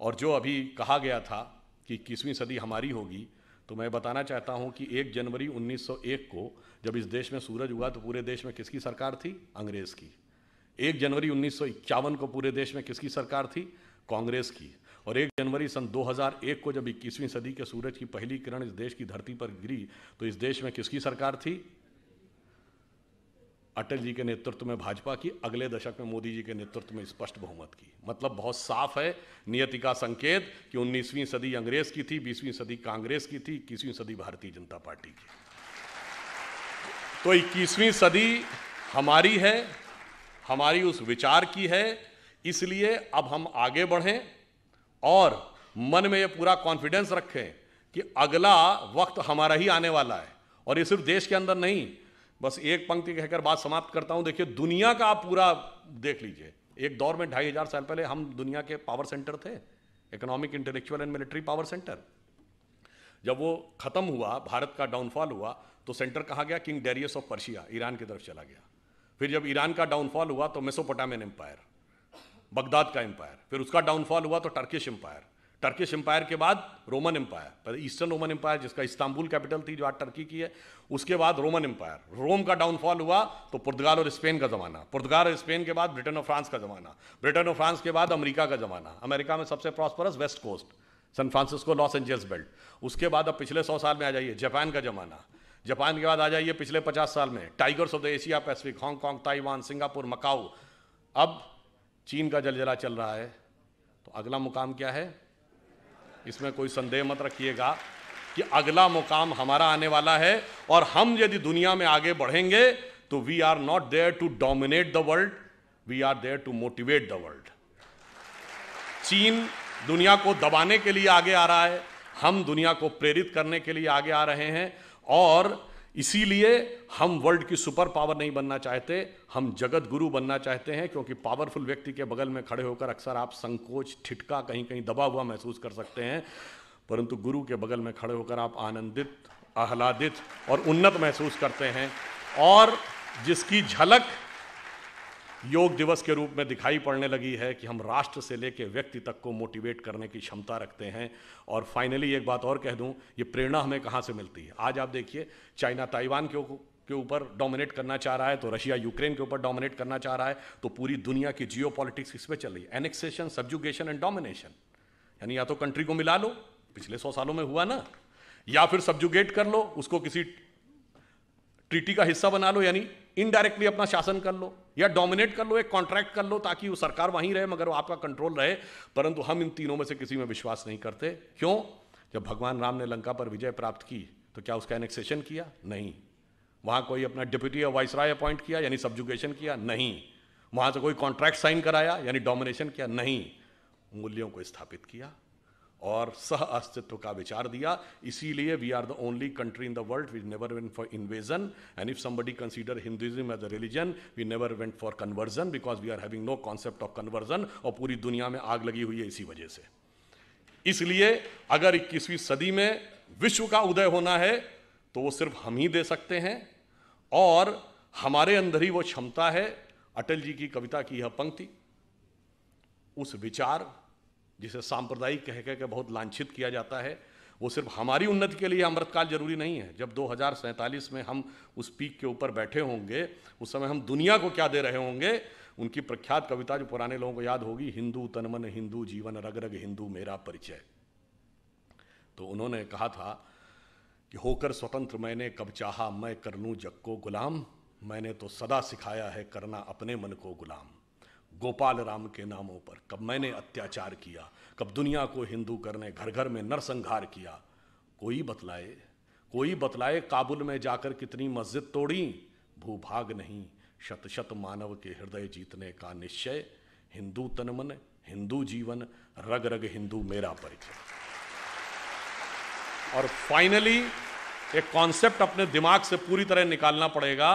और जो अभी कहा गया था कि इक्कीसवीं सदी हमारी होगी तो मैं बताना चाहता हूं कि 1 जनवरी 1901 को जब इस देश में सूरज हुआ तो पूरे देश में किसकी सरकार थी अंग्रेज़ की एक जनवरी उन्नीस को पूरे देश में किसकी सरकार थी कांग्रेस की और एक जनवरी सन 2001 को जब इक्कीसवीं सदी के सूरज की पहली किरण इस देश की धरती पर गिरी तो इस देश में किसकी सरकार थी अटल जी के नेतृत्व में भाजपा की अगले दशक में मोदी जी के नेतृत्व में स्पष्ट बहुमत की मतलब बहुत साफ है नियति का संकेत कि 19वीं सदी अंग्रेज की थी 20वीं सदी कांग्रेस की थी इक्कीसवीं सदी भारतीय जनता पार्टी की तो इक्कीसवीं सदी हमारी है हमारी उस विचार की है इसलिए अब हम आगे बढ़ें और मन में ये पूरा कॉन्फिडेंस रखें कि अगला वक्त हमारा ही आने वाला है और ये सिर्फ देश के अंदर नहीं बस एक पंक्ति कहकर बात समाप्त करता हूँ देखिए दुनिया का आप पूरा देख लीजिए एक दौर में ढाई हज़ार साल पहले हम दुनिया के पावर सेंटर थे economic intellectual and military power centre जब वो ख़त्म हुआ भारत का डाउनफॉल हुआ तो सेंटर कहा गया king Darius of Persia Iran की तरफ चला गया फिर जब ईरान का डाउनफॉल हुआ तो मेसोपोटामियन एम्पायर बगदाद का एम्पायर फिर उसका डाउनफॉल हुआ तो टर्किश एम्पायर टर्किश एम्पायर के बाद रोमन एम्पायर पर ईस्टर्न रोमन एम्पायर जिसका इस्तांबुल कैपिटल थी जो आज टर्की की है उसके बाद रोमन एम्पायर रोम का डाउनफॉल हुआ तो पुर्तगाल और स्पेन का ज़माना पुर्तगाल और स्पेन के बाद ब्रिटेन और फ्रांस का ज़माना ब्रिटेन और फ्रांस के बाद अमरीका का ज़माना अमेरिका में सबसे prosperous west coast San Francisco Los Angeles belt उसके बाद अब पिछले सौ साल में आ जाइए जापान का ज़माना जापान के बाद आ जाइए पिछले पचास साल में tigers of the Asia Pacific Hong Kong Taiwan Singapore Macau अब चीन का जलजला चल रहा है तो अगला मुकाम क्या है इसमें कोई संदेह मत रखिएगा कि अगला मुकाम हमारा आने वाला है और हम यदि दुनिया में आगे बढ़ेंगे तो we are not there to dominate the world we are there to motivate the world चीन दुनिया को दबाने के लिए आगे आ रहा है हम दुनिया को प्रेरित करने के लिए आगे आ रहे हैं और इसीलिए हम वर्ल्ड की सुपर पावर नहीं बनना चाहते हम जगत गुरु बनना चाहते हैं क्योंकि पावरफुल व्यक्ति के बगल में खड़े होकर अक्सर आप संकोच ठिटका कहीं कहीं दबा हुआ महसूस कर सकते हैं परंतु गुरु के बगल में खड़े होकर आप आनंदित आह्लादित और उन्नत महसूस करते हैं और जिसकी झलक योग दिवस के रूप में दिखाई पड़ने लगी है कि हम राष्ट्र से लेकर व्यक्ति तक को मोटिवेट करने की क्षमता रखते हैं और फाइनली एक बात और कह दूं ये प्रेरणा हमें कहाँ से मिलती है आज आप देखिए चाइना ताइवान के के ऊपर डोमिनेट करना चाह रहा है तो रशिया यूक्रेन के ऊपर डोमिनेट करना चाह रहा है तो पूरी दुनिया की जियो पॉलिटिक्स इस पर चल रही है एनेक्सेशन सब्जुगेशन एंड डोमिनेशन यानी या तो कंट्री को मिला लो पिछले सौ सालों में हुआ ना या फिर सब्जुगेट कर लो उसको किसी ट्रीटी का हिस्सा बना लो यानी इनडायरेक्टली अपना शासन कर लो या डोमिनेट कर लो एक कॉन्ट्रैक्ट कर लो ताकि वो सरकार वहीं रहे मगर वो आपका कंट्रोल रहे परंतु हम इन तीनों में से किसी में विश्वास नहीं करते क्यों जब भगवान राम ने लंका पर विजय प्राप्त की तो क्या उसका एनेक्सेशन किया नहीं वहाँ कोई अपना डिप्यूटी या वाइसराय अपॉइंट किया यानी सब्जुकेशन किया नहीं वहाँ से कोई कॉन्ट्रैक्ट साइन कराया यानी डोमिनेशन किया नहीं मूल्यों को स्थापित किया और सह अस्तित्व का विचार दिया इसीलिए we are the only country in the world we never went for invasion and if somebody consider Hinduism as a religion we never went for conversion because we are having no concept of conversion और पूरी दुनिया में आग लगी हुई है इसी वजह से इसलिए अगर इक्कीसवीं सदी में विश्व का उदय होना है तो वो सिर्फ हम ही दे सकते हैं और हमारे अंदर ही वो क्षमता है अटल जी की कविता की यह पंक्ति उस विचार जिसे सांप्रदायिक कह कह के बहुत लांछित किया जाता है वो सिर्फ हमारी उन्नति के लिए अमृतकाल जरूरी नहीं है जब दो में हम उस पीक के ऊपर बैठे होंगे उस समय हम दुनिया को क्या दे रहे होंगे उनकी प्रख्यात कविता जो पुराने लोगों को याद होगी हिंदू तनमन हिंदू जीवन रग रग हिंदू मेरा परिचय तो उन्होंने कहा था कि होकर स्वतंत्र मैंने कब चाहा मैं कर लूँ जग को गुलाम मैंने तो सदा सिखाया है करना अपने मन को गुलाम गोपाल राम के नामों पर कब मैंने अत्याचार किया कब दुनिया को हिंदू करने घर घर में नरसंहार किया कोई बतलाए कोई बतलाए काबुल में जाकर कितनी मस्जिद तोड़ी भूभाग नहीं शत शत मानव के हृदय जीतने का निश्चय हिंदू तनमन हिंदू जीवन रग रग हिंदू मेरा परिचय और फाइनली एक कॉन्सेप्ट अपने दिमाग से पूरी तरह निकालना पड़ेगा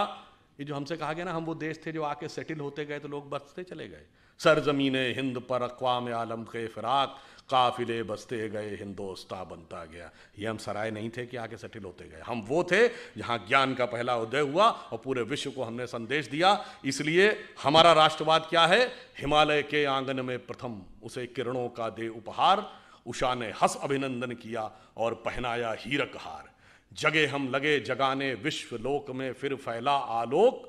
ये जो हमसे कहा गया ना हम वो देश थे जो आके सेटिल होते गए तो लोग बसते चले गए सरजमीन हिंद पर अकवाम आलम के फिराक काफिले बसते गए हिंदोस्ता बनता गया ये हम सराय नहीं थे कि आके सेटिल होते गए हम वो थे जहाँ ज्ञान का पहला उदय हुआ और पूरे विश्व को हमने संदेश दिया इसलिए हमारा राष्ट्रवाद क्या है हिमालय के आंगन में प्रथम उसे किरणों का दे उपहार उषा ने हस अभिनंदन किया और पहनाया हीरक हार जगे हम लगे जगाने विश्व लोक में फिर फैला आलोक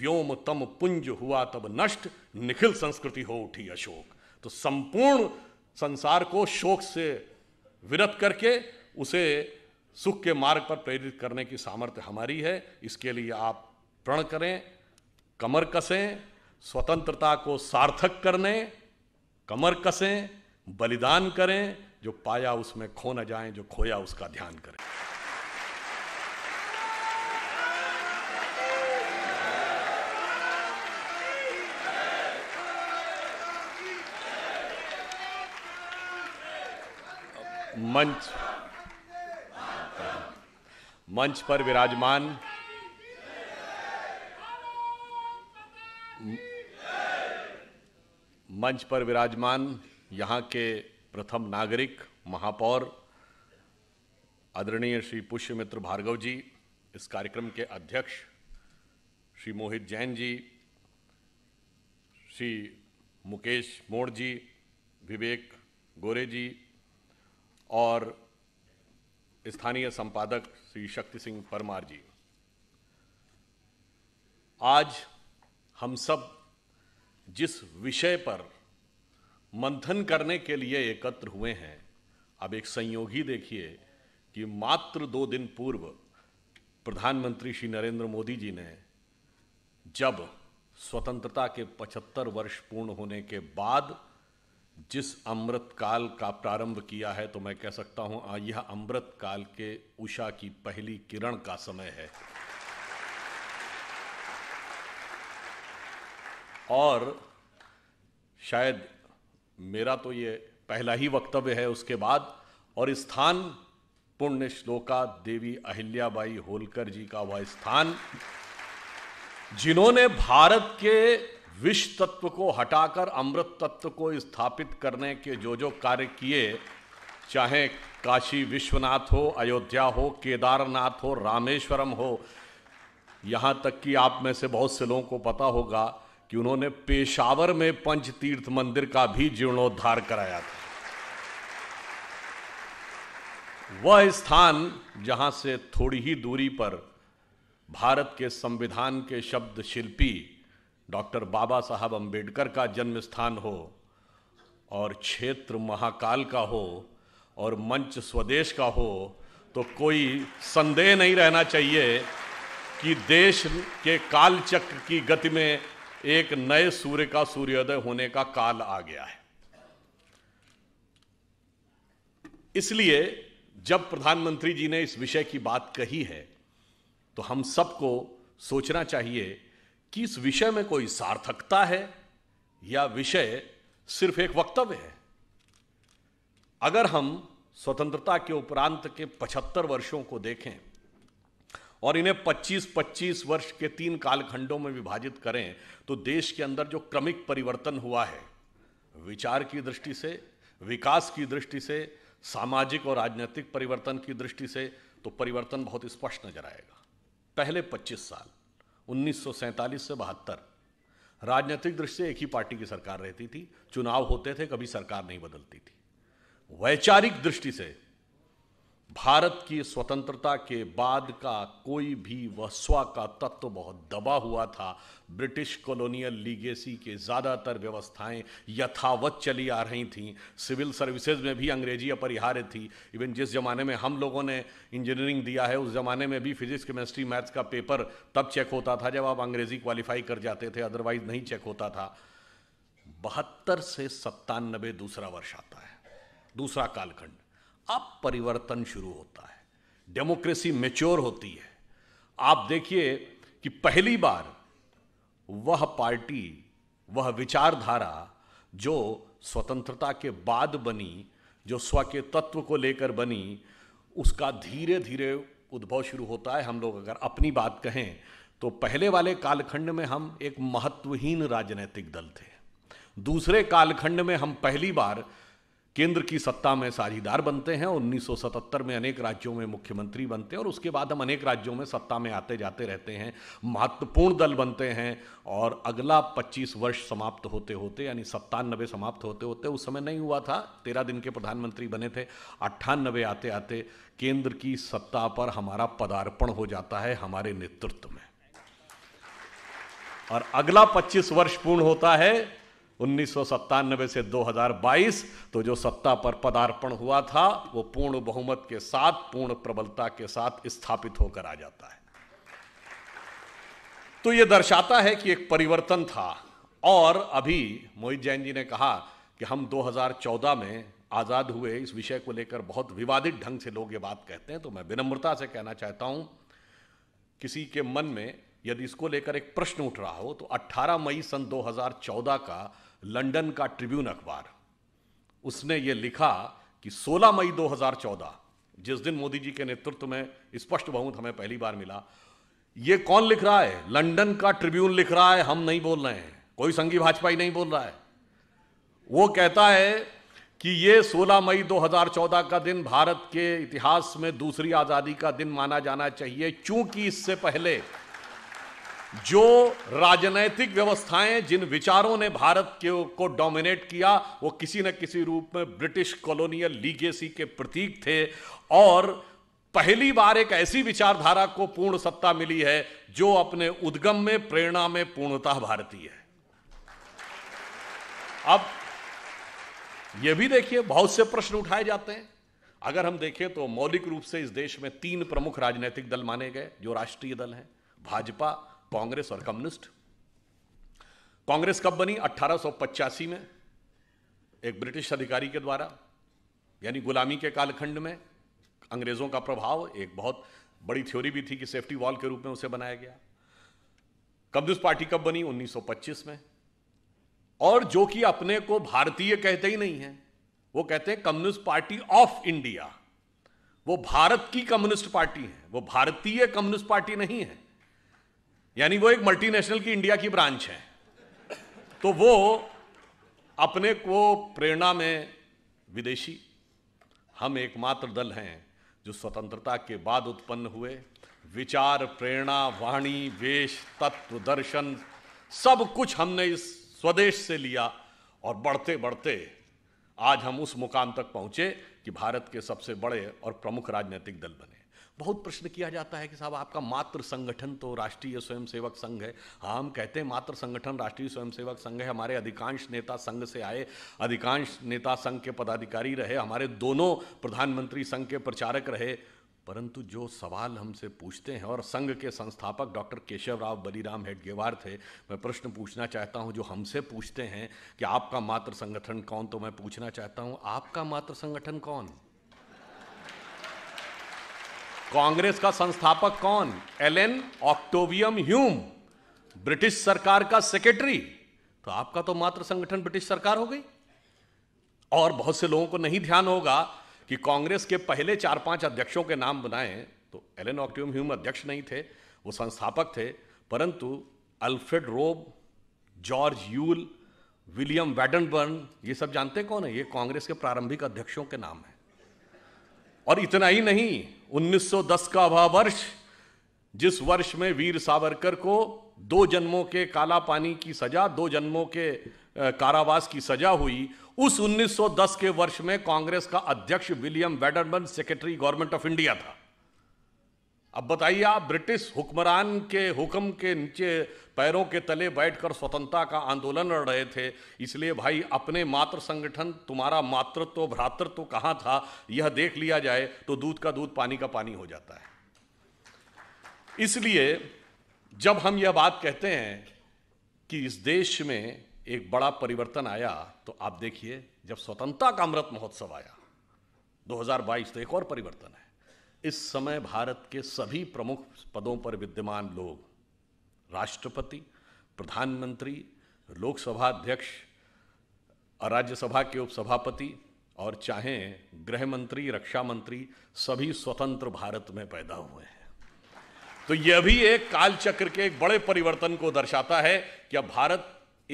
व्योम तम पुंज हुआ तब नष्ट निखिल संस्कृति हो उठी अशोक तो संपूर्ण संसार को शोक से विरत करके उसे सुख के मार्ग पर प्रेरित करने की सामर्थ्य हमारी है इसके लिए आप प्रण करें कमर कसें स्वतंत्रता को सार्थक करने कमर कसें बलिदान करें जो पाया उसमें खो न जाए जो खोया उसका ध्यान करें मंच मंच पर विराजमान मंच पर विराजमान यहाँ के प्रथम नागरिक महापौर आदरणीय श्री पुष्यमित्र भार्गव जी इस कार्यक्रम के अध्यक्ष श्री मोहित जैन जी श्री मुकेश मोड़ जी विवेक गोरे जी और स्थानीय संपादक श्री शक्ति सिंह परमार जी आज हम सब जिस विषय पर मंथन करने के लिए एकत्र हुए हैं अब एक संयोगी देखिए कि मात्र दो दिन पूर्व प्रधानमंत्री श्री नरेंद्र मोदी जी ने जब स्वतंत्रता के 75 वर्ष पूर्ण होने के बाद जिस अमृत काल का प्रारंभ किया है तो मैं कह सकता हूं आ, यह अमृत काल के उषा की पहली किरण का समय है और शायद मेरा तो ये पहला ही वक्तव्य है उसके बाद और स्थान पुण्य श्लोका देवी अहिल्याबाई होलकर जी का वह स्थान जिन्होंने भारत के विष तत्व को हटाकर अमृत तत्व को स्थापित करने के जो जो कार्य किए चाहे काशी विश्वनाथ हो अयोध्या हो केदारनाथ हो रामेश्वरम हो यहाँ तक कि आप में से बहुत से लोगों को पता होगा कि उन्होंने पेशावर में पंच तीर्थ मंदिर का भी जीर्णोद्धार कराया था वह स्थान जहाँ से थोड़ी ही दूरी पर भारत के संविधान के शब्द शिल्पी डॉक्टर बाबा साहब अंबेडकर का जन्म स्थान हो और क्षेत्र महाकाल का हो और मंच स्वदेश का हो तो कोई संदेह नहीं रहना चाहिए कि देश के काल चक्र की गति में एक नए सूर्य का सूर्योदय होने का काल आ गया है इसलिए जब प्रधानमंत्री जी ने इस विषय की बात कही है तो हम सबको सोचना चाहिए कि इस विषय में कोई सार्थकता है या विषय सिर्फ एक वक्तव्य है अगर हम स्वतंत्रता के उपरांत के 75 वर्षों को देखें और इन्हें 25-25 वर्ष के तीन कालखंडों में विभाजित करें तो देश के अंदर जो क्रमिक परिवर्तन हुआ है विचार की दृष्टि से विकास की दृष्टि से सामाजिक और राजनीतिक परिवर्तन की दृष्टि से तो परिवर्तन बहुत स्पष्ट नजर आएगा पहले 25 साल उन्नीस से बहत्तर राजनीतिक दृष्टि से एक ही पार्टी की सरकार रहती थी चुनाव होते थे कभी सरकार नहीं बदलती थी वैचारिक दृष्टि से भारत की स्वतंत्रता के बाद का कोई भी वसवा का तत्व तो बहुत दबा हुआ था ब्रिटिश कॉलोनियल लीगेसी के ज़्यादातर व्यवस्थाएं यथावत चली आ रही थीं सिविल सर्विसेज में भी अंग्रेजी अपरिहार्य थी इवन जिस ज़माने में हम लोगों ने इंजीनियरिंग दिया है उस ज़माने में भी फिजिक्स केमिस्ट्री मैथ्स का पेपर तब चेक होता था जब आप अंग्रेज़ी क्वालिफाई कर जाते थे अदरवाइज़ नहीं चेक होता था बहत्तर से सत्तानबे दूसरा वर्ष आता है दूसरा कालखंड अब परिवर्तन शुरू होता है डेमोक्रेसी मेच्योर होती है आप देखिए कि पहली बार वह पार्टी वह विचारधारा जो स्वतंत्रता के बाद बनी जो स्व के तत्व को लेकर बनी उसका धीरे धीरे उद्भव शुरू होता है हम लोग अगर अपनी बात कहें तो पहले वाले कालखंड में हम एक महत्वहीन राजनीतिक दल थे दूसरे कालखंड में हम पहली बार केंद्र की सत्ता में साझीदार बनते हैं 1977 में अनेक राज्यों में मुख्यमंत्री बनते हैं और उसके बाद हम अनेक राज्यों में सत्ता में आते जाते रहते हैं महत्वपूर्ण दल बनते हैं और अगला 25 वर्ष समाप्त होते होते यानी सत्तानबे समाप्त होते होते उस समय नहीं हुआ था तेरह दिन के प्रधानमंत्री बने थे अट्ठानबे आते आते केंद्र की सत्ता पर हमारा पदार्पण हो जाता है हमारे नेतृत्व में और अगला पच्चीस वर्ष पूर्ण होता है उन्नीस से 2022 तो जो सत्ता पर पदार्पण हुआ था वो पूर्ण बहुमत के साथ पूर्ण प्रबलता के साथ स्थापित होकर आ जाता है तो ये दर्शाता है कि एक परिवर्तन था और अभी मोहित जैन जी ने कहा कि हम 2014 में आज़ाद हुए इस विषय को लेकर बहुत विवादित ढंग से लोग ये बात कहते हैं तो मैं विनम्रता से कहना चाहता हूं किसी के मन में यदि इसको लेकर एक प्रश्न उठ रहा हो तो 18 मई सन 2014 का लंदन का ट्रिब्यून अखबार उसने ये लिखा कि 16 मई 2014 जिस दिन मोदी जी के नेतृत्व में स्पष्ट बहुमत हमें पहली बार मिला ये कौन लिख रहा है लंदन का ट्रिब्यून लिख रहा है हम नहीं बोल रहे हैं कोई संघी भाजपाई नहीं बोल रहा है वो कहता है कि ये 16 मई 2014 का दिन भारत के इतिहास में दूसरी आज़ादी का दिन माना जाना चाहिए क्योंकि इससे पहले जो राजनैतिक व्यवस्थाएं जिन विचारों ने भारत के को डोमिनेट किया वो किसी न किसी रूप में ब्रिटिश कॉलोनियल लीगेसी के प्रतीक थे और पहली बार एक ऐसी विचारधारा को पूर्ण सत्ता मिली है जो अपने उद्गम में प्रेरणा में पूर्णतः भारतीय है अब यह भी देखिए बहुत से प्रश्न उठाए जाते हैं अगर हम देखें तो मौलिक रूप से इस देश में तीन प्रमुख राजनीतिक दल माने गए जो राष्ट्रीय दल हैं भाजपा कांग्रेस और कम्युनिस्ट कांग्रेस कब बनी अट्ठारह में एक ब्रिटिश अधिकारी के द्वारा यानी गुलामी के कालखंड में अंग्रेज़ों का प्रभाव एक बहुत बड़ी थ्योरी भी थी कि सेफ्टी वॉल के रूप में उसे बनाया गया कम्युनिस्ट पार्टी कब बनी 1925 में और जो कि अपने को भारतीय कहते ही नहीं है वो कहते हैं कम्युनिस्ट पार्टी ऑफ इंडिया वो भारत की कम्युनिस्ट पार्टी है वो भारतीय कम्युनिस्ट पार्टी नहीं है यानी वो एक मल्टीनेशनल की इंडिया की ब्रांच है तो वो अपने को प्रेरणा में विदेशी हम एकमात्र दल हैं जो स्वतंत्रता के बाद उत्पन्न हुए विचार प्रेरणा वाणी वेश तत्व दर्शन सब कुछ हमने इस स्वदेश से लिया और बढ़ते बढ़ते आज हम उस मुकाम तक पहुंचे कि भारत के सबसे बड़े और प्रमुख राजनीतिक दल बने बहुत प्रश्न किया जाता है कि साहब आपका मात्र संगठन तो राष्ट्रीय स्वयंसेवक संघ है हाँ हम कहते हैं मात्र संगठन राष्ट्रीय स्वयंसेवक संघ है हमारे अधिकांश नेता संघ से आए अधिकांश नेता संघ के पदाधिकारी रहे हमारे दोनों प्रधानमंत्री संघ के प्रचारक रहे परंतु जो सवाल हमसे पूछते हैं और संघ के संस्थापक डॉक्टर केशव राव बलीराम हेडगेवार थे मैं प्रश्न पूछना चाहता हूं जो हमसे पूछते हैं कि आपका मात्र संगठन कौन तो मैं पूछना चाहता हूं आपका मात्र संगठन कौन कांग्रेस का संस्थापक कौन एलेन ऑक्टोवियम ह्यूम ब्रिटिश सरकार का सेक्रेटरी तो आपका तो मात्र संगठन ब्रिटिश सरकार हो गई और बहुत से लोगों को नहीं ध्यान होगा कि कांग्रेस के पहले चार पांच अध्यक्षों के नाम बनाए तो एलेन ऑक्टोवियम ह्यूम अध्यक्ष नहीं थे वो संस्थापक थे परंतु अल्फ्रेड रोब जॉर्ज यूल विलियम वैडनबर्न ये सब जानते कौन है ये कांग्रेस के प्रारंभिक अध्यक्षों के नाम है और इतना ही नहीं 1910 का वह वर्ष जिस वर्ष में वीर सावरकर को दो जन्मों के काला पानी की सजा दो जन्मों के कारावास की सजा हुई उस 1910 के वर्ष में कांग्रेस का अध्यक्ष William Wedderburn secretary government of India था अब बताइए आप ब्रिटिश हुक्मरान के हुक्म के नीचे पैरों के तले बैठकर स्वतंत्रता का आंदोलन लड़ रहे थे इसलिए भाई अपने मात्र संगठन तुम्हारा मातृत्व तो, भ्रातृत्व तो कहाँ था यह देख लिया जाए तो दूध का दूध पानी का पानी हो जाता है इसलिए जब हम यह बात कहते हैं कि इस देश में एक बड़ा परिवर्तन आया तो आप देखिए जब स्वतंत्रता का अमृत महोत्सव आया 2022 तो एक और परिवर्तन है इस समय भारत के सभी प्रमुख पदों पर विद्यमान लोग राष्ट्रपति प्रधानमंत्री लोकसभा अध्यक्ष राज्यसभा के उपसभापति और चाहे गृह मंत्री रक्षा मंत्री सभी स्वतंत्र भारत में पैदा हुए हैं तो यह भी एक कालचक्र के एक बड़े परिवर्तन को दर्शाता है कि अब भारत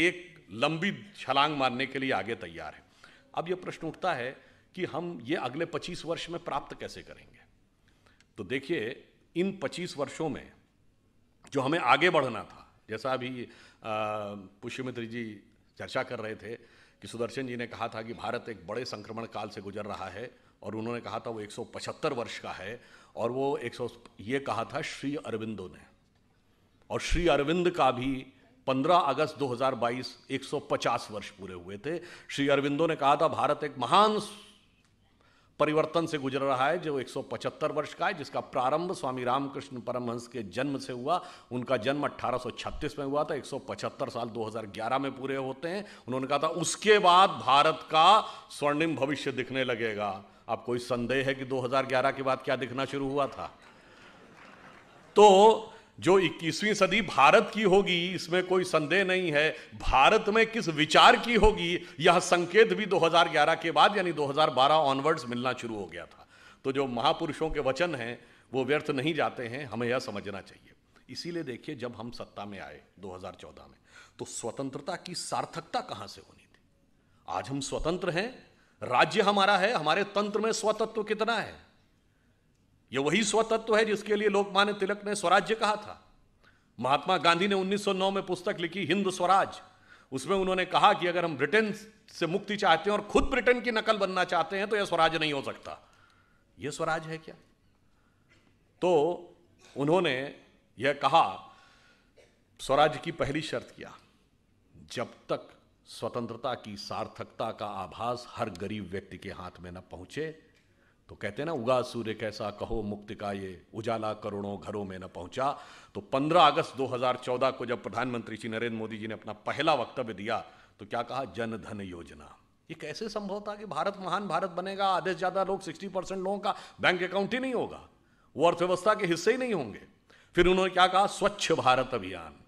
एक लंबी छलांग मारने के लिए आगे तैयार है अब यह प्रश्न उठता है कि हम ये अगले 25 वर्ष में प्राप्त कैसे करेंगे तो देखिए इन 25 वर्षों में जो हमें आगे बढ़ना था जैसा अभी पुष्यमित्र जी चर्चा कर रहे थे कि सुदर्शन जी ने कहा था कि भारत एक बड़े संक्रमण काल से गुजर रहा है और उन्होंने कहा था वो 175 वर्ष का है और वो एक ये कहा था श्री अरविंदो ने और श्री अरविंद का भी 15 अगस्त 2022 150 वर्ष पूरे हुए थे श्री अरविंदो ने कहा था भारत एक महान परिवर्तन से गुजर रहा है जो 175 वर्ष का है जिसका प्रारंभ स्वामी रामकृष्ण परमहंस के जन्म से हुआ उनका जन्म 1836 में हुआ था 175 साल 2011 में पूरे होते हैं उन्होंने कहा था उसके बाद भारत का स्वर्णिम भविष्य दिखने लगेगा आप कोई संदेह है कि 2011 के बाद क्या दिखना शुरू हुआ था तो जो 21वीं सदी भारत की होगी इसमें कोई संदेह नहीं है भारत में किस विचार की होगी यह संकेत भी 2011 के बाद यानी 2012 ऑनवर्ड्स मिलना शुरू हो गया था तो जो महापुरुषों के वचन हैं वो व्यर्थ नहीं जाते हैं हमें यह समझना चाहिए इसीलिए देखिए जब हम सत्ता में आए 2014 में तो स्वतंत्रता की सार्थकता कहाँ से होनी थी आज हम स्वतंत्र हैं राज्य हमारा है हमारे तंत्र में स्वतत्व कितना है ये वही स्वतत्व है जिसके लिए लोकमान्य तिलक ने स्वराज्य कहा था महात्मा गांधी ने 1909 में पुस्तक लिखी हिंद स्वराज उसमें उन्होंने कहा कि अगर हम ब्रिटेन से मुक्ति चाहते हैं और खुद ब्रिटेन की नकल बनना चाहते हैं तो यह स्वराज नहीं हो सकता यह स्वराज है क्या तो उन्होंने यह कहा स्वराज की पहली शर्त किया जब तक स्वतंत्रता की सार्थकता का आभास हर गरीब व्यक्ति के हाथ में न पहुंचे तो कहते हैं ना उगा सूर्य कैसा कहो मुक्ति का ये उजाला करोड़ों घरों में न पहुंचा तो 15 अगस्त 2014 को जब प्रधानमंत्री श्री नरेंद्र मोदी जी ने अपना पहला वक्तव्य दिया तो क्या कहा जन धन योजना ये कैसे संभव था कि भारत महान भारत बनेगा आधे से ज़्यादा लोग 60 परसेंट लोगों का बैंक अकाउंट ही नहीं होगा वो अर्थव्यवस्था के हिस्से ही नहीं होंगे फिर उन्होंने क्या कहा स्वच्छ भारत अभियान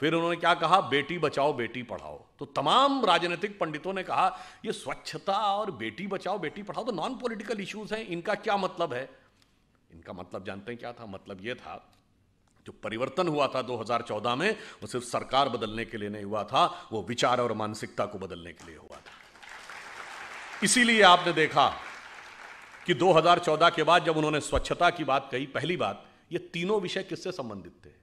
फिर उन्होंने क्या कहा बेटी बचाओ बेटी पढ़ाओ तो तमाम राजनीतिक पंडितों ने कहा ये स्वच्छता और बेटी बचाओ बेटी पढ़ाओ तो नॉन पॉलिटिकल इश्यूज हैं इनका क्या मतलब है इनका मतलब जानते हैं क्या था मतलब ये था जो परिवर्तन हुआ था 2014 में वो सिर्फ सरकार बदलने के लिए नहीं हुआ था वो विचार और मानसिकता को बदलने के लिए हुआ था इसीलिए आपने देखा कि 2014 के बाद जब उन्होंने स्वच्छता की बात कही पहली बात ये तीनों विषय किससे संबंधित थे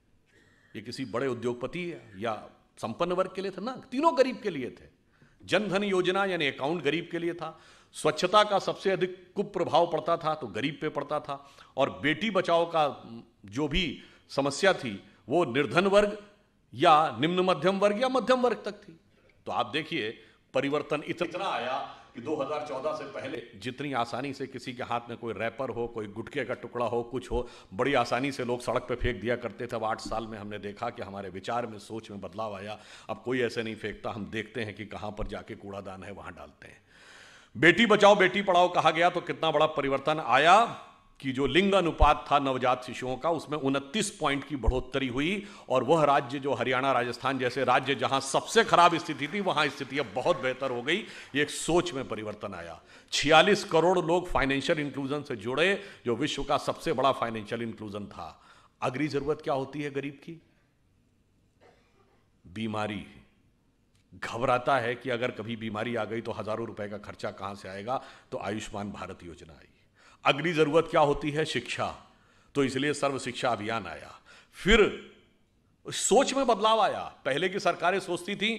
ये किसी बड़े उद्योगपति या संपन्न वर्ग के लिए था ना तीनों गरीब के लिए थे जनधन योजना यानी अकाउंट गरीब के लिए था स्वच्छता का सबसे अधिक कुप्रभाव पड़ता था तो गरीब पे पड़ता था और बेटी बचाओ का जो भी समस्या थी वो निर्धन वर्ग या निम्न मध्यम वर्ग या मध्यम वर्ग तक थी तो आप देखिए परिवर्तन इतना आया कि 2014 से पहले जितनी आसानी से किसी के हाथ में कोई रैपर हो कोई गुटके का टुकड़ा हो कुछ हो बड़ी आसानी से लोग सड़क पर फेंक दिया करते थे अब आठ साल में हमने देखा कि हमारे विचार में सोच में बदलाव आया अब कोई ऐसे नहीं फेंकता हम देखते हैं कि कहाँ पर जाके कूड़ादान है वहाँ डालते हैं बेटी बचाओ बेटी पढ़ाओ कहा गया तो कितना बड़ा परिवर्तन आया कि जो अनुपात था नवजात शिशुओं का उसमें उनतीस पॉइंट की बढ़ोतरी हुई और वह राज्य जो हरियाणा राजस्थान जैसे राज्य जहां सबसे खराब स्थिति थी वहां स्थिति अब बहुत बेहतर हो गई ये एक सोच में परिवर्तन आया छियालीस करोड़ लोग फाइनेंशियल इंक्लूजन से जुड़े जो विश्व का सबसे बड़ा फाइनेंशियल इंक्लूजन था अगली जरूरत क्या होती है गरीब की बीमारी घबराता है कि अगर कभी बीमारी आ गई तो हजारों रुपए का खर्चा कहां से आएगा तो आयुष्मान भारत योजना आई अगली ज़रूरत क्या होती है शिक्षा तो इसलिए सर्व शिक्षा अभियान आया फिर सोच में बदलाव आया पहले की सरकारें सोचती थी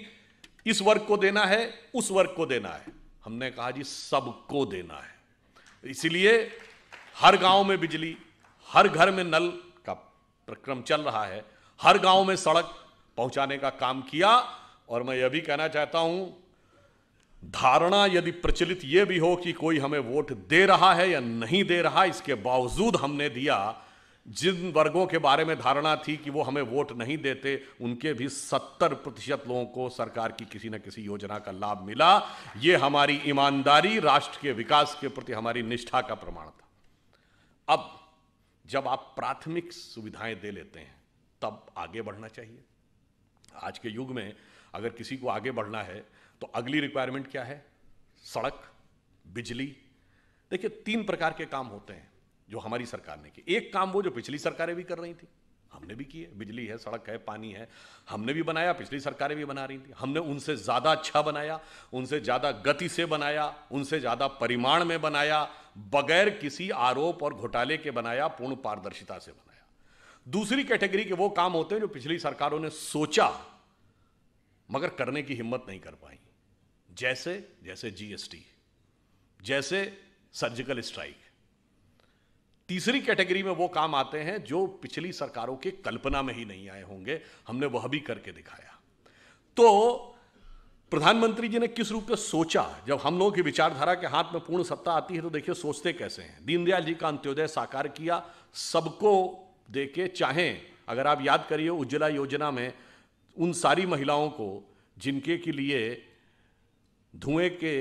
इस वर्ग को देना है उस वर्ग को देना है हमने कहा जी सबको देना है इसलिए हर गांव में बिजली हर घर में नल का प्रक्रम चल रहा है हर गांव में सड़क पहुंचाने का काम किया और मैं यह भी कहना चाहता हूं धारणा यदि प्रचलित ये भी हो कि कोई हमें वोट दे रहा है या नहीं दे रहा इसके बावजूद हमने दिया जिन वर्गों के बारे में धारणा थी कि वो हमें वोट नहीं देते उनके भी 70 प्रतिशत लोगों को सरकार की किसी न किसी योजना का लाभ मिला ये हमारी ईमानदारी राष्ट्र के विकास के प्रति हमारी निष्ठा का प्रमाण था अब जब आप प्राथमिक सुविधाएं दे लेते हैं तब आगे बढ़ना चाहिए आज के युग में अगर किसी को आगे बढ़ना है तो अगली रिक्वायरमेंट क्या है सड़क बिजली देखिए तीन प्रकार के काम होते हैं जो हमारी सरकार ने किए एक काम वो जो पिछली सरकारें भी कर रही थी हमने भी किए बिजली है सड़क है पानी है हमने भी बनाया पिछली सरकारें भी बना रही थी हमने उनसे ज़्यादा अच्छा बनाया उनसे ज़्यादा गति से बनाया उनसे ज़्यादा परिमाण में बनाया बगैर किसी आरोप और घोटाले के बनाया पूर्ण पारदर्शिता से बनाया दूसरी कैटेगरी के वो काम होते हैं जो पिछली सरकारों ने सोचा मगर करने की हिम्मत नहीं कर पाई जैसे जैसे जीएसटी जैसे सर्जिकल स्ट्राइक तीसरी कैटेगरी में वो काम आते हैं जो पिछली सरकारों के कल्पना में ही नहीं आए होंगे हमने वह भी करके दिखाया तो प्रधानमंत्री जी ने किस रूप में सोचा जब हम लोगों की विचारधारा के हाथ में पूर्ण सत्ता आती है तो देखिए सोचते कैसे हैं दीनदयाल जी का अंत्योदय साकार किया सबको देके चाहे अगर आप याद करिए उज्ज्वला योजना में उन सारी महिलाओं को जिनके के लिए धुएं के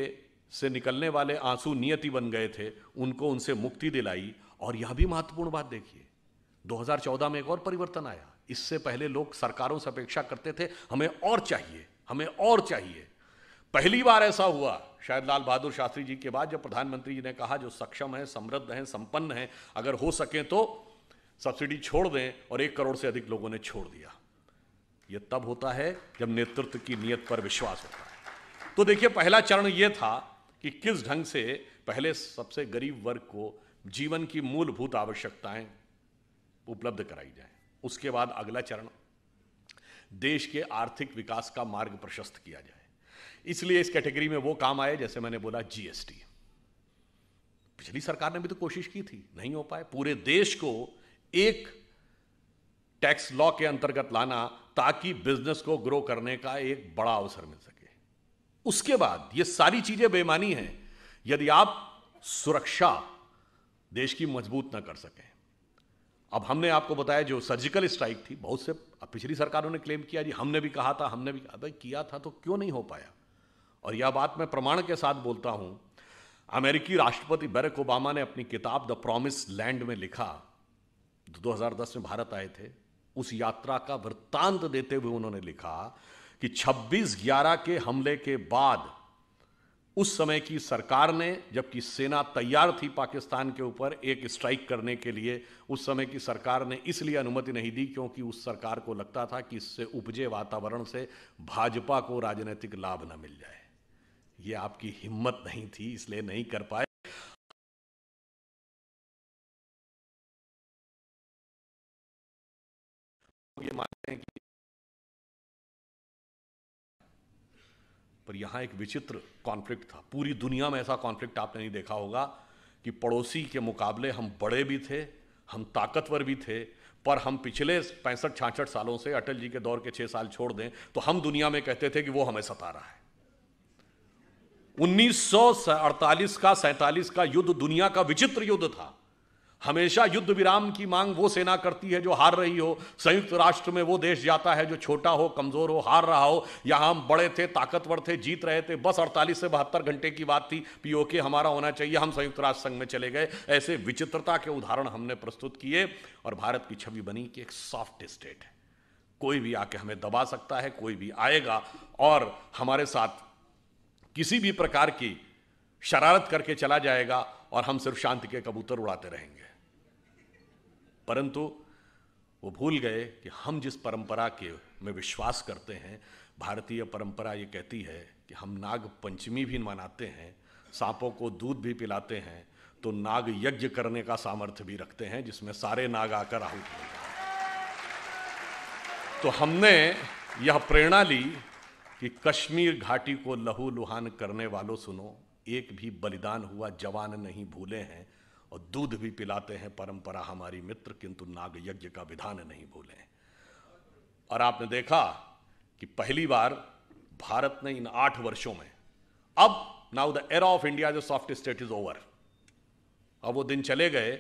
से निकलने वाले आंसू नियति बन गए थे उनको उनसे मुक्ति दिलाई और यह भी महत्वपूर्ण बात देखिए 2014 में एक और परिवर्तन आया इससे पहले लोग सरकारों से अपेक्षा करते थे हमें और चाहिए हमें और चाहिए पहली बार ऐसा हुआ शायद लाल बहादुर शास्त्री जी के बाद जब प्रधानमंत्री जी ने कहा जो सक्षम है समृद्ध हैं संपन्न है अगर हो सके तो सब्सिडी छोड़ दें और एक करोड़ से अधिक लोगों ने छोड़ दिया यह तब होता है जब नेतृत्व की नीयत पर विश्वास होता है तो देखिए पहला चरण यह था कि किस ढंग से पहले सबसे गरीब वर्ग को जीवन की मूलभूत आवश्यकताएं उपलब्ध कराई जाए उसके बाद अगला चरण देश के आर्थिक विकास का मार्ग प्रशस्त किया जाए इसलिए इस कैटेगरी में वो काम आए जैसे मैंने बोला जीएसटी पिछली सरकार ने भी तो कोशिश की थी नहीं हो पाए पूरे देश को एक टैक्स लॉ के अंतर्गत लाना ताकि बिजनेस को ग्रो करने का एक बड़ा अवसर मिल सके उसके बाद ये सारी चीजें बेमानी हैं यदि आप सुरक्षा देश की मजबूत ना कर सकें अब हमने आपको बताया जो सर्जिकल स्ट्राइक थी बहुत से पिछली सरकारों ने क्लेम किया जी हमने भी कहा था हमने भी कहा किया था तो क्यों नहीं हो पाया और यह बात मैं प्रमाण के साथ बोलता हूं अमेरिकी राष्ट्रपति बैरक ओबामा ने अपनी किताब द प्रॉमिस लैंड में लिखा दो में भारत आए थे उस यात्रा का वृत्तांत देते हुए उन्होंने लिखा कि 26 ग्यारह के हमले के बाद उस समय की सरकार ने जबकि सेना तैयार थी पाकिस्तान के ऊपर एक स्ट्राइक करने के लिए उस समय की सरकार ने इसलिए अनुमति नहीं दी क्योंकि उस सरकार को लगता था कि इससे उपजे वातावरण से भाजपा को राजनीतिक लाभ न मिल जाए ये आपकी हिम्मत नहीं थी इसलिए नहीं कर पाए पर यहाँ एक विचित्र कॉन्फ्लिक्ट था पूरी दुनिया में ऐसा कॉन्फ्लिक्ट आपने नहीं देखा होगा कि पड़ोसी के मुकाबले हम बड़े भी थे हम ताकतवर भी थे पर हम पिछले पैंसठ छाछठ सालों से अटल जी के दौर के छह साल छोड़ दें तो हम दुनिया में कहते थे कि वो हमें सता रहा है 1948 का सैतालीस का युद्ध दुनिया का विचित्र युद्ध था हमेशा युद्ध विराम की मांग वो सेना करती है जो हार रही हो संयुक्त राष्ट्र में वो देश जाता है जो छोटा हो कमजोर हो हार रहा हो यहां हम बड़े थे ताकतवर थे जीत रहे थे बस 48 से बहत्तर घंटे की बात थी पीओके हमारा होना चाहिए हम संयुक्त राष्ट्र संघ में चले गए ऐसे विचित्रता के उदाहरण हमने प्रस्तुत किए और भारत की छवि बनी कि एक सॉफ्ट स्टेट है कोई भी आके हमें दबा सकता है कोई भी आएगा और हमारे साथ किसी भी प्रकार की शरारत करके चला जाएगा और हम सिर्फ शांति के कबूतर उड़ाते रहेंगे परंतु वो भूल गए कि हम जिस परंपरा के में विश्वास करते हैं भारतीय परंपरा ये कहती है कि हम नाग पंचमी भी मनाते हैं सांपों को दूध भी पिलाते हैं तो नाग यज्ञ करने का सामर्थ्य भी रखते हैं जिसमें सारे नाग आकर आहुत तो हमने यह प्रेरणा ली कि कश्मीर घाटी को लहू लुहान करने वालों सुनो एक भी बलिदान हुआ जवान नहीं भूले हैं और दूध भी पिलाते हैं परंपरा हमारी मित्र किंतु नाग यज्ञ का विधान नहीं भूले और आपने देखा कि पहली बार भारत ने इन आठ वर्षों में अब now the era of India जो सॉफ्ट स्टेट इज ओवर अब वो दिन चले गए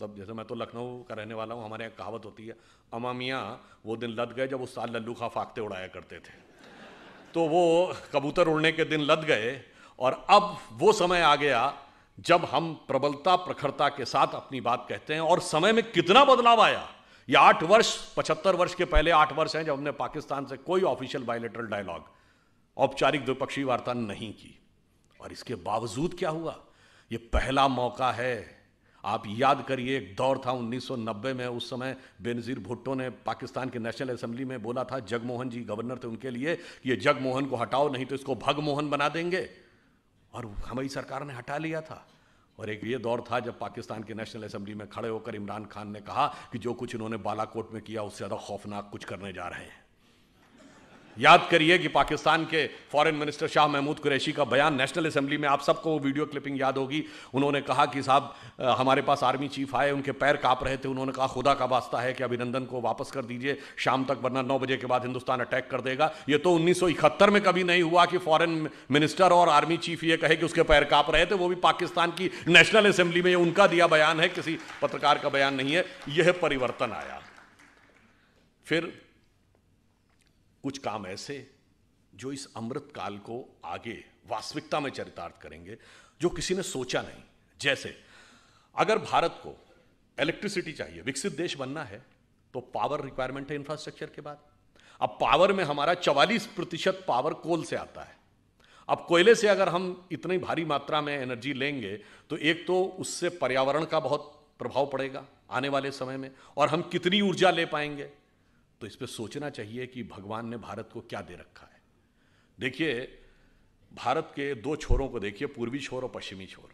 तब जैसे मैं तो लखनऊ का रहने वाला हूँ हमारे यहाँ कहावत होती है अमामिया वो दिन लद गए जब उस साल लल्लू खा फाकते उड़ाया करते थे तो वो कबूतर उड़ने के दिन लद गए और अब वो समय आ गया जब हम प्रबलता प्रखरता के साथ अपनी बात कहते हैं और समय में कितना बदलाव आया ये आठ वर्ष पचहत्तर वर्ष के पहले आठ वर्ष हैं जब हमने पाकिस्तान से कोई ऑफिशियल बायोलेटरल डायलॉग औपचारिक द्विपक्षीय वार्ता नहीं की और इसके बावजूद क्या हुआ ये पहला मौका है आप याद करिए एक दौर था 1990 में उस समय बेनजीर भुट्टो ने पाकिस्तान के नेशनल असेंबली में बोला था जगमोहन जी गवर्नर थे उनके लिए कि ये जगमोहन को हटाओ नहीं तो इसको भगमोहन बना देंगे और हमारी सरकार ने हटा लिया था और एक ये दौर था जब पाकिस्तान की नेशनल असेंबली में खड़े होकर इमरान खान ने कहा कि जो कुछ इन्होंने बालाकोट में किया उससे ज़्यादा खौफनाक कुछ करने जा रहे हैं याद करिए कि पाकिस्तान के फॉरेन मिनिस्टर शाह महमूद कुरैशी का बयान नेशनल असेंबली में आप सबको वो वीडियो क्लिपिंग याद होगी उन्होंने कहा कि साहब हमारे पास आर्मी चीफ आए उनके पैर काँप रहे थे उन्होंने कहा खुदा का वास्ता है कि अभिनंदन को वापस कर दीजिए शाम तक वरना नौ बजे के बाद हिंदुस्तान अटैक कर देगा ये तो उन्नीस में कभी नहीं हुआ कि फॉरन मिनिस्टर और आर्मी चीफ ये कहे कि उसके पैर काँप रहे थे वो भी पाकिस्तान की नेशनल असेंबली में उनका दिया बयान है किसी पत्रकार का बयान नहीं है यह परिवर्तन आया फिर कुछ काम ऐसे जो इस अमृत काल को आगे वास्तविकता में चरितार्थ करेंगे जो किसी ने सोचा नहीं जैसे अगर भारत को इलेक्ट्रिसिटी चाहिए विकसित देश बनना है तो पावर रिक्वायरमेंट है इंफ्रास्ट्रक्चर के बाद अब पावर में हमारा 44 प्रतिशत पावर कोल से आता है अब कोयले से अगर हम इतनी भारी मात्रा में एनर्जी लेंगे तो एक तो उससे पर्यावरण का बहुत प्रभाव पड़ेगा आने वाले समय में और हम कितनी ऊर्जा ले पाएंगे तो इस पर सोचना चाहिए कि भगवान ने भारत को क्या दे रखा है देखिए भारत के दो छोरों को देखिए पूर्वी छोर और पश्चिमी छोर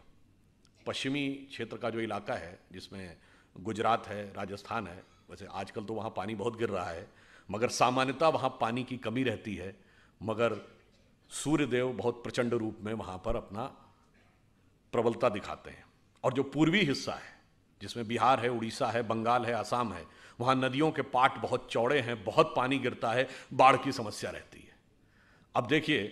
पश्चिमी क्षेत्र का जो इलाका है जिसमें गुजरात है राजस्थान है वैसे आजकल तो वहाँ पानी बहुत गिर रहा है मगर सामान्यतः वहाँ पानी की कमी रहती है मगर सूर्यदेव बहुत प्रचंड रूप में वहाँ पर अपना प्रबलता दिखाते हैं और जो पूर्वी हिस्सा है जिसमें बिहार है उड़ीसा है बंगाल है आसाम है वहां नदियों के पाट बहुत चौड़े हैं बहुत पानी गिरता है बाढ़ की समस्या रहती है अब देखिए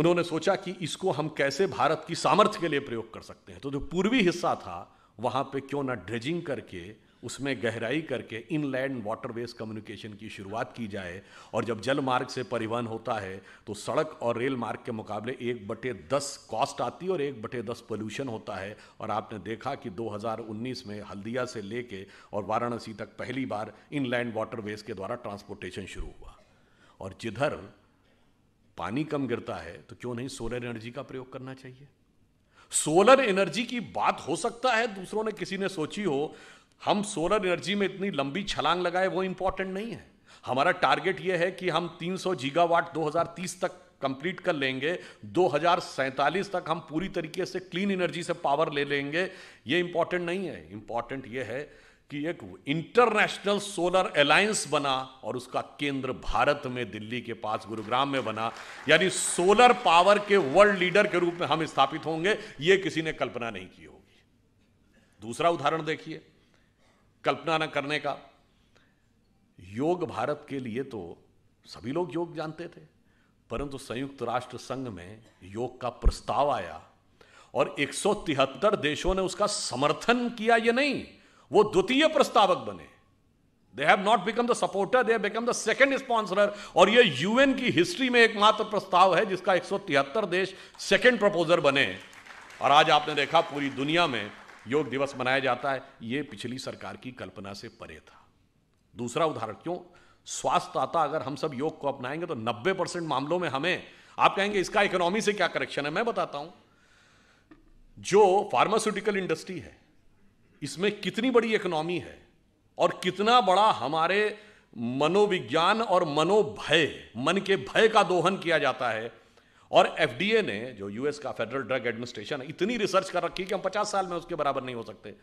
उन्होंने सोचा कि इसको हम कैसे भारत की सामर्थ्य के लिए प्रयोग कर सकते हैं तो जो पूर्वी हिस्सा था वहां पे क्यों ना ड्रेजिंग करके उसमें गहराई करके इनलैंड वाटरवेज कम्युनिकेशन की शुरुआत की जाए और जब जल मार्ग से परिवहन होता है तो सड़क और रेल मार्ग के मुकाबले एक बटे दस कॉस्ट आती है और एक बटे दस पोल्यूशन होता है और आपने देखा कि 2019 में हल्दिया से लेके और वाराणसी तक पहली बार इनलैंड वाटरवेज के द्वारा ट्रांसपोर्टेशन शुरू हुआ और जिधर पानी कम गिरता है तो क्यों नहीं सोलर एनर्जी का प्रयोग करना चाहिए सोलर एनर्जी की बात हो सकता है दूसरों ने किसी ने सोची हो हम सोलर एनर्जी में इतनी लंबी छलांग लगाए वो इंपॉर्टेंट नहीं है हमारा टारगेट ये है कि हम 300 जीगावाट 2030 तक कंप्लीट कर लेंगे दो तक हम पूरी तरीके से क्लीन एनर्जी से पावर ले लेंगे ये इंपॉर्टेंट नहीं है इंपॉर्टेंट ये है कि एक इंटरनेशनल सोलर अलायंस बना और उसका केंद्र भारत में दिल्ली के पास गुरुग्राम में बना यानी सोलर पावर के वर्ल्ड लीडर के रूप में हम स्थापित होंगे ये किसी ने कल्पना नहीं की होगी दूसरा उदाहरण देखिए कल्पना न करने का योग भारत के लिए तो सभी लोग योग जानते थे परंतु संयुक्त राष्ट्र संघ में योग का प्रस्ताव आया और 173 देशों ने उसका समर्थन किया ये नहीं वो द्वितीय प्रस्तावक बने they have not become the supporter they have become the second sponsor और ये यूएन की हिस्ट्री में एकमात्र प्रस्ताव है जिसका 173 देश सेकेंड प्रपोजर बने और आज आपने देखा पूरी दुनिया में योग दिवस मनाया जाता है यह पिछली सरकार की कल्पना से परे था दूसरा उदाहरण क्यों स्वास्थ्य आता अगर हम सब योग को अपनाएंगे तो 90 परसेंट मामलों में हमें आप कहेंगे इसका इकोनॉमी से क्या करेक्शन है मैं बताता हूं जो फार्मास्यूटिकल इंडस्ट्री है इसमें कितनी बड़ी इकोनॉमी है और कितना बड़ा हमारे मनोविज्ञान और मनोभय मन के भय का दोहन किया जाता है और एफडीए ने जो यूएस का फेडरल ड्रग एडमिनिस्ट्रेशन है इतनी रिसर्च कर रखी है कि हम पचास साल में उसके बराबर नहीं हो सकते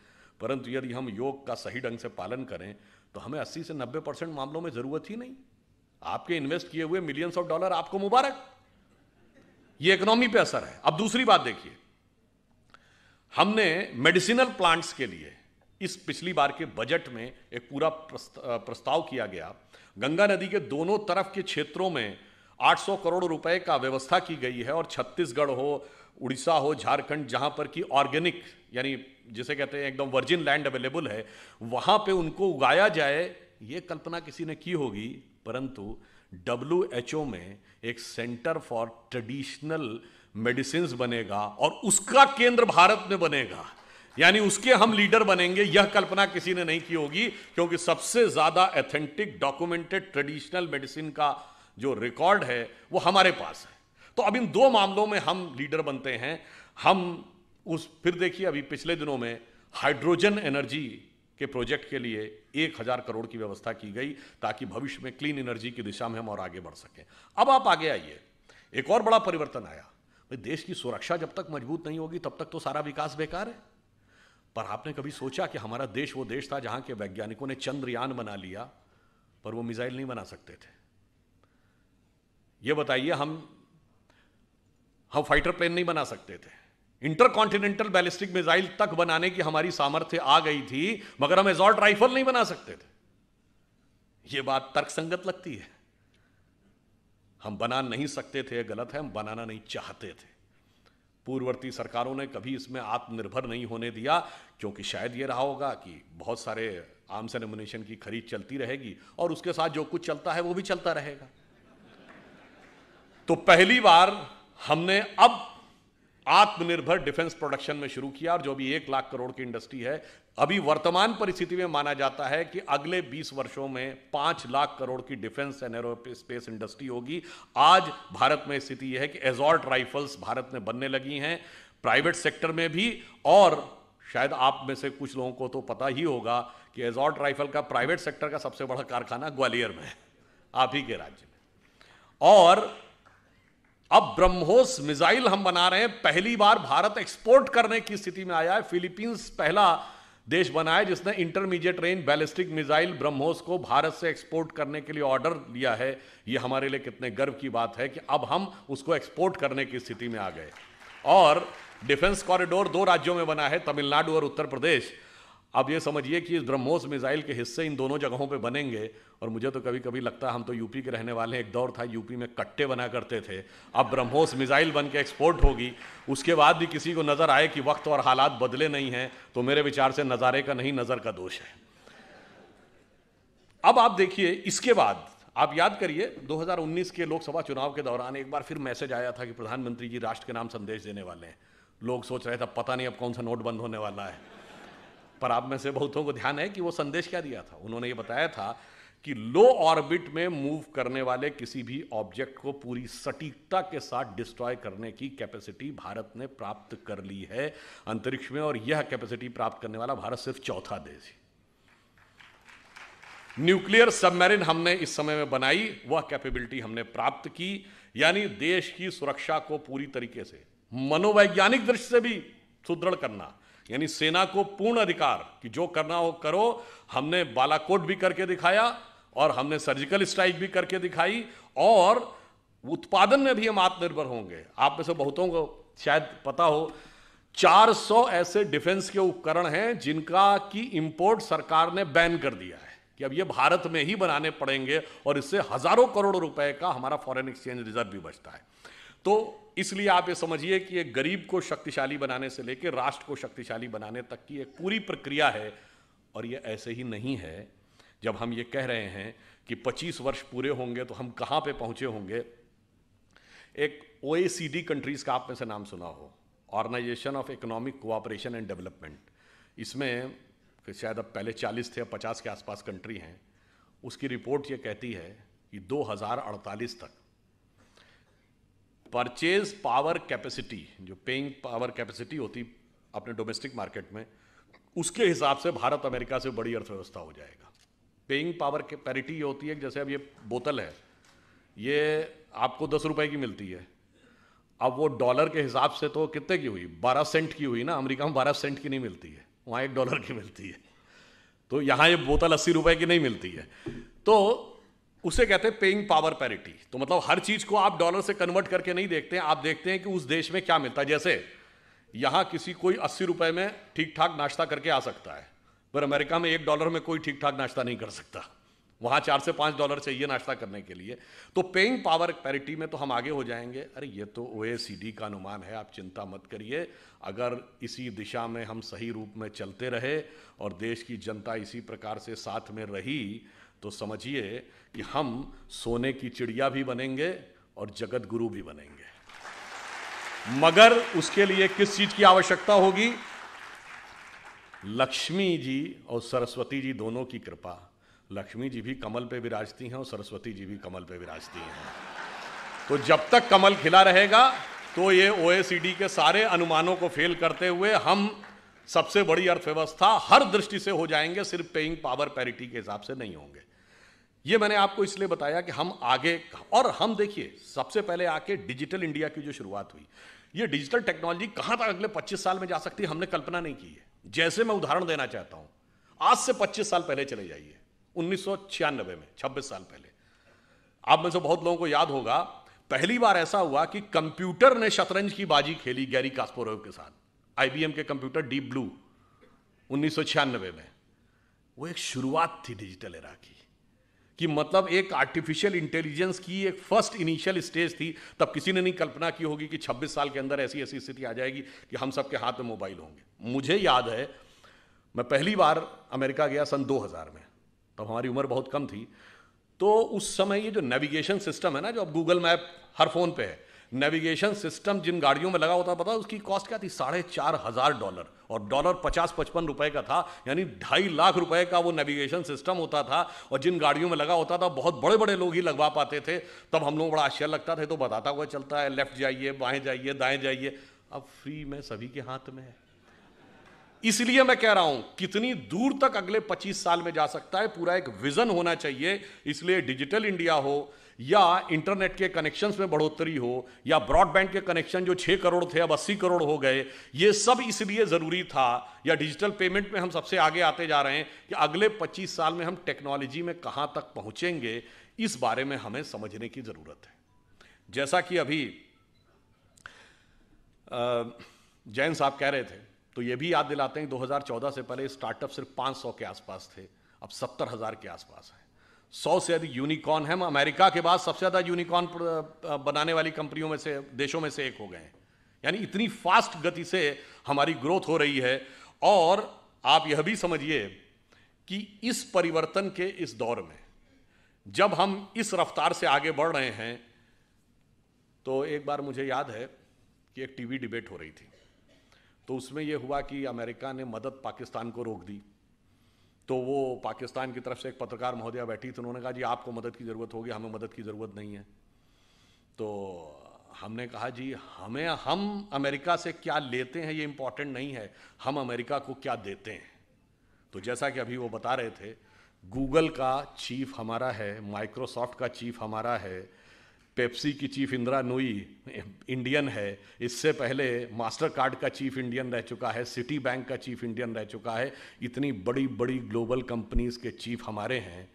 परंतु यदि हम योग का सही ढंग से पालन करें तो हमें 80 से 90 परसेंट मामलों में ज़रूरत ही नहीं आपके इन्वेस्ट किए हुए मिलियंस ऑफ डॉलर आपको मुबारक ये इकोनॉमी पे असर है अब दूसरी बात देखिए हमने मेडिसिनल प्लांट्स के लिए इस पिछली बार के बजट में एक पूरा प्रस्ताव किया गया गंगा नदी के दोनों तरफ के क्षेत्रों में 800 करोड़ रुपए का व्यवस्था की गई है और छत्तीसगढ़ हो उड़ीसा हो झारखंड जहां पर कि ऑर्गेनिक यानी जिसे कहते हैं एकदम वर्जिन लैंड अवेलेबल है वहां पे उनको उगाया जाए ये कल्पना किसी ने की होगी परंतु डब्ल्यू में एक सेंटर फॉर ट्रेडिशनल मेडिसिन बनेगा और उसका केंद्र भारत में बनेगा यानी उसके हम लीडर बनेंगे यह कल्पना किसी ने नहीं की होगी क्योंकि सबसे ज्यादा एथेंटिक डॉक्यूमेंटेड ट्रेडिशनल मेडिसिन का जो रिकॉर्ड है वो हमारे पास है तो अब इन दो मामलों में हम लीडर बनते हैं हम उस फिर देखिए अभी पिछले दिनों में हाइड्रोजन एनर्जी के प्रोजेक्ट के लिए एक हज़ार करोड़ की व्यवस्था की गई ताकि भविष्य में क्लीन एनर्जी की दिशा में हम और आगे बढ़ सकें अब आप आगे आइए एक और बड़ा परिवर्तन आया भाई देश की सुरक्षा जब तक मजबूत नहीं होगी तब तक तो सारा विकास बेकार है पर आपने कभी सोचा कि हमारा देश वो देश था जहाँ के वैज्ञानिकों ने चंद्रयान बना लिया पर वो मिसाइल नहीं बना सकते थे ये बताइए हम हम फाइटर प्लेन नहीं बना सकते थे इंटर कॉन्टिनेंटल बैलिस्टिक मिसाइल तक बनाने की हमारी सामर्थ्य आ गई थी मगर हम एजॉर्ट राइफल नहीं बना सकते थे ये बात तर्कसंगत लगती है हम बना नहीं सकते थे गलत है हम बनाना नहीं चाहते थे पूर्ववर्ती सरकारों ने कभी इसमें आत्मनिर्भर नहीं होने दिया क्योंकि शायद ये रहा होगा कि बहुत सारे आर्म्स एंड एमुनेशन की खरीद चलती रहेगी और उसके साथ जो कुछ चलता है वो भी चलता रहेगा तो पहली बार हमने अब आत्मनिर्भर डिफेंस प्रोडक्शन में शुरू किया और जो अभी एक लाख करोड़ की इंडस्ट्री है अभी वर्तमान परिस्थिति में माना जाता है कि अगले 20 वर्षों में पांच लाख करोड़ की defence and aerospace industry होगी आज भारत में स्थिति यह है कि एजॉर्ट राइफल्स भारत में बनने लगी हैं प्राइवेट सेक्टर में भी और शायद आप में से कुछ लोगों को तो पता ही होगा कि एजॉर्ट राइफल का प्राइवेट सेक्टर का सबसे बड़ा कारखाना ग्वालियर में है आप ही के राज्य में और अब ब्रह्मोस मिसाइल हम बना रहे हैं पहली बार भारत एक्सपोर्ट करने की स्थिति में आया है फिलीपींस पहला देश बना है जिसने intermediate range ballistic missile BrahMos को भारत से एक्सपोर्ट करने के लिए ऑर्डर लिया है यह हमारे लिए कितने गर्व की बात है कि अब हम उसको एक्सपोर्ट करने की स्थिति में आ गए और डिफेंस कॉरिडोर दो राज्यों में बना है तमिलनाडु और उत्तर प्रदेश आप ये समझिए कि इस ब्रह्मोस मिसाइल के हिस्से इन दोनों जगहों पे बनेंगे और मुझे तो कभी कभी लगता है हम तो यूपी के रहने वाले हैं एक दौर था यूपी में कट्टे बना करते थे अब ब्रह्मोस मिसाइल बन के एक्सपोर्ट होगी उसके बाद भी किसी को नज़र आए कि वक्त और हालात बदले नहीं हैं तो मेरे विचार से नज़ारे का नहीं नज़र का दोष है अब आप देखिए इसके बाद आप याद करिए 2019 के लोकसभा चुनाव के दौरान एक बार फिर मैसेज आया था कि प्रधानमंत्री जी राष्ट्र के नाम संदेश देने वाले हैं लोग सोच रहे थे पता नहीं अब कौन सा नोट बंद होने वाला है पर आप में से बहुतों को ध्यान है कि वो संदेश क्या दिया था उन्होंने ये बताया था कि लो ऑर्बिट में मूव करने वाले किसी भी ऑब्जेक्ट को पूरी सटीकता के साथ डिस्ट्रॉय करने की कैपेसिटी भारत ने प्राप्त कर ली है अंतरिक्ष में और यह कैपेसिटी प्राप्त करने वाला भारत सिर्फ चौथा देश है न्यूक्लियर सबमरीन हमने इस समय में बनाई वह कैपेबिलिटी हमने प्राप्त की यानी देश की सुरक्षा को पूरी तरीके से मनोवैज्ञानिक दृष्टि से भी सुदृढ़ करना यानी सेना को पूर्ण अधिकार कि जो करना हो करो हमने बालाकोट भी करके दिखाया और हमने सर्जिकल स्ट्राइक भी करके दिखाई और उत्पादन में भी हम आत्मनिर्भर होंगे आप में से बहुतों को शायद पता हो 400 ऐसे डिफेंस के उपकरण हैं जिनका की इंपोर्ट सरकार ने बैन कर दिया है कि अब ये भारत में ही बनाने पड़ेंगे और इससे हजारों करोड़ रुपए का हमारा फॉरेन एक्सचेंज रिजर्व भी बचता है तो इसलिए आप ये समझिए कि एक गरीब को शक्तिशाली बनाने से लेकर राष्ट्र को शक्तिशाली बनाने तक की एक पूरी प्रक्रिया है और ये ऐसे ही नहीं है जब हम ये कह रहे हैं कि 25 वर्ष पूरे होंगे तो हम कहाँ पे पहुँचे होंगे एक ओ कंट्रीज़ का आप में से नाम सुना हो organisation of economic cooperation and development इसमें शायद अब पहले 40 थे पचास 50 के आसपास कंट्री हैं उसकी रिपोर्ट ये कहती है कि 2048 तक परचेज पावर कैपेसिटी जो पेइंग पावर कैपेसिटी होती अपने डोमेस्टिक मार्केट में उसके हिसाब से भारत अमेरिका से बड़ी अर्थव्यवस्था हो जाएगा पेइंग पावर के पैरिटी ये होती है जैसे अब ये बोतल है ये आपको दस रुपए की मिलती है अब वो डॉलर के हिसाब से तो कितने की हुई बारह सेंट की हुई ना अमेरिका में बारह सेंट की नहीं मिलती है वहाँ एक डॉलर की मिलती है तो यहाँ ये बोतल अस्सी रुपए की नहीं मिलती है तो उसे कहते हैं पेइंग पावर पैरिटी तो मतलब हर चीज को आप डॉलर से कन्वर्ट करके नहीं देखते हैं आप देखते हैं कि उस देश में क्या मिलता है जैसे यहाँ किसी कोई अस्सी रुपए में ठीक ठाक नाश्ता करके आ सकता है पर अमेरिका में एक डॉलर में कोई ठीक ठाक नाश्ता नहीं कर सकता वहां चार से पांच डॉलर चाहिए नाश्ता करने के लिए तो पेइंग पावर पैरिटी में तो हम आगे हो जाएंगे अरे ये तो ओ का अनुमान है आप चिंता मत करिए अगर इसी दिशा में हम सही रूप में चलते रहे और देश की जनता इसी प्रकार से साथ में रही तो समझिए कि हम सोने की चिड़िया भी बनेंगे और जगत गुरु भी बनेंगे मगर उसके लिए किस चीज की आवश्यकता होगी लक्ष्मी जी और सरस्वती जी दोनों की कृपा लक्ष्मी जी भी कमल पे विराजती हैं और सरस्वती जी भी कमल पे विराजती हैं तो जब तक कमल खिला रहेगा तो ये ओएसीडी के सारे अनुमानों को फेल करते हुए हम सबसे बड़ी अर्थव्यवस्था हर दृष्टि से हो जाएंगे सिर्फ पेइंग पावर पैरिटी के हिसाब से नहीं होंगे ये मैंने आपको इसलिए बताया कि हम आगे और हम देखिए सबसे पहले आके डिजिटल इंडिया की जो शुरुआत हुई ये डिजिटल टेक्नोलॉजी कहाँ तक अगले 25 साल में जा सकती है हमने कल्पना नहीं की है जैसे मैं उदाहरण देना चाहता हूँ आज से 25 साल पहले चले जाइए उन्नीस में 26 साल पहले आप में से बहुत लोगों को याद होगा पहली बार ऐसा हुआ कि कंप्यूटर ने शतरंज की बाजी खेली गैरी कास्पोरोव के साथ आईबीएम के कंप्यूटर डीप ब्लू उन्नीस में वो एक शुरुआत थी डिजिटल एरा की कि मतलब एक आर्टिफिशियल इंटेलिजेंस की एक फर्स्ट इनिशियल स्टेज थी तब किसी ने नहीं कल्पना की होगी कि 26 साल के अंदर ऐसी ऐसी स्थिति आ जाएगी कि हम सबके हाथ में मोबाइल होंगे मुझे याद है मैं पहली बार अमेरिका गया सन 2000 में तब हमारी उम्र बहुत कम थी तो उस समय ये जो नेविगेशन सिस्टम है ना जो अब गूगल मैप हर फ़ोन पे है नेविगेशन सिस्टम जिन गाड़ियों में लगा होता पता उसकी कॉस्ट क्या थी साढ़े चार हजार डॉलर और डॉलर पचास पचपन रुपए का था यानी ढाई लाख रुपए का वो नेविगेशन सिस्टम होता था और जिन गाड़ियों में लगा होता था बहुत बड़े बड़े लोग ही लगवा पाते थे तब हम लोग बड़ा आश्चर्य लगता था तो बताता हुआ चलता है लेफ्ट जाइए बाएं जाइए दाएं जाइए अब फ्री में सभी के हाथ में है इसलिए मैं कह रहा हूं कितनी दूर तक अगले 25 साल में जा सकता है पूरा एक विजन होना चाहिए इसलिए डिजिटल इंडिया हो या इंटरनेट के कनेक्शंस में बढ़ोतरी हो या ब्रॉडबैंड के कनेक्शन जो 6 करोड़ थे अब 80 करोड़ हो गए ये सब इसलिए ज़रूरी था या डिजिटल पेमेंट में हम सबसे आगे आते जा रहे हैं कि अगले 25 साल में हम टेक्नोलॉजी में कहाँ तक पहुँचेंगे इस बारे में हमें समझने की ज़रूरत है जैसा कि अभी जैन साहब कह रहे थे तो ये भी याद दिलाते हैं 2014 से पहले स्टार्टअप सिर्फ 500 के आसपास थे अब सत्तर हज़ार के आसपास हैं सौ से अधिक यूनिकॉर्न है अमेरिका के बाद सबसे ज़्यादा यूनिकॉर्न बनाने वाली कंपनियों में से देशों में से एक हो गए हैं यानी इतनी फास्ट गति से हमारी ग्रोथ हो रही है और आप यह भी समझिए कि इस परिवर्तन के इस दौर में जब हम इस रफ्तार से आगे बढ़ रहे हैं तो एक बार मुझे याद है कि एक टीवी डिबेट हो रही थी तो उसमें यह हुआ कि अमेरिका ने मदद पाकिस्तान को रोक दी तो वो पाकिस्तान की तरफ से एक पत्रकार महोदया बैठी तो उन्होंने कहा जी आपको मदद की ज़रूरत होगी हमें मदद की ज़रूरत नहीं है तो हमने कहा जी हमें हम अमेरिका से क्या लेते हैं ये इम्पॉर्टेंट नहीं है हम अमेरिका को क्या देते हैं तो जैसा कि अभी वो बता रहे थे गूगल का चीफ हमारा है माइक्रोसॉफ्ट का चीफ हमारा है पेप्सी की चीफ इंदिरा नोई इंडियन है इससे पहले मास्टर कार्ड का चीफ इंडियन रह चुका है सिटी बैंक का चीफ इंडियन रह चुका है इतनी बड़ी बड़ी ग्लोबल कंपनीज के चीफ हमारे हैं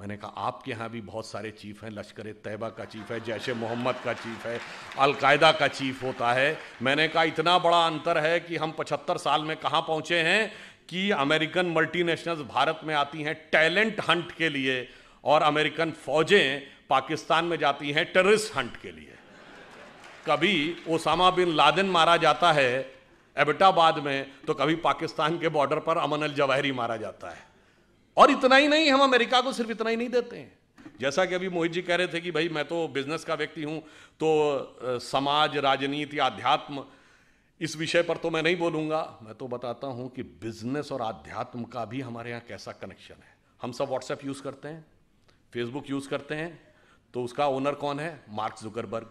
मैंने कहा आपके यहाँ भी बहुत सारे चीफ हैं लश्कर तैयबा का चीफ है जैश मोहम्मद का चीफ है अलकायदा का चीफ होता है मैंने कहा इतना बड़ा अंतर है कि हम पचहत्तर साल में कहाँ पहुँचे हैं कि अमेरिकन मल्टीनेशनल्स भारत में आती हैं टैलेंट हंट के लिए और अमेरिकन फौजें पाकिस्तान में जाती हैं टेररिस्ट हंट के लिए कभी ओसामा बिन लादेन मारा जाता है एबटाबाद में तो कभी पाकिस्तान के बॉर्डर पर अमन अल जवाहरी मारा जाता है और इतना ही नहीं हम अमेरिका को सिर्फ इतना ही नहीं देते हैं जैसा कि अभी मोहित जी कह रहे थे कि भाई मैं तो बिजनेस का व्यक्ति हूं तो समाज राजनीति आध्यात्म इस विषय पर तो मैं नहीं बोलूंगा मैं तो बताता हूं कि बिजनेस और आध्यात्म का भी हमारे यहाँ कैसा कनेक्शन है हम सब व्हाट्सएप यूज़ करते हैं फेसबुक यूज़ करते हैं तो उसका ओनर कौन है मार्क जुकरबर्ग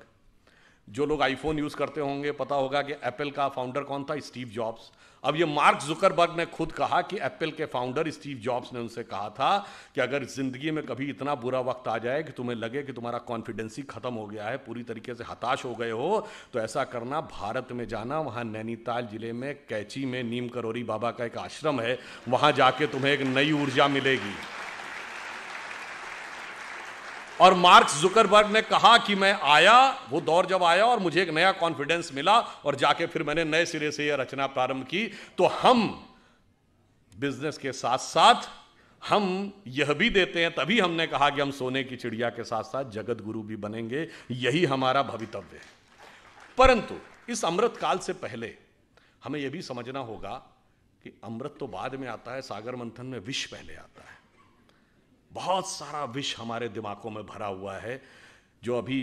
जो लोग आईफोन यूज़ करते होंगे पता होगा कि एप्पल का फाउंडर कौन था स्टीव जॉब्स अब ये मार्क जुकरबर्ग ने खुद कहा कि एप्पल के फाउंडर स्टीव जॉब्स ने उनसे कहा था कि अगर ज़िंदगी में कभी इतना बुरा वक्त आ जाए कि तुम्हें लगे कि तुम्हारा कॉन्फिडेंसी ख़त्म हो गया है पूरी तरीके से हताश हो गए हो तो ऐसा करना भारत में जाना वहाँ नैनीताल ज़िले में कैची में नीम करोरी बाबा का एक आश्रम है वहाँ जाके तुम्हें एक नई ऊर्जा मिलेगी और मार्क्स जुकरबर्ग ने कहा कि मैं आया वो दौर जब आया और मुझे एक नया कॉन्फिडेंस मिला और जाके फिर मैंने नए सिरे से यह रचना प्रारंभ की तो हम बिजनेस के साथ साथ हम यह भी देते हैं तभी हमने कहा कि हम सोने की चिड़िया के साथ साथ जगत गुरु भी बनेंगे यही हमारा भवितव्य है परंतु इस अमृत काल से पहले हमें यह भी समझना होगा कि अमृत तो बाद में आता है सागर मंथन में विष पहले आता है बहुत सारा विष हमारे दिमागों में भरा हुआ है जो अभी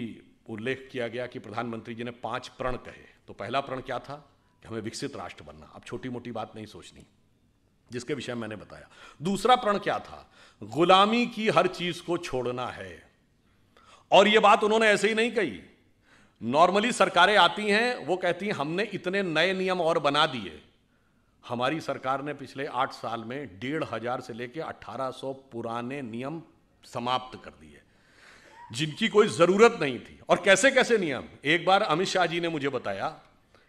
उल्लेख किया गया कि प्रधानमंत्री जी ने पांच प्रण कहे तो पहला प्रण क्या था कि हमें विकसित राष्ट्र बनना अब छोटी मोटी बात नहीं सोचनी जिसके विषय में मैंने बताया दूसरा प्रण क्या था गुलामी की हर चीज को छोड़ना है और यह बात उन्होंने ऐसे ही नहीं कही नॉर्मली सरकारें आती हैं वो कहती हैं हमने इतने नए नियम और बना दिए हमारी सरकार ने पिछले आठ साल में डेढ़ हज़ार से लेकर अट्ठारह सौ पुराने नियम समाप्त कर दिए जिनकी कोई ज़रूरत नहीं थी और कैसे कैसे नियम एक बार अमित शाह जी ने मुझे बताया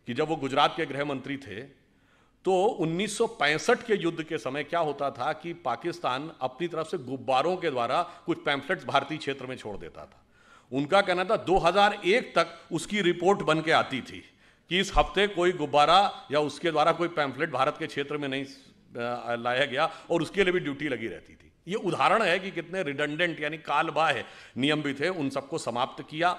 कि जब वो गुजरात के गृह मंत्री थे तो 1965 के युद्ध के समय क्या होता था कि पाकिस्तान अपनी तरफ से गुब्बारों के द्वारा कुछ पैम्फलेट्स भारतीय क्षेत्र में छोड़ देता था उनका कहना था 2001 तक उसकी रिपोर्ट बन के आती थी कि इस हफ्ते कोई गुब्बारा या उसके द्वारा कोई पैम्फलेट भारत के क्षेत्र में नहीं लाया गया और उसके लिए भी ड्यूटी लगी रहती थी ये उदाहरण है कि कितने रिडंडेंट यानी कालबाह नियम भी थे उन सबको समाप्त किया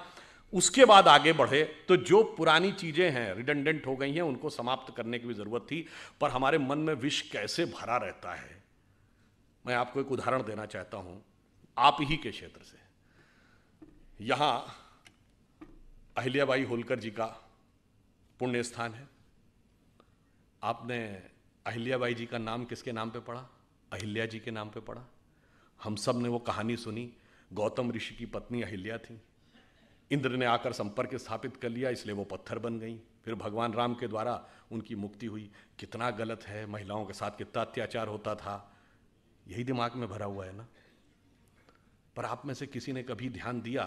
उसके बाद आगे बढ़े तो जो पुरानी चीज़ें हैं रिडंडेंट हो गई हैं उनको समाप्त करने की भी ज़रूरत थी पर हमारे मन में विष कैसे भरा रहता है मैं आपको एक उदाहरण देना चाहता हूं आप ही के क्षेत्र से यहां अहिल्याबाई होलकर जी का पुण्य स्थान है आपने अहिल्याबाई जी का नाम किसके नाम पे पढ़ा अहिल्या जी के नाम पे पढ़ा हम सब ने वो कहानी सुनी गौतम ऋषि की पत्नी अहिल्या थी इंद्र ने आकर संपर्क स्थापित कर लिया इसलिए वो पत्थर बन गई फिर भगवान राम के द्वारा उनकी मुक्ति हुई कितना गलत है महिलाओं के साथ कितना अत्याचार होता था यही दिमाग में भरा हुआ है ना पर आप में से किसी ने कभी ध्यान दिया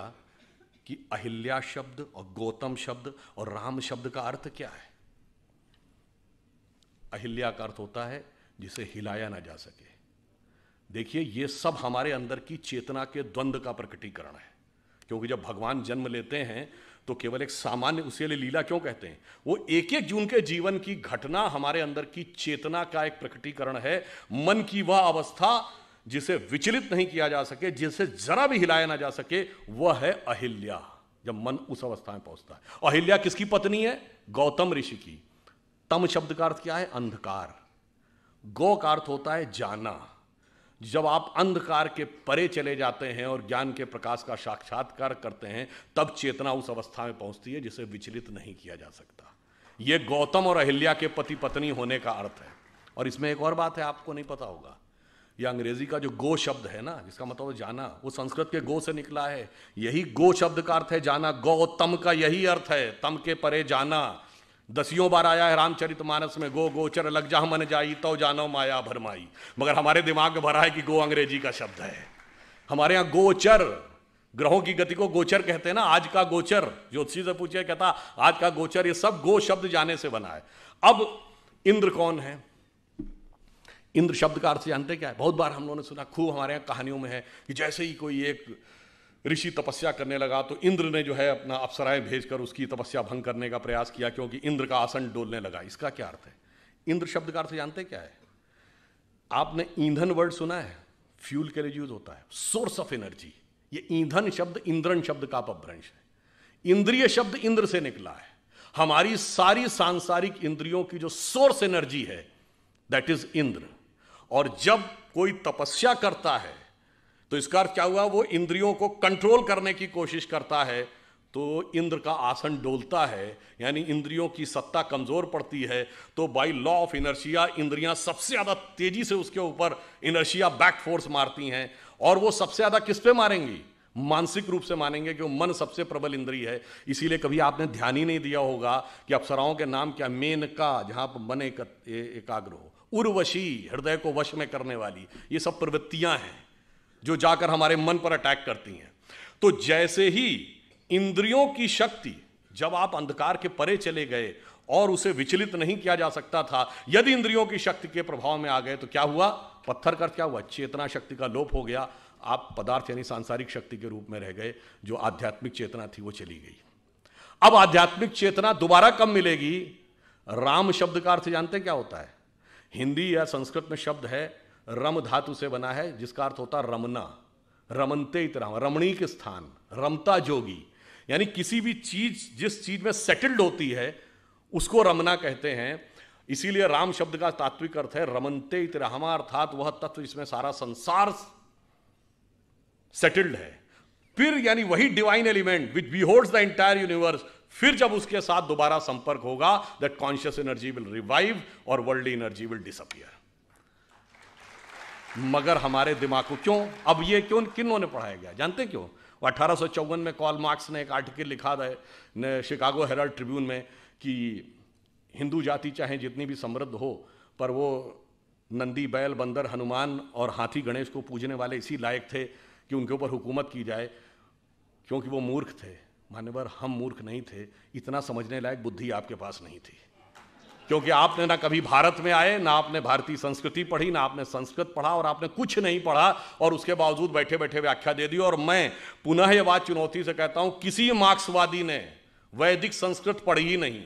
कि अहिल्या शब्द और गौतम शब्द और राम शब्द का अर्थ क्या है अहिल्या का अर्थ होता है जिसे हिलाया ना जा सके देखिए ये सब हमारे अंदर की चेतना के द्वंद का प्रकटीकरण है क्योंकि जब भगवान जन्म लेते हैं तो केवल एक सामान्य उसे लिए लीला क्यों कहते हैं वो एक एक जून के जीवन की घटना हमारे अंदर की चेतना का एक प्रकटीकरण है मन की वह अवस्था जिसे विचलित नहीं किया जा सके जिसे जरा भी हिलाया ना जा सके वह है अहिल्या जब मन उस अवस्था में पहुंचता है अहिल्या किसकी पत्नी है गौतम ऋषि की तम शब्द का अर्थ क्या है अंधकार गौ का अर्थ होता है जाना जब आप अंधकार के परे चले जाते हैं और ज्ञान के प्रकाश का साक्षात्कार करते हैं तब चेतना उस अवस्था में पहुंचती है जिसे विचलित नहीं किया जा सकता यह गौतम और अहिल्या के पति पत्नी होने का अर्थ है और इसमें एक और बात है आपको नहीं पता होगा या अंग्रेजी का जो गो शब्द है ना जिसका मतलब जाना वो संस्कृत के गो से निकला है यही गो शब्द का अर्थ है जाना गो तम का यही अर्थ है तम के परे जाना दसियों बार आया है रामचरित मानस में गो गोचर लग जा मन जाई तो जानो माया भरमाई मगर हमारे दिमाग में भरा है कि गो अंग्रेजी का शब्द है हमारे यहाँ गोचर ग्रहों की गति को गोचर कहते हैं ना आज का गोचर ज्योतिषी से पूछे कहता आज का गोचर ये सब गो शब्द जाने से बना है अब इंद्र कौन है इंद्र शब्द का अर्थ जानते क्या है बहुत बार हम लोगों ने सुना खूब हमारे यहाँ कहानियों में है कि जैसे ही कोई एक ऋषि तपस्या करने लगा तो इंद्र ने जो है अपना अप्सराएं भेजकर उसकी तपस्या भंग करने का प्रयास किया क्योंकि इंद्र का आसन डोलने लगा इसका क्या अर्थ है इंद्र शब्द का अर्थ जानते क्या है आपने ईंधन वर्ड सुना है फ्यूल के लिए यूज होता है सोर्स ऑफ एनर्जी ये ईंधन शब्द इंद्रन शब्द का अपभ्रंश है इंद्रिय शब्द इंद्र से निकला है हमारी सारी सांसारिक इंद्रियों की जो सोर्स एनर्जी है दैट इज इंद्र और जब कोई तपस्या करता है तो इसका अर्थ क्या हुआ वो इंद्रियों को कंट्रोल करने की कोशिश करता है तो इंद्र का आसन डोलता है यानी इंद्रियों की सत्ता कमज़ोर पड़ती है तो बाय लॉ ऑफ इनर्शिया इंद्रियां सबसे ज़्यादा तेज़ी से उसके ऊपर इनर्शिया बैक फोर्स मारती हैं और वो सबसे ज़्यादा किस पे मारेंगी मानसिक रूप से मानेंगे कि मन सबसे प्रबल इंद्री है इसीलिए कभी आपने ध्यान ही नहीं दिया होगा कि अप्सराओं के नाम क्या मेन का जहां पर मन एकाग्र हो उर्वशी हृदय को वश में करने वाली ये सब प्रवृत्तियां हैं जो जाकर हमारे मन पर अटैक करती हैं तो जैसे ही इंद्रियों की शक्ति जब आप अंधकार के परे चले गए और उसे विचलित नहीं किया जा सकता था यदि इंद्रियों की शक्ति के प्रभाव में आ गए तो क्या हुआ पत्थर कर क्या हुआ चेतना शक्ति का लोप हो गया आप पदार्थ यानी सांसारिक शक्ति के रूप में रह गए जो आध्यात्मिक चेतना थी वो चली गई अब आध्यात्मिक चेतना दोबारा कब मिलेगी राम शब्द का अर्थ जानते क्या होता है हिंदी या संस्कृत में शब्द है रम धातु से बना है जिसका अर्थ होता रमना रमनते इतराम रमणीक स्थान रमता जोगी यानी किसी भी चीज जिस चीज में सेटल्ड होती है उसको रमना कहते हैं इसीलिए राम शब्द का तात्विक अर्थ है रमनते इतरा अर्थात वह तत्व जिसमें सारा संसार सेटल्ड है फिर यानी वही divine element which be hold the entire universe फिर जब उसके साथ दोबारा संपर्क होगा that conscious energy will revive और वर्ल्ड एनर्जी विल डिसअपियर मगर हमारे दिमाग को क्यों अब ये क्यों किन्नों ने पढ़ाया गया जानते क्यों अठारह में कॉल मार्क्स ने एक आर्टिकल लिखा है शिकागो हेराल्ड ट्रिब्यून में कि हिंदू जाति चाहे जितनी भी समृद्ध हो पर वो नंदी बैल बंदर हनुमान और हाथी गणेश को पूजने वाले इसी लायक थे कि उनके ऊपर हुकूमत की जाए क्योंकि वो मूर्ख थे मान्यवर हम मूर्ख नहीं थे इतना समझने लायक बुद्धि आपके पास नहीं थी क्योंकि आपने ना कभी भारत में आए ना आपने भारतीय संस्कृति पढ़ी ना आपने संस्कृत पढ़ा और आपने कुछ नहीं पढ़ा और उसके बावजूद बैठे बैठे व्याख्या दे दी और मैं पुनः यह बात चुनौती से कहता हूं किसी मार्क्सवादी ने वैदिक संस्कृत पढ़ी ही नहीं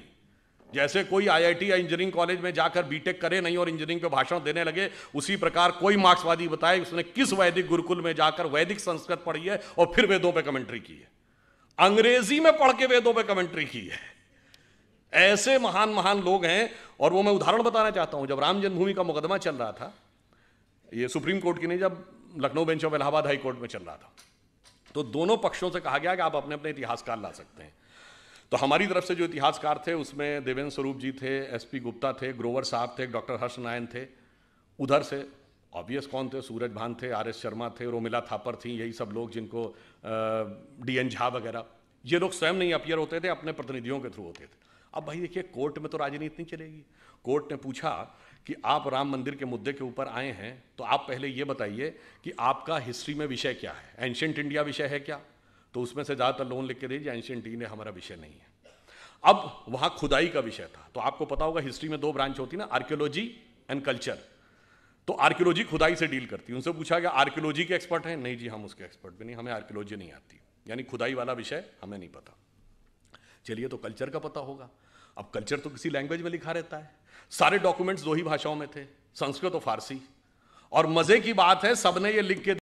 जैसे कोई आईआईटी या इंजीनियरिंग कॉलेज में जाकर बीटेक करे नहीं और इंजीनियरिंग पे भाषण देने लगे उसी प्रकार कोई मार्क्सवादी बताए उसने किस वैदिक गुरुकुल में जाकर वैदिक संस्कृत पढ़ी है और फिर वेदों पर कमेंट्री की है अंग्रेजी में पढ़ के वेदों पे कमेंट्री की है ऐसे महान महान लोग हैं और वो मैं उदाहरण बताना चाहता हूं जब राम जन्मभूमि का मुकदमा चल रहा था ये सुप्रीम कोर्ट की नहीं जब Lucknow bench of Allahabad high court में चल रहा था तो दोनों पक्षों से कहा गया कि आप अपने अपने इतिहासकार ला सकते हैं तो हमारी तरफ से जो इतिहासकार थे उसमें देवेंद्र स्वरूप जी थे एसपी गुप्ता थे ग्रोवर साहब थे डॉक्टर हर्ष नारायण थे उधर से ऑब्वियस कौन थे सूरज भान थे आर एस शर्मा थे रोमिला थापर थी यही सब लोग जिनको डी एन झा वगैरह ये लोग स्वयं नहीं अपियर होते थे अपने प्रतिनिधियों के थ्रू होते थे अब भाई देखिए कोर्ट में तो राजनीति नहीं चलेगी कोर्ट ने पूछा कि आप राम मंदिर के मुद्दे के ऊपर आए हैं तो आप पहले ये बताइए कि आपका हिस्ट्री में विषय क्या है एंशियंट इंडिया विषय है क्या तो उसमें से ज़्यादातर लोन लिख के दीजिए एंशियंट इंडिया हमारा विषय नहीं है अब वहाँ खुदाई का विषय था तो आपको पता होगा हिस्ट्री में दो ब्रांच होती ना आर्कियोलॉजी एंड कल्चर तो आर्कियोलॉजी खुदाई से डील करती है उनसे पूछा गया आर्कियोलॉजी के एक्सपर्ट हैं नहीं जी हम उसके एक्सपर्ट भी नहीं हमें आर्कियोलॉजी नहीं आती यानी खुदाई वाला विषय हमें नहीं पता चलिए तो कल्चर का पता होगा अब कल्चर तो किसी लैंग्वेज में लिखा रहता है सारे डॉक्यूमेंट्स दो ही भाषाओं में थे संस्कृत और फारसी और मज़े की बात है सबने ये लिख के